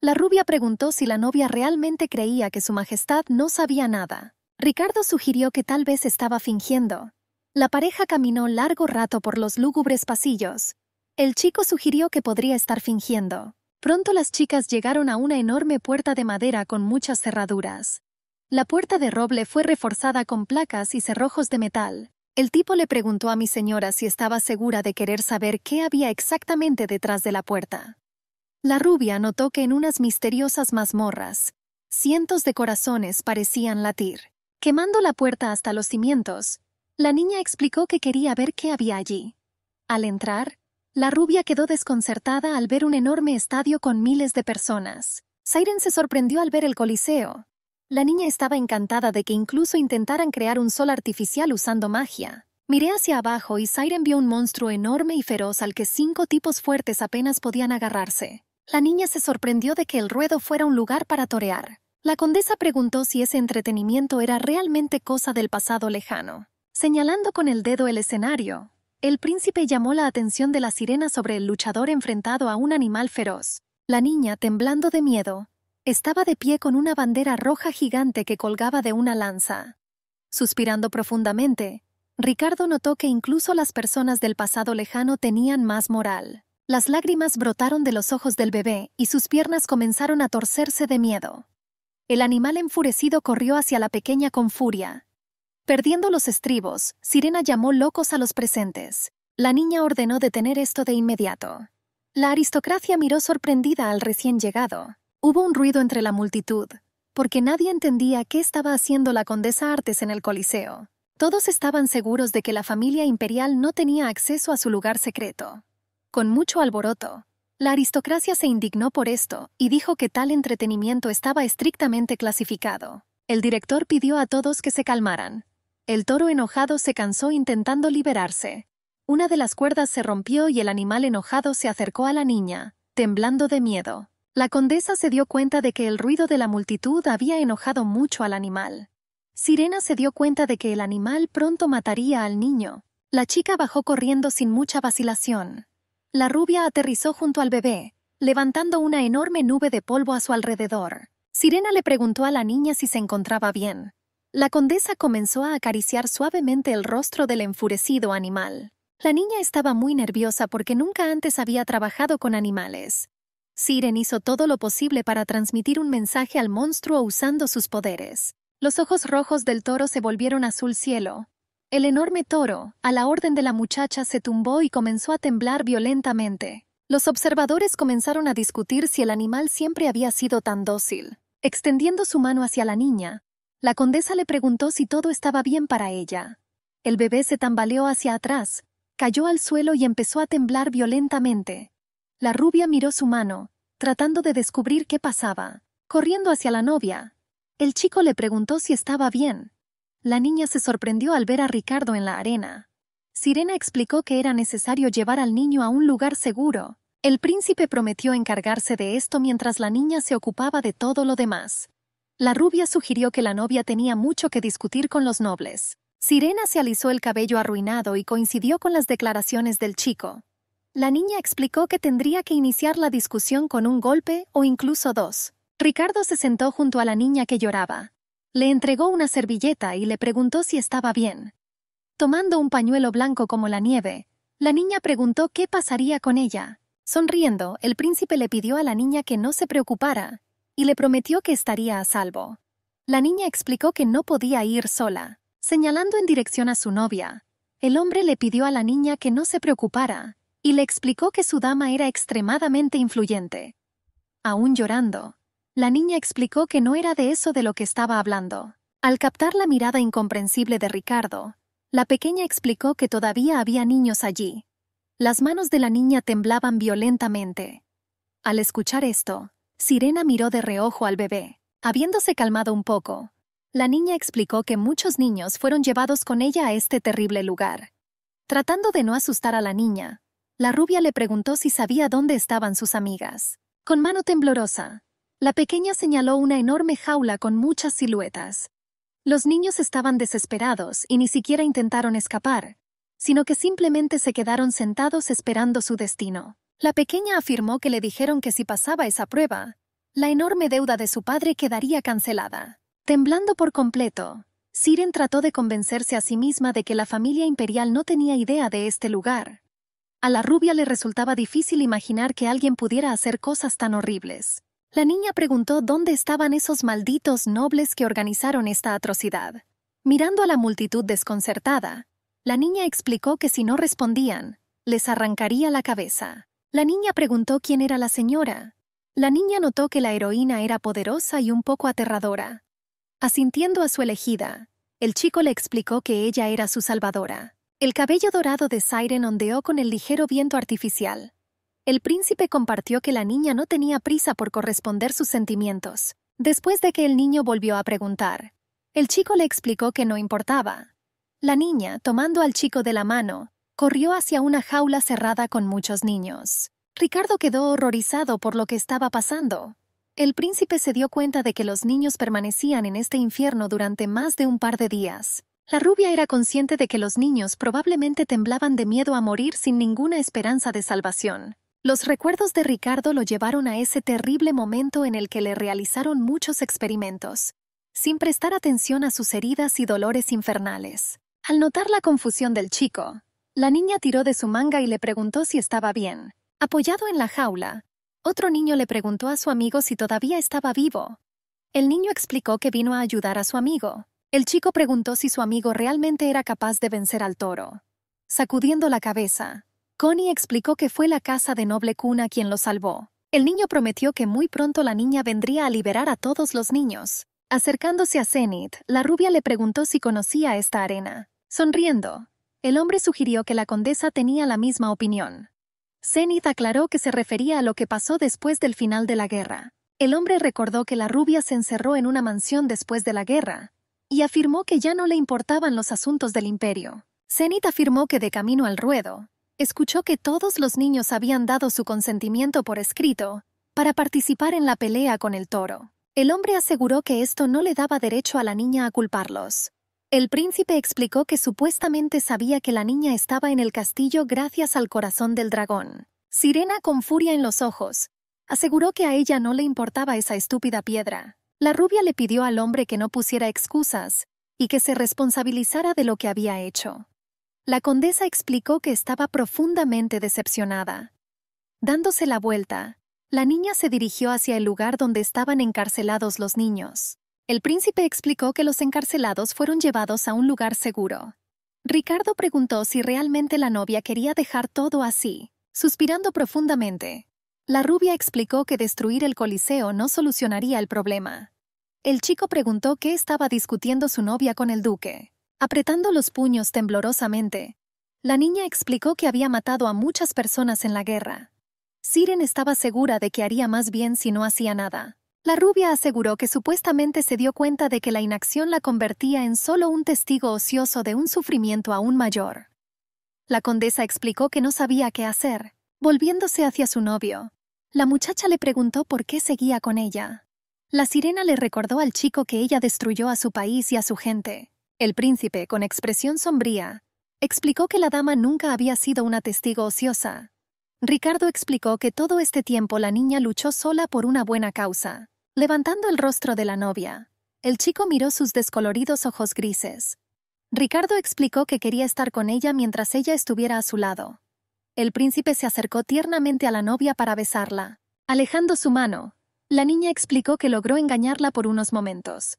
La rubia preguntó si la novia realmente creía que su majestad no sabía nada. Ricardo sugirió que tal vez estaba fingiendo. La pareja caminó largo rato por los lúgubres pasillos. El chico sugirió que podría estar fingiendo. Pronto las chicas llegaron a una enorme puerta de madera con muchas cerraduras. La puerta de roble fue reforzada con placas y cerrojos de metal. El tipo le preguntó a mi señora si estaba segura de querer saber qué había exactamente detrás de la puerta. La rubia notó que en unas misteriosas mazmorras, cientos de corazones parecían latir. Quemando la puerta hasta los cimientos, la niña explicó que quería ver qué había allí. Al entrar, la rubia quedó desconcertada al ver un enorme estadio con miles de personas. Siren se sorprendió al ver el Coliseo. La niña estaba encantada de que incluso intentaran crear un sol artificial usando magia. Miré hacia abajo y Siren vio un monstruo enorme y feroz al que cinco tipos fuertes apenas podían agarrarse. La niña se sorprendió de que el ruedo fuera un lugar para torear. La condesa preguntó si ese entretenimiento era realmente cosa del pasado lejano. Señalando con el dedo el escenario, el príncipe llamó la atención de la sirena sobre el luchador enfrentado a un animal feroz. La niña, temblando de miedo, estaba de pie con una bandera roja gigante que colgaba de una lanza. Suspirando profundamente, Ricardo notó que incluso las personas del pasado lejano tenían más moral. Las lágrimas brotaron de los ojos del bebé y sus piernas comenzaron a torcerse de miedo. El animal enfurecido corrió hacia la pequeña con furia. Perdiendo los estribos, Sirena llamó locos a los presentes. La niña ordenó detener esto de inmediato. La aristocracia miró sorprendida al recién llegado. Hubo un ruido entre la multitud, porque nadie entendía qué estaba haciendo la condesa Artes en el Coliseo. Todos estaban seguros de que la familia imperial no tenía acceso a su lugar secreto. Con mucho alboroto, la aristocracia se indignó por esto y dijo que tal entretenimiento estaba estrictamente clasificado. El director pidió a todos que se calmaran. El toro enojado se cansó intentando liberarse. Una de las cuerdas se rompió y el animal enojado se acercó a la niña, temblando de miedo. La condesa se dio cuenta de que el ruido de la multitud había enojado mucho al animal. Sirena se dio cuenta de que el animal pronto mataría al niño. La chica bajó corriendo sin mucha vacilación. La rubia aterrizó junto al bebé, levantando una enorme nube de polvo a su alrededor. Sirena le preguntó a la niña si se encontraba bien. La condesa comenzó a acariciar suavemente el rostro del enfurecido animal. La niña estaba muy nerviosa porque nunca antes había trabajado con animales. Siren hizo todo lo posible para transmitir un mensaje al monstruo usando sus poderes. Los ojos rojos del toro se volvieron azul cielo, el enorme toro, a la orden de la muchacha, se tumbó y comenzó a temblar violentamente. Los observadores comenzaron a discutir si el animal siempre había sido tan dócil. Extendiendo su mano hacia la niña, la condesa le preguntó si todo estaba bien para ella. El bebé se tambaleó hacia atrás, cayó al suelo y empezó a temblar violentamente. La rubia miró su mano, tratando de descubrir qué pasaba, corriendo hacia la novia. El chico le preguntó si estaba bien, la niña se sorprendió al ver a Ricardo en la arena. Sirena explicó que era necesario llevar al niño a un lugar seguro. El príncipe prometió encargarse de esto mientras la niña se ocupaba de todo lo demás. La rubia sugirió que la novia tenía mucho que discutir con los nobles. Sirena se alisó el cabello arruinado y coincidió con las declaraciones del chico. La niña explicó que tendría que iniciar la discusión con un golpe o incluso dos. Ricardo se sentó junto a la niña que lloraba. Le entregó una servilleta y le preguntó si estaba bien. Tomando un pañuelo blanco como la nieve, la niña preguntó qué pasaría con ella. Sonriendo, el príncipe le pidió a la niña que no se preocupara y le prometió que estaría a salvo. La niña explicó que no podía ir sola. Señalando en dirección a su novia, el hombre le pidió a la niña que no se preocupara y le explicó que su dama era extremadamente influyente. Aún llorando, la niña explicó que no era de eso de lo que estaba hablando. Al captar la mirada incomprensible de Ricardo, la pequeña explicó que todavía había niños allí. Las manos de la niña temblaban violentamente. Al escuchar esto, Sirena miró de reojo al bebé. Habiéndose calmado un poco, la niña explicó que muchos niños fueron llevados con ella a este terrible lugar. Tratando de no asustar a la niña, la rubia le preguntó si sabía dónde estaban sus amigas. Con mano temblorosa, la pequeña señaló una enorme jaula con muchas siluetas. Los niños estaban desesperados y ni siquiera intentaron escapar, sino que simplemente se quedaron sentados esperando su destino. La pequeña afirmó que le dijeron que si pasaba esa prueba, la enorme deuda de su padre quedaría cancelada. Temblando por completo, Siren trató de convencerse a sí misma de que la familia imperial no tenía idea de este lugar. A la rubia le resultaba difícil imaginar que alguien pudiera hacer cosas tan horribles. La niña preguntó dónde estaban esos malditos nobles que organizaron esta atrocidad. Mirando a la multitud desconcertada, la niña explicó que si no respondían, les arrancaría la cabeza. La niña preguntó quién era la señora. La niña notó que la heroína era poderosa y un poco aterradora. Asintiendo a su elegida, el chico le explicó que ella era su salvadora. El cabello dorado de Siren ondeó con el ligero viento artificial, el príncipe compartió que la niña no tenía prisa por corresponder sus sentimientos. Después de que el niño volvió a preguntar, el chico le explicó que no importaba. La niña, tomando al chico de la mano, corrió hacia una jaula cerrada con muchos niños. Ricardo quedó horrorizado por lo que estaba pasando. El príncipe se dio cuenta de que los niños permanecían en este infierno durante más de un par de días. La rubia era consciente de que los niños probablemente temblaban de miedo a morir sin ninguna esperanza de salvación. Los recuerdos de Ricardo lo llevaron a ese terrible momento en el que le realizaron muchos experimentos, sin prestar atención a sus heridas y dolores infernales. Al notar la confusión del chico, la niña tiró de su manga y le preguntó si estaba bien. Apoyado en la jaula, otro niño le preguntó a su amigo si todavía estaba vivo. El niño explicó que vino a ayudar a su amigo. El chico preguntó si su amigo realmente era capaz de vencer al toro. Sacudiendo la cabeza, Connie explicó que fue la casa de Noble Cuna quien lo salvó. El niño prometió que muy pronto la niña vendría a liberar a todos los niños. Acercándose a Zenith, la rubia le preguntó si conocía esta arena. Sonriendo, el hombre sugirió que la condesa tenía la misma opinión. Zenith aclaró que se refería a lo que pasó después del final de la guerra. El hombre recordó que la rubia se encerró en una mansión después de la guerra y afirmó que ya no le importaban los asuntos del imperio. Zenith afirmó que de camino al ruedo, escuchó que todos los niños habían dado su consentimiento por escrito para participar en la pelea con el toro. El hombre aseguró que esto no le daba derecho a la niña a culparlos. El príncipe explicó que supuestamente sabía que la niña estaba en el castillo gracias al corazón del dragón. Sirena, con furia en los ojos, aseguró que a ella no le importaba esa estúpida piedra. La rubia le pidió al hombre que no pusiera excusas y que se responsabilizara de lo que había hecho. La condesa explicó que estaba profundamente decepcionada. Dándose la vuelta, la niña se dirigió hacia el lugar donde estaban encarcelados los niños. El príncipe explicó que los encarcelados fueron llevados a un lugar seguro. Ricardo preguntó si realmente la novia quería dejar todo así, suspirando profundamente. La rubia explicó que destruir el coliseo no solucionaría el problema. El chico preguntó qué estaba discutiendo su novia con el duque. Apretando los puños temblorosamente, la niña explicó que había matado a muchas personas en la guerra. Siren estaba segura de que haría más bien si no hacía nada. La rubia aseguró que supuestamente se dio cuenta de que la inacción la convertía en solo un testigo ocioso de un sufrimiento aún mayor. La condesa explicó que no sabía qué hacer. Volviéndose hacia su novio, la muchacha le preguntó por qué seguía con ella. La sirena le recordó al chico que ella destruyó a su país y a su gente, el príncipe, con expresión sombría, explicó que la dama nunca había sido una testigo ociosa. Ricardo explicó que todo este tiempo la niña luchó sola por una buena causa. Levantando el rostro de la novia, el chico miró sus descoloridos ojos grises. Ricardo explicó que quería estar con ella mientras ella estuviera a su lado. El príncipe se acercó tiernamente a la novia para besarla. Alejando su mano, la niña explicó que logró engañarla por unos momentos,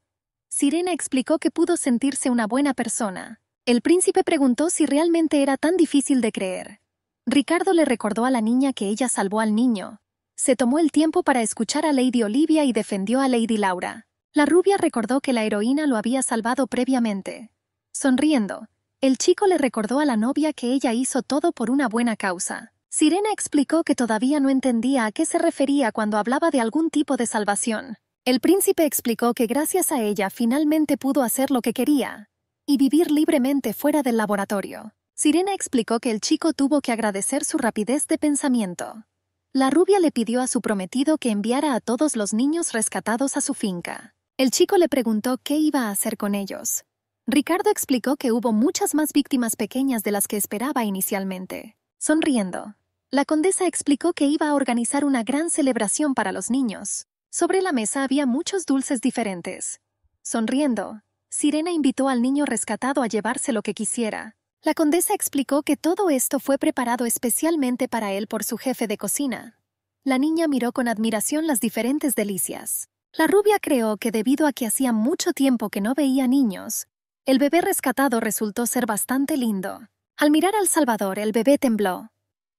Sirena explicó que pudo sentirse una buena persona. El príncipe preguntó si realmente era tan difícil de creer. Ricardo le recordó a la niña que ella salvó al niño. Se tomó el tiempo para escuchar a Lady Olivia y defendió a Lady Laura. La rubia recordó que la heroína lo había salvado previamente. Sonriendo, el chico le recordó a la novia que ella hizo todo por una buena causa. Sirena explicó que todavía no entendía a qué se refería cuando hablaba de algún tipo de salvación. El príncipe explicó que gracias a ella finalmente pudo hacer lo que quería y vivir libremente fuera del laboratorio. Sirena explicó que el chico tuvo que agradecer su rapidez de pensamiento. La rubia le pidió a su prometido que enviara a todos los niños rescatados a su finca. El chico le preguntó qué iba a hacer con ellos. Ricardo explicó que hubo muchas más víctimas pequeñas de las que esperaba inicialmente. Sonriendo, la condesa explicó que iba a organizar una gran celebración para los niños, sobre la mesa había muchos dulces diferentes. Sonriendo, Sirena invitó al niño rescatado a llevarse lo que quisiera. La condesa explicó que todo esto fue preparado especialmente para él por su jefe de cocina. La niña miró con admiración las diferentes delicias. La rubia creó que debido a que hacía mucho tiempo que no veía niños, el bebé rescatado resultó ser bastante lindo. Al mirar al Salvador, el bebé tembló.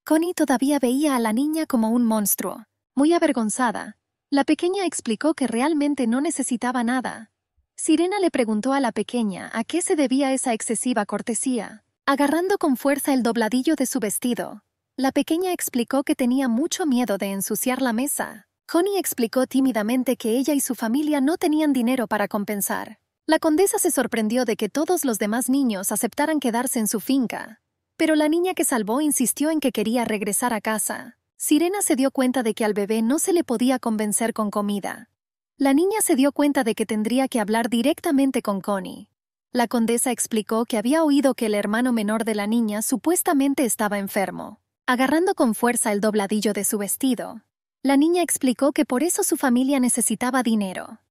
Connie todavía veía a la niña como un monstruo. Muy avergonzada, la pequeña explicó que realmente no necesitaba nada. Sirena le preguntó a la pequeña a qué se debía esa excesiva cortesía, agarrando con fuerza el dobladillo de su vestido. La pequeña explicó que tenía mucho miedo de ensuciar la mesa. Connie explicó tímidamente que ella y su familia no tenían dinero para compensar. La condesa se sorprendió de que todos los demás niños aceptaran quedarse en su finca, pero la niña que salvó insistió en que quería regresar a casa. Sirena se dio cuenta de que al bebé no se le podía convencer con comida. La niña se dio cuenta de que tendría que hablar directamente con Connie. La condesa explicó que había oído que el hermano menor de la niña supuestamente estaba enfermo. Agarrando con fuerza el dobladillo de su vestido, la niña explicó que por eso su familia necesitaba dinero.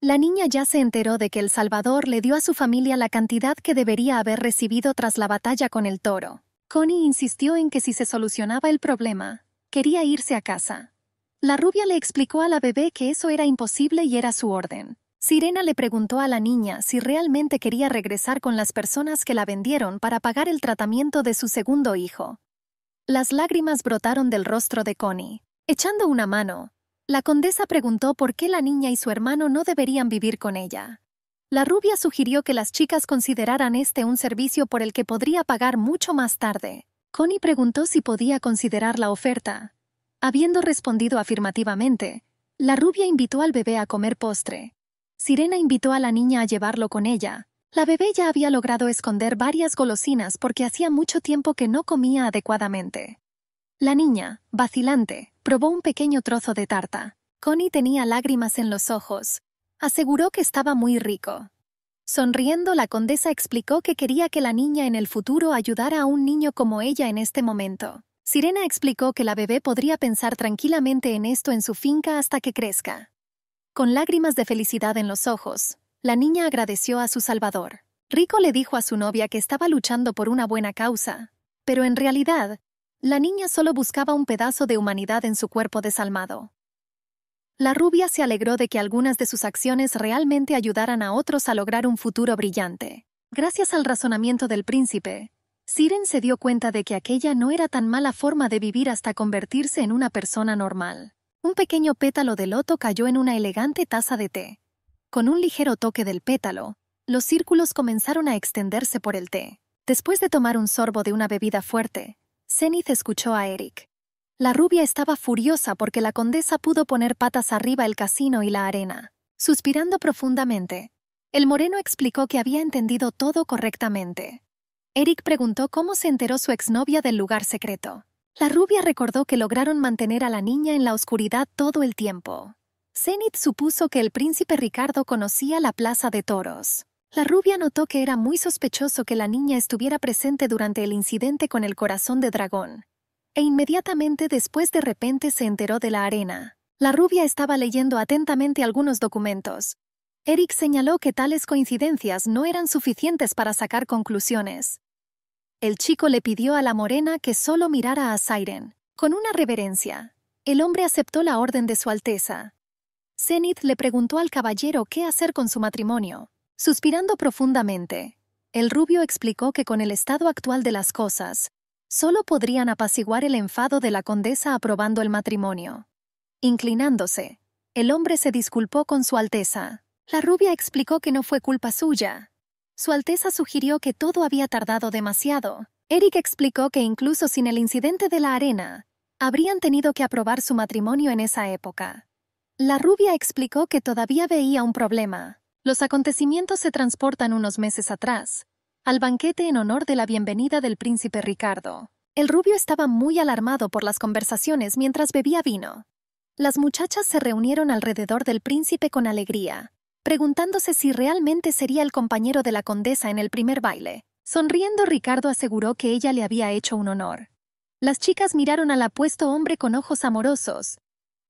La niña ya se enteró de que El Salvador le dio a su familia la cantidad que debería haber recibido tras la batalla con el toro. Connie insistió en que si se solucionaba el problema, Quería irse a casa. La rubia le explicó a la bebé que eso era imposible y era su orden. Sirena le preguntó a la niña si realmente quería regresar con las personas que la vendieron para pagar el tratamiento de su segundo hijo. Las lágrimas brotaron del rostro de Connie. Echando una mano, la condesa preguntó por qué la niña y su hermano no deberían vivir con ella. La rubia sugirió que las chicas consideraran este un servicio por el que podría pagar mucho más tarde. Connie preguntó si podía considerar la oferta. Habiendo respondido afirmativamente, la rubia invitó al bebé a comer postre. Sirena invitó a la niña a llevarlo con ella. La bebé ya había logrado esconder varias golosinas porque hacía mucho tiempo que no comía adecuadamente. La niña, vacilante, probó un pequeño trozo de tarta. Connie tenía lágrimas en los ojos. Aseguró que estaba muy rico. Sonriendo, la condesa explicó que quería que la niña en el futuro ayudara a un niño como ella en este momento. Sirena explicó que la bebé podría pensar tranquilamente en esto en su finca hasta que crezca. Con lágrimas de felicidad en los ojos, la niña agradeció a su salvador. Rico le dijo a su novia que estaba luchando por una buena causa, pero en realidad, la niña solo buscaba un pedazo de humanidad en su cuerpo desalmado. La rubia se alegró de que algunas de sus acciones realmente ayudaran a otros a lograr un futuro brillante. Gracias al razonamiento del príncipe, Siren se dio cuenta de que aquella no era tan mala forma de vivir hasta convertirse en una persona normal. Un pequeño pétalo de loto cayó en una elegante taza de té. Con un ligero toque del pétalo, los círculos comenzaron a extenderse por el té. Después de tomar un sorbo de una bebida fuerte, Zenith escuchó a Eric. La rubia estaba furiosa porque la condesa pudo poner patas arriba el casino y la arena. Suspirando profundamente, el moreno explicó que había entendido todo correctamente. Eric preguntó cómo se enteró su exnovia del lugar secreto. La rubia recordó que lograron mantener a la niña en la oscuridad todo el tiempo. Zenith supuso que el príncipe Ricardo conocía la plaza de toros. La rubia notó que era muy sospechoso que la niña estuviera presente durante el incidente con el corazón de dragón, e inmediatamente después de repente se enteró de la arena. La rubia estaba leyendo atentamente algunos documentos. Eric señaló que tales coincidencias no eran suficientes para sacar conclusiones. El chico le pidió a la morena que solo mirara a Siren. Con una reverencia, el hombre aceptó la orden de Su Alteza. Zenith le preguntó al caballero qué hacer con su matrimonio. Suspirando profundamente, el rubio explicó que con el estado actual de las cosas, solo podrían apaciguar el enfado de la condesa aprobando el matrimonio. Inclinándose, el hombre se disculpó con Su Alteza. La rubia explicó que no fue culpa suya. Su Alteza sugirió que todo había tardado demasiado. Eric explicó que incluso sin el incidente de la arena, habrían tenido que aprobar su matrimonio en esa época. La rubia explicó que todavía veía un problema. Los acontecimientos se transportan unos meses atrás, al banquete en honor de la bienvenida del príncipe Ricardo. El rubio estaba muy alarmado por las conversaciones mientras bebía vino. Las muchachas se reunieron alrededor del príncipe con alegría, preguntándose si realmente sería el compañero de la condesa en el primer baile. Sonriendo, Ricardo aseguró que ella le había hecho un honor. Las chicas miraron al apuesto hombre con ojos amorosos.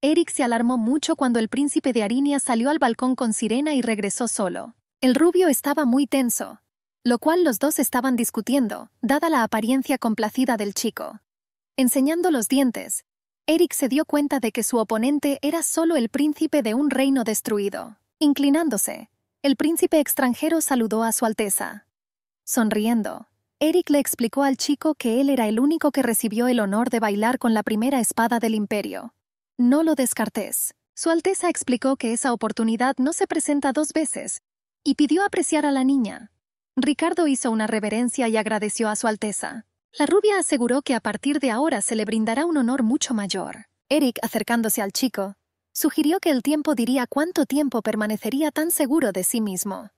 Eric se alarmó mucho cuando el príncipe de Arinia salió al balcón con Sirena y regresó solo. El rubio estaba muy tenso, lo cual los dos estaban discutiendo, dada la apariencia complacida del chico. Enseñando los dientes, Eric se dio cuenta de que su oponente era solo el príncipe de un reino destruido. Inclinándose, el príncipe extranjero saludó a Su Alteza. Sonriendo, Eric le explicó al chico que él era el único que recibió el honor de bailar con la primera espada del imperio. No lo descartes. Su Alteza explicó que esa oportunidad no se presenta dos veces, y pidió apreciar a la niña, Ricardo hizo una reverencia y agradeció a Su Alteza. La rubia aseguró que a partir de ahora se le brindará un honor mucho mayor. Eric, acercándose al chico, sugirió que el tiempo diría cuánto tiempo permanecería tan seguro de sí mismo.